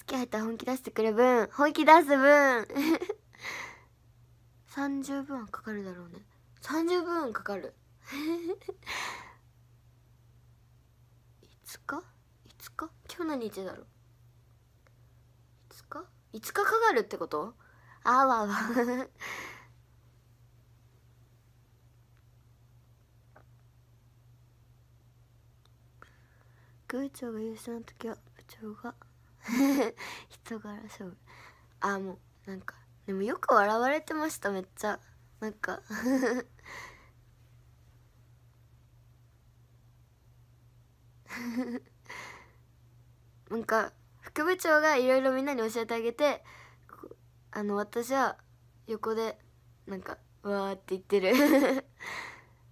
好き入ったら本気出してくれ分本気出す分30 分はかかるだろうね30分かかる5日 ?5 日今日何日だろう ?5 日 ?5 日かかるってことあわわ部 長が優勝の時は部長が 人柄勝負あもうなんかでもよく笑われてましためっちゃなんか なんか副部長がいろいろみんなに教えてあげてあの私は横でなんかわーって言ってる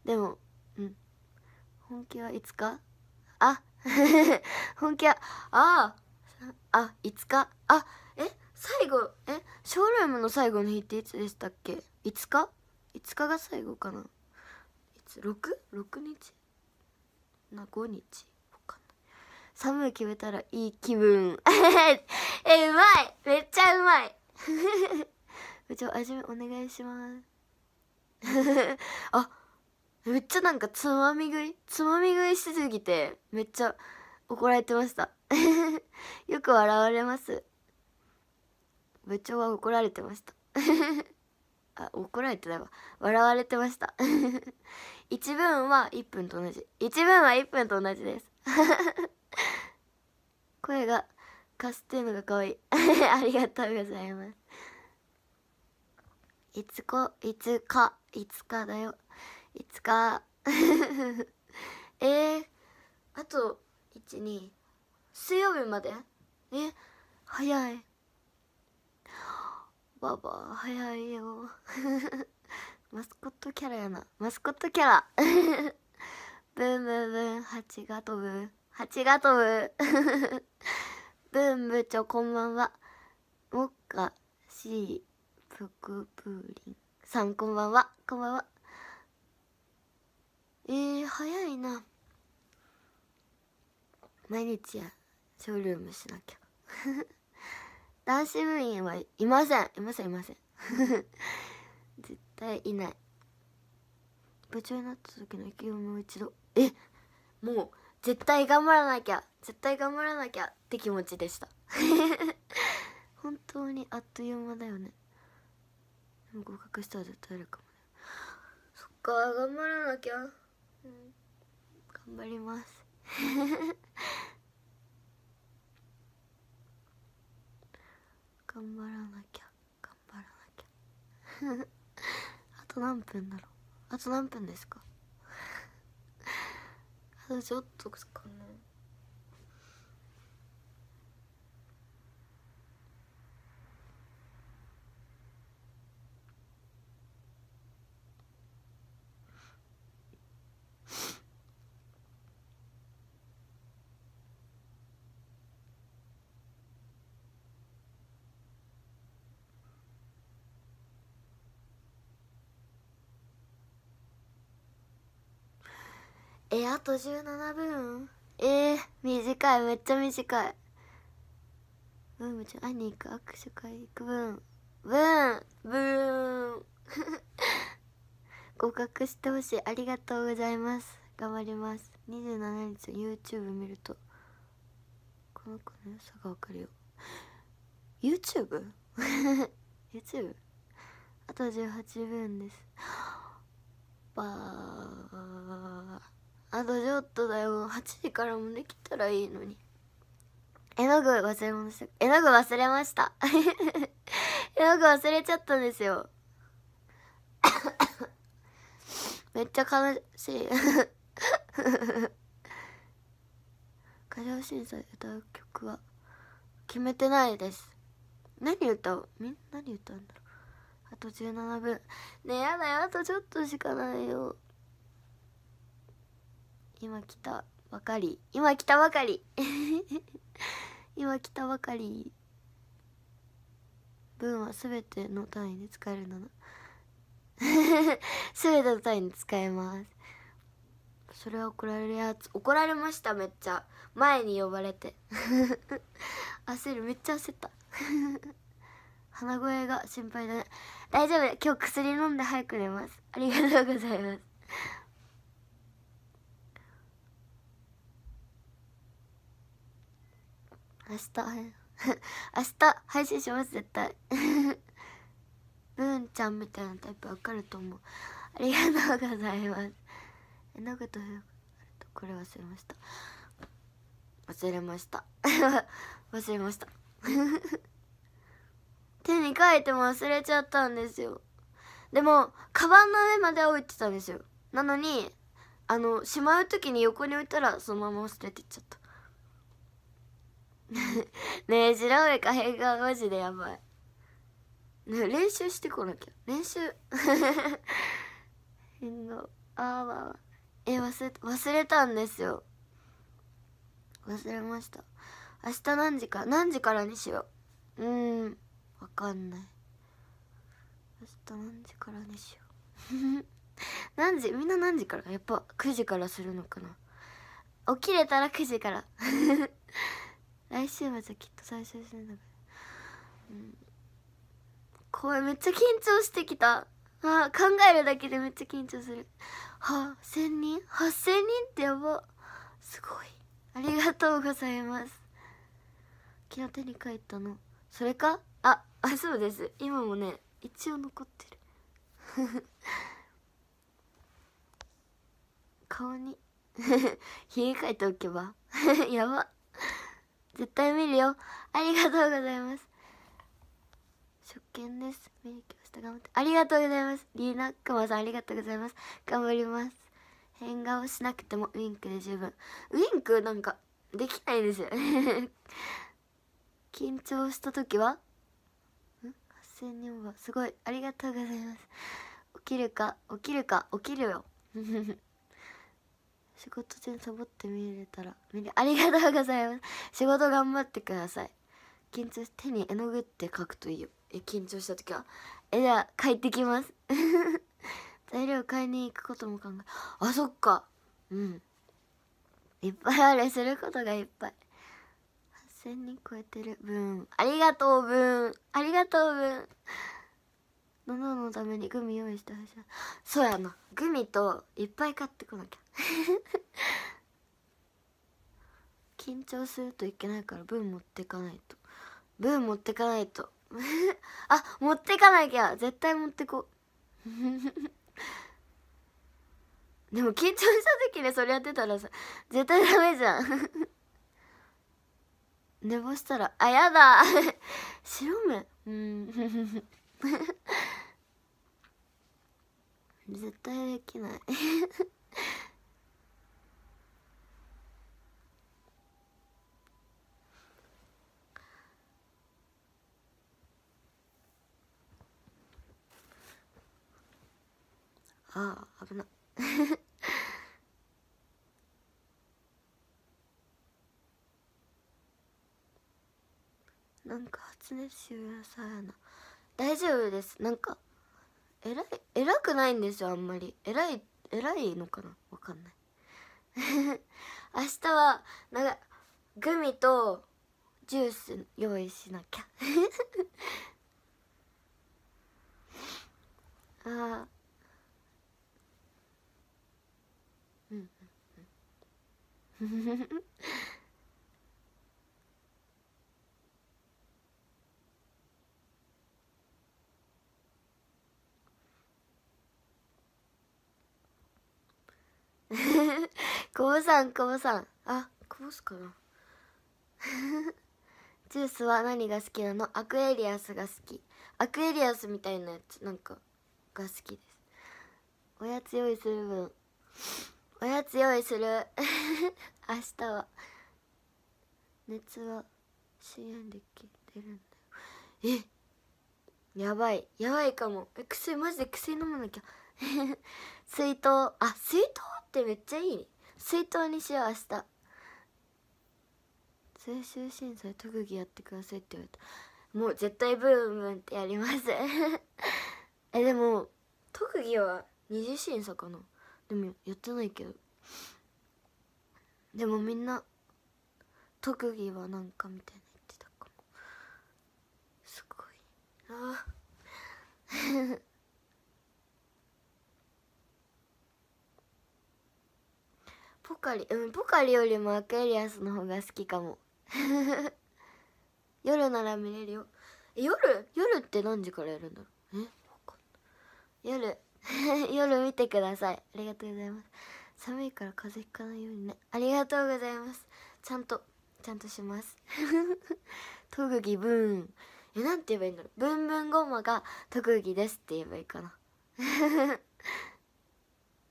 でもうん本気はいつかあ 本気はあああ5日あえ最後えショールームの最後の日っていつでしたっけ5日 ?5 日が最後かないつ 6?6 日な5日サム決めたらいい気分 えうまいめっちゃうまい 部長味見お願いします あめっちゃなんかつまみ食いつまみ食いしすぎてめっちゃ怒られてましたよく笑われます部長は怒られてましたあ怒られてないわ笑われてました一文は1分と同じ一文は1分と同じです声がカスティるのが可愛い ありがとうございますいつこいつかいつかだよいつか えー、あと12水曜日までえ早いババ早いよ マスコットキャラやなマスコットキャラブンブンブン蜂が飛ぶ蜂が飛ぶブンブチョこんばんはもっかしーぷくぷりんさんこんばんはこんばんはえー、早いな毎日やショールームしなきゃ 男子部員はいませんいませんいません 絶対いない部長になった時の意気込みを一度えもう絶対頑張らなきゃ絶対頑張らなきゃって気持ちでした 本当にあっという間だよねでも合格したら絶対あるかもねそっか頑張らなきゃ、うん、頑張ります 頑張らなきゃ頑張らなきゃ あと何分だろうあと何分ですかちょっとかなえあと17分えー、短いめっちゃ短いブームちゃん会いに行く握手会行くブーンブーンブーン 合格してほしいありがとうございます頑張ります27日 YouTube 見るとこの子の良さが分かるよ YouTube? YouTube? あと18分ですばーあとちょっとだよ8時からもできたらいいのに絵の具忘れました絵の具忘れました絵の具忘れちゃったんですよ めっちゃ悲しい歌唱 審査で歌う曲は決めてないです何歌うみんな何歌うんだろうあと17分ねえやだよあとちょっとしかないよ今来たばかり今来たばかり 今来たばかり分は全ての単位で使えるのな 全ての単位で使えますそれは怒られるやつ怒られましためっちゃ前に呼ばれて 焦るめっちゃ焦った鼻声が心配だね大丈夫今日薬飲んで早く寝ますありがとうございます明日 明日配信します絶対ブ ーンちゃんみたいなタイプわかると思うありがとうございますえなんことこれ忘れました忘れました 忘れました手に書いても忘れちゃったんですよでもカバンの上まで置いてたんですよなのにあのしまう時に横に置いたらそのまま忘れてっちゃった ねえ白上か変顔マジでやばい、ね、練習してこなきゃ練習 変顔あーわえ忘れ忘れたんですよ忘れました明日何時か何時からにしよううんわかんない明日何時からにしよう 何時みんな何時からやっぱ9時からするのかな起きれたら9時から来週末きっと最終戦だから、うん、怖いめっちゃ緊張してきたあ考えるだけでめっちゃ緊張するは1000人8000人ってやばすごいありがとうございます昨日手に帰ったのそれかああそうです今もね一応残ってる 顔に ひげかいておけば やば絶対見るよありがとうございます初見です見にした頑張ってありがとうございますリーナクマさんありがとうございます頑張ります変顔しなくてもウィンクで十分ウィンクなんかできないですよね 緊張した時はん8000人はすごいありがとうございます起きるか起きるか起きるよ仕事中サボって見れたら見れありがとうございます仕事頑張ってください緊張して手に絵の具って書くといいよえ緊張した時はえじゃあ帰ってきます 材料買いに行くことも考えあそっかうんいっぱいあれすることがいっぱい8000人超えてる分ありがとう分ありがとう分ナナのためにグミ用意してほしい そうやなグミといっぱい買ってこなきゃ 緊張するといけないから分持ってかないと分持ってかないと あ持ってかなきゃ絶対持ってこ でも緊張した時にそれやってたらさ絶対ダメじゃん寝坊したらあやだ白目うん 絶対できない ああ危な なんか発熱しうるさやな大丈夫ですなんか偉い偉くないんですよあんまり偉い偉いのかなわかんない 明日はなんかグミとジュース用意しなきゃ あうんうんうん こ ぼさんこぼさんあこぼすかな ジュースは何が好きなのアクエリアスが好きアクエリアスみたいなやつなんかが好きですおやつ用意する分おやつ用意する 明日は熱は深夜でき。えるんだよえやばいやばいかもえ薬マジで薬飲まなきゃ水筒あ水筒ってめっちゃいい、水筒にしよう明日最終審査特技やってくださいって言われたもう絶対ブンブンってやります えでも特技は二次審査かなでもやってないけどでもみんな特技はなんかみたいな言ってたかもすごいああポカリうんポカリよりもアクエリアスの方が好きかも 夜なら見れるよ夜夜って何時からやるんだろうえ夜 夜見てくださいありがとうございます寒いから風邪ひかないようにねありがとうございますちゃんとちゃんとします 特技ブーンえなんて言えばいいんだろうブンブンゴマが特技ですって言えばいいかな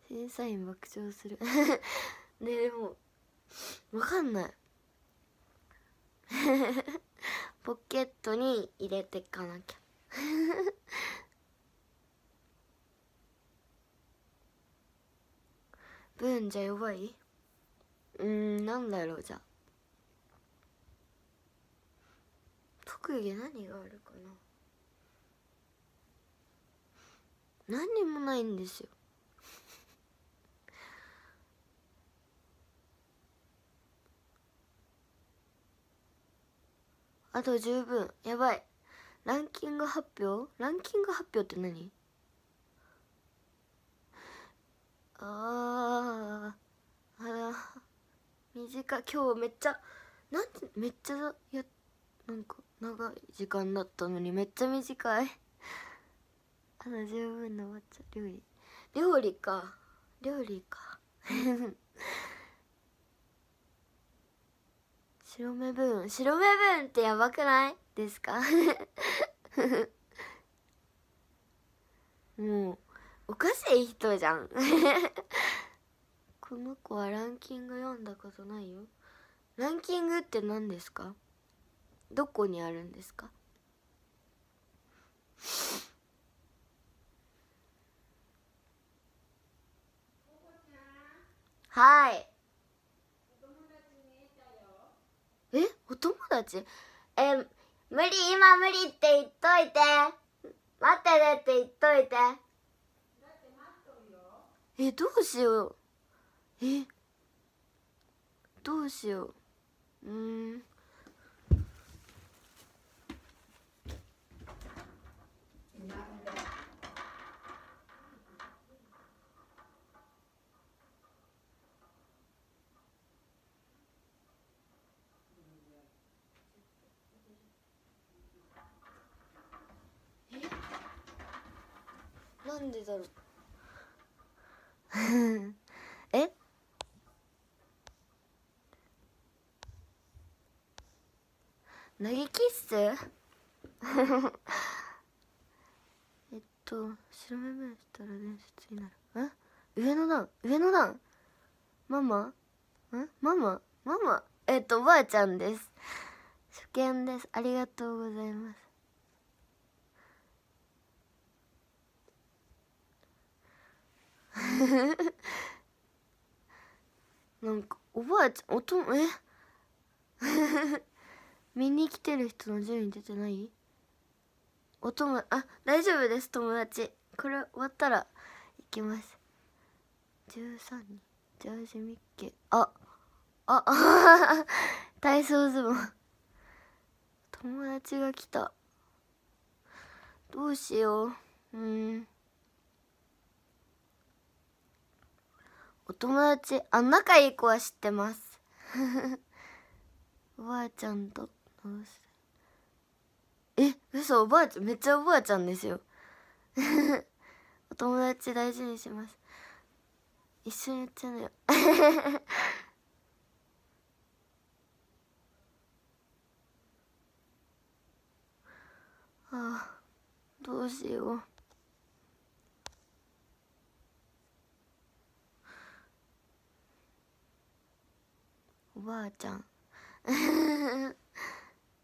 審査員爆笑するねでもわかんない ポケットに入れてかなきゃブーンじゃ弱いうんなんだろうじゃ特技何があるかな何にもないんですよあと十分やばいランキング発表ランキング発表って何ああら短今日めっちゃなんてめっちゃやなんか長い時間だったのにめっちゃ短いあの十分の抹茶料理料理か料理か白目ブーン白目ブーンってやばくないですか もうおかしい人じゃん この子はランキング読んだことないよランキングって何ですかどこにあるんですか はいえお友達え無理今無理って言っといて待ってねって言っといてえどうしようえどうしよううんなんでだろう え投げキッス えっと白目目したら伝説になるえ上の段上の段ママんママママえっとおばあちゃんです初見ですありがとうございます なんかおばあちゃんおとえ 見に来てる人の順位出てないおともあ大丈夫です友達これ終わったら行きます13人ジャージミッケあああ 体操ズボン友達が来たどうしよううんお友達あ仲いい子は知ってます おばあちゃんとえ嘘おばあちゃんめっちゃおばあちゃんですよ お友達大事にします一緒にやっちゃうのよ ああどうしようおばあちゃん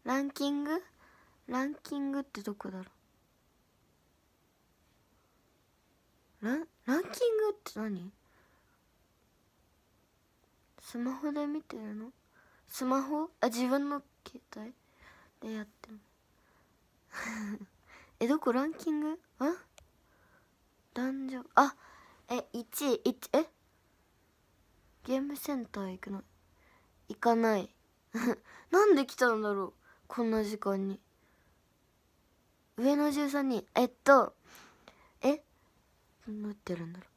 ランキングランキングってどこだろうランランキングって何スマホで見てるのスマホあ自分の携帯でやってる えどこランキングあ男女あえ1位1えゲームセンター行くの行かない なんで来たんだろうこんな時間に上の13人えっとえ何ってるんだろう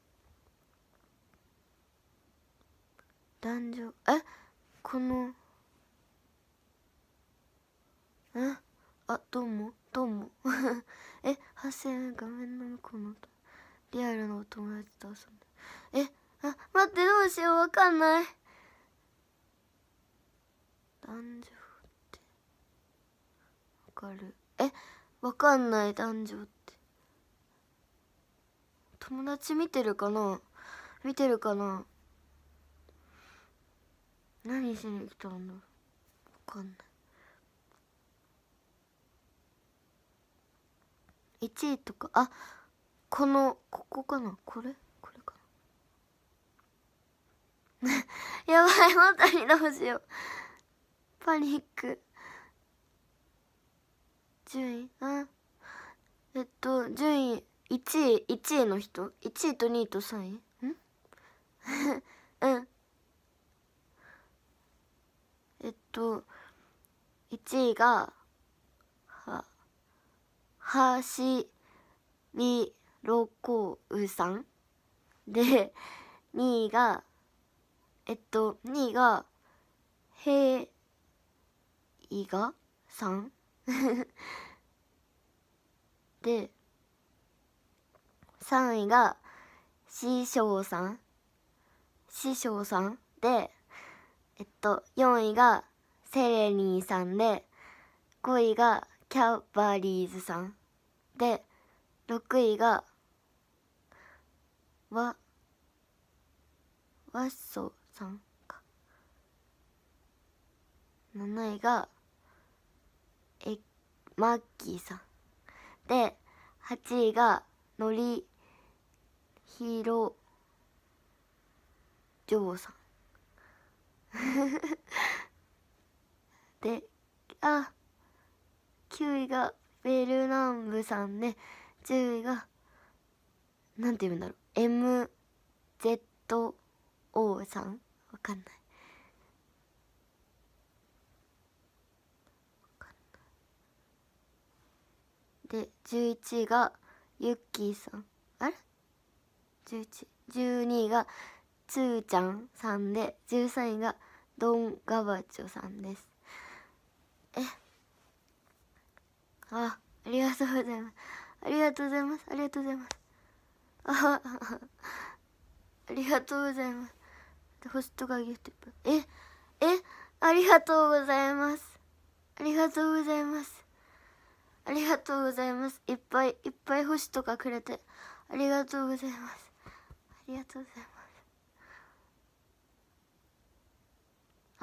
男女えこのえあどうもどうも え8000円画面の向こうのリアルのお友達と遊んでえあ待ってどうしようわかんない誕生ってわかるえわかんない誕生って友達見てるかな見てるかな何しに来たんだわかんない1位とかあこのここかなこれこれかな やばい本当にどうしようパニック順位あえっと順位1位1位の人1位と2位と3位ん うんえっと1位がははしみろこうさんで2位がえっと2位がへいが3 で3位が師匠さん師匠さんでえっと4位がセレニーさんで5位がキャバリーズさんで6位がわわっそさんか7位がマッキーさんで8位がのりひろじょうさん であ9位がベルナンブさんで、ね、10位がなんて言うんだろう MZO さんわかんないで11位がユッキーさんあれ ?1112 位がつーちゃんさんで13位がドン・ガバチョさんですえあありがとうございますありがとうございますありがとうございますあありがとうございますホストがギフトええありがとうございますありがとうございますありがとうございますいっぱいいっぱい星とかくれてありがとうございますありがとうございます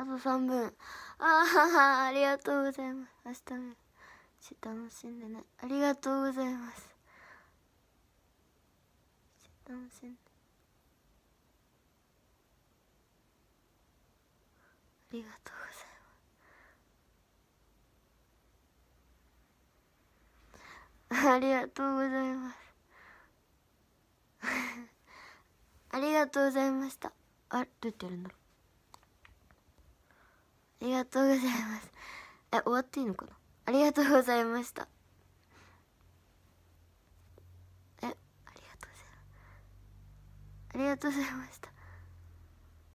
あと3分ああありがとうございます明日もちっと楽しんでねありがとうございますちっと楽しんでありがとう ありがとうございます ありがとうございましたあどうやってやるんだろうありがとうございますえ終わっていいのかなありがとうございましたえありがとうございますありがとうございました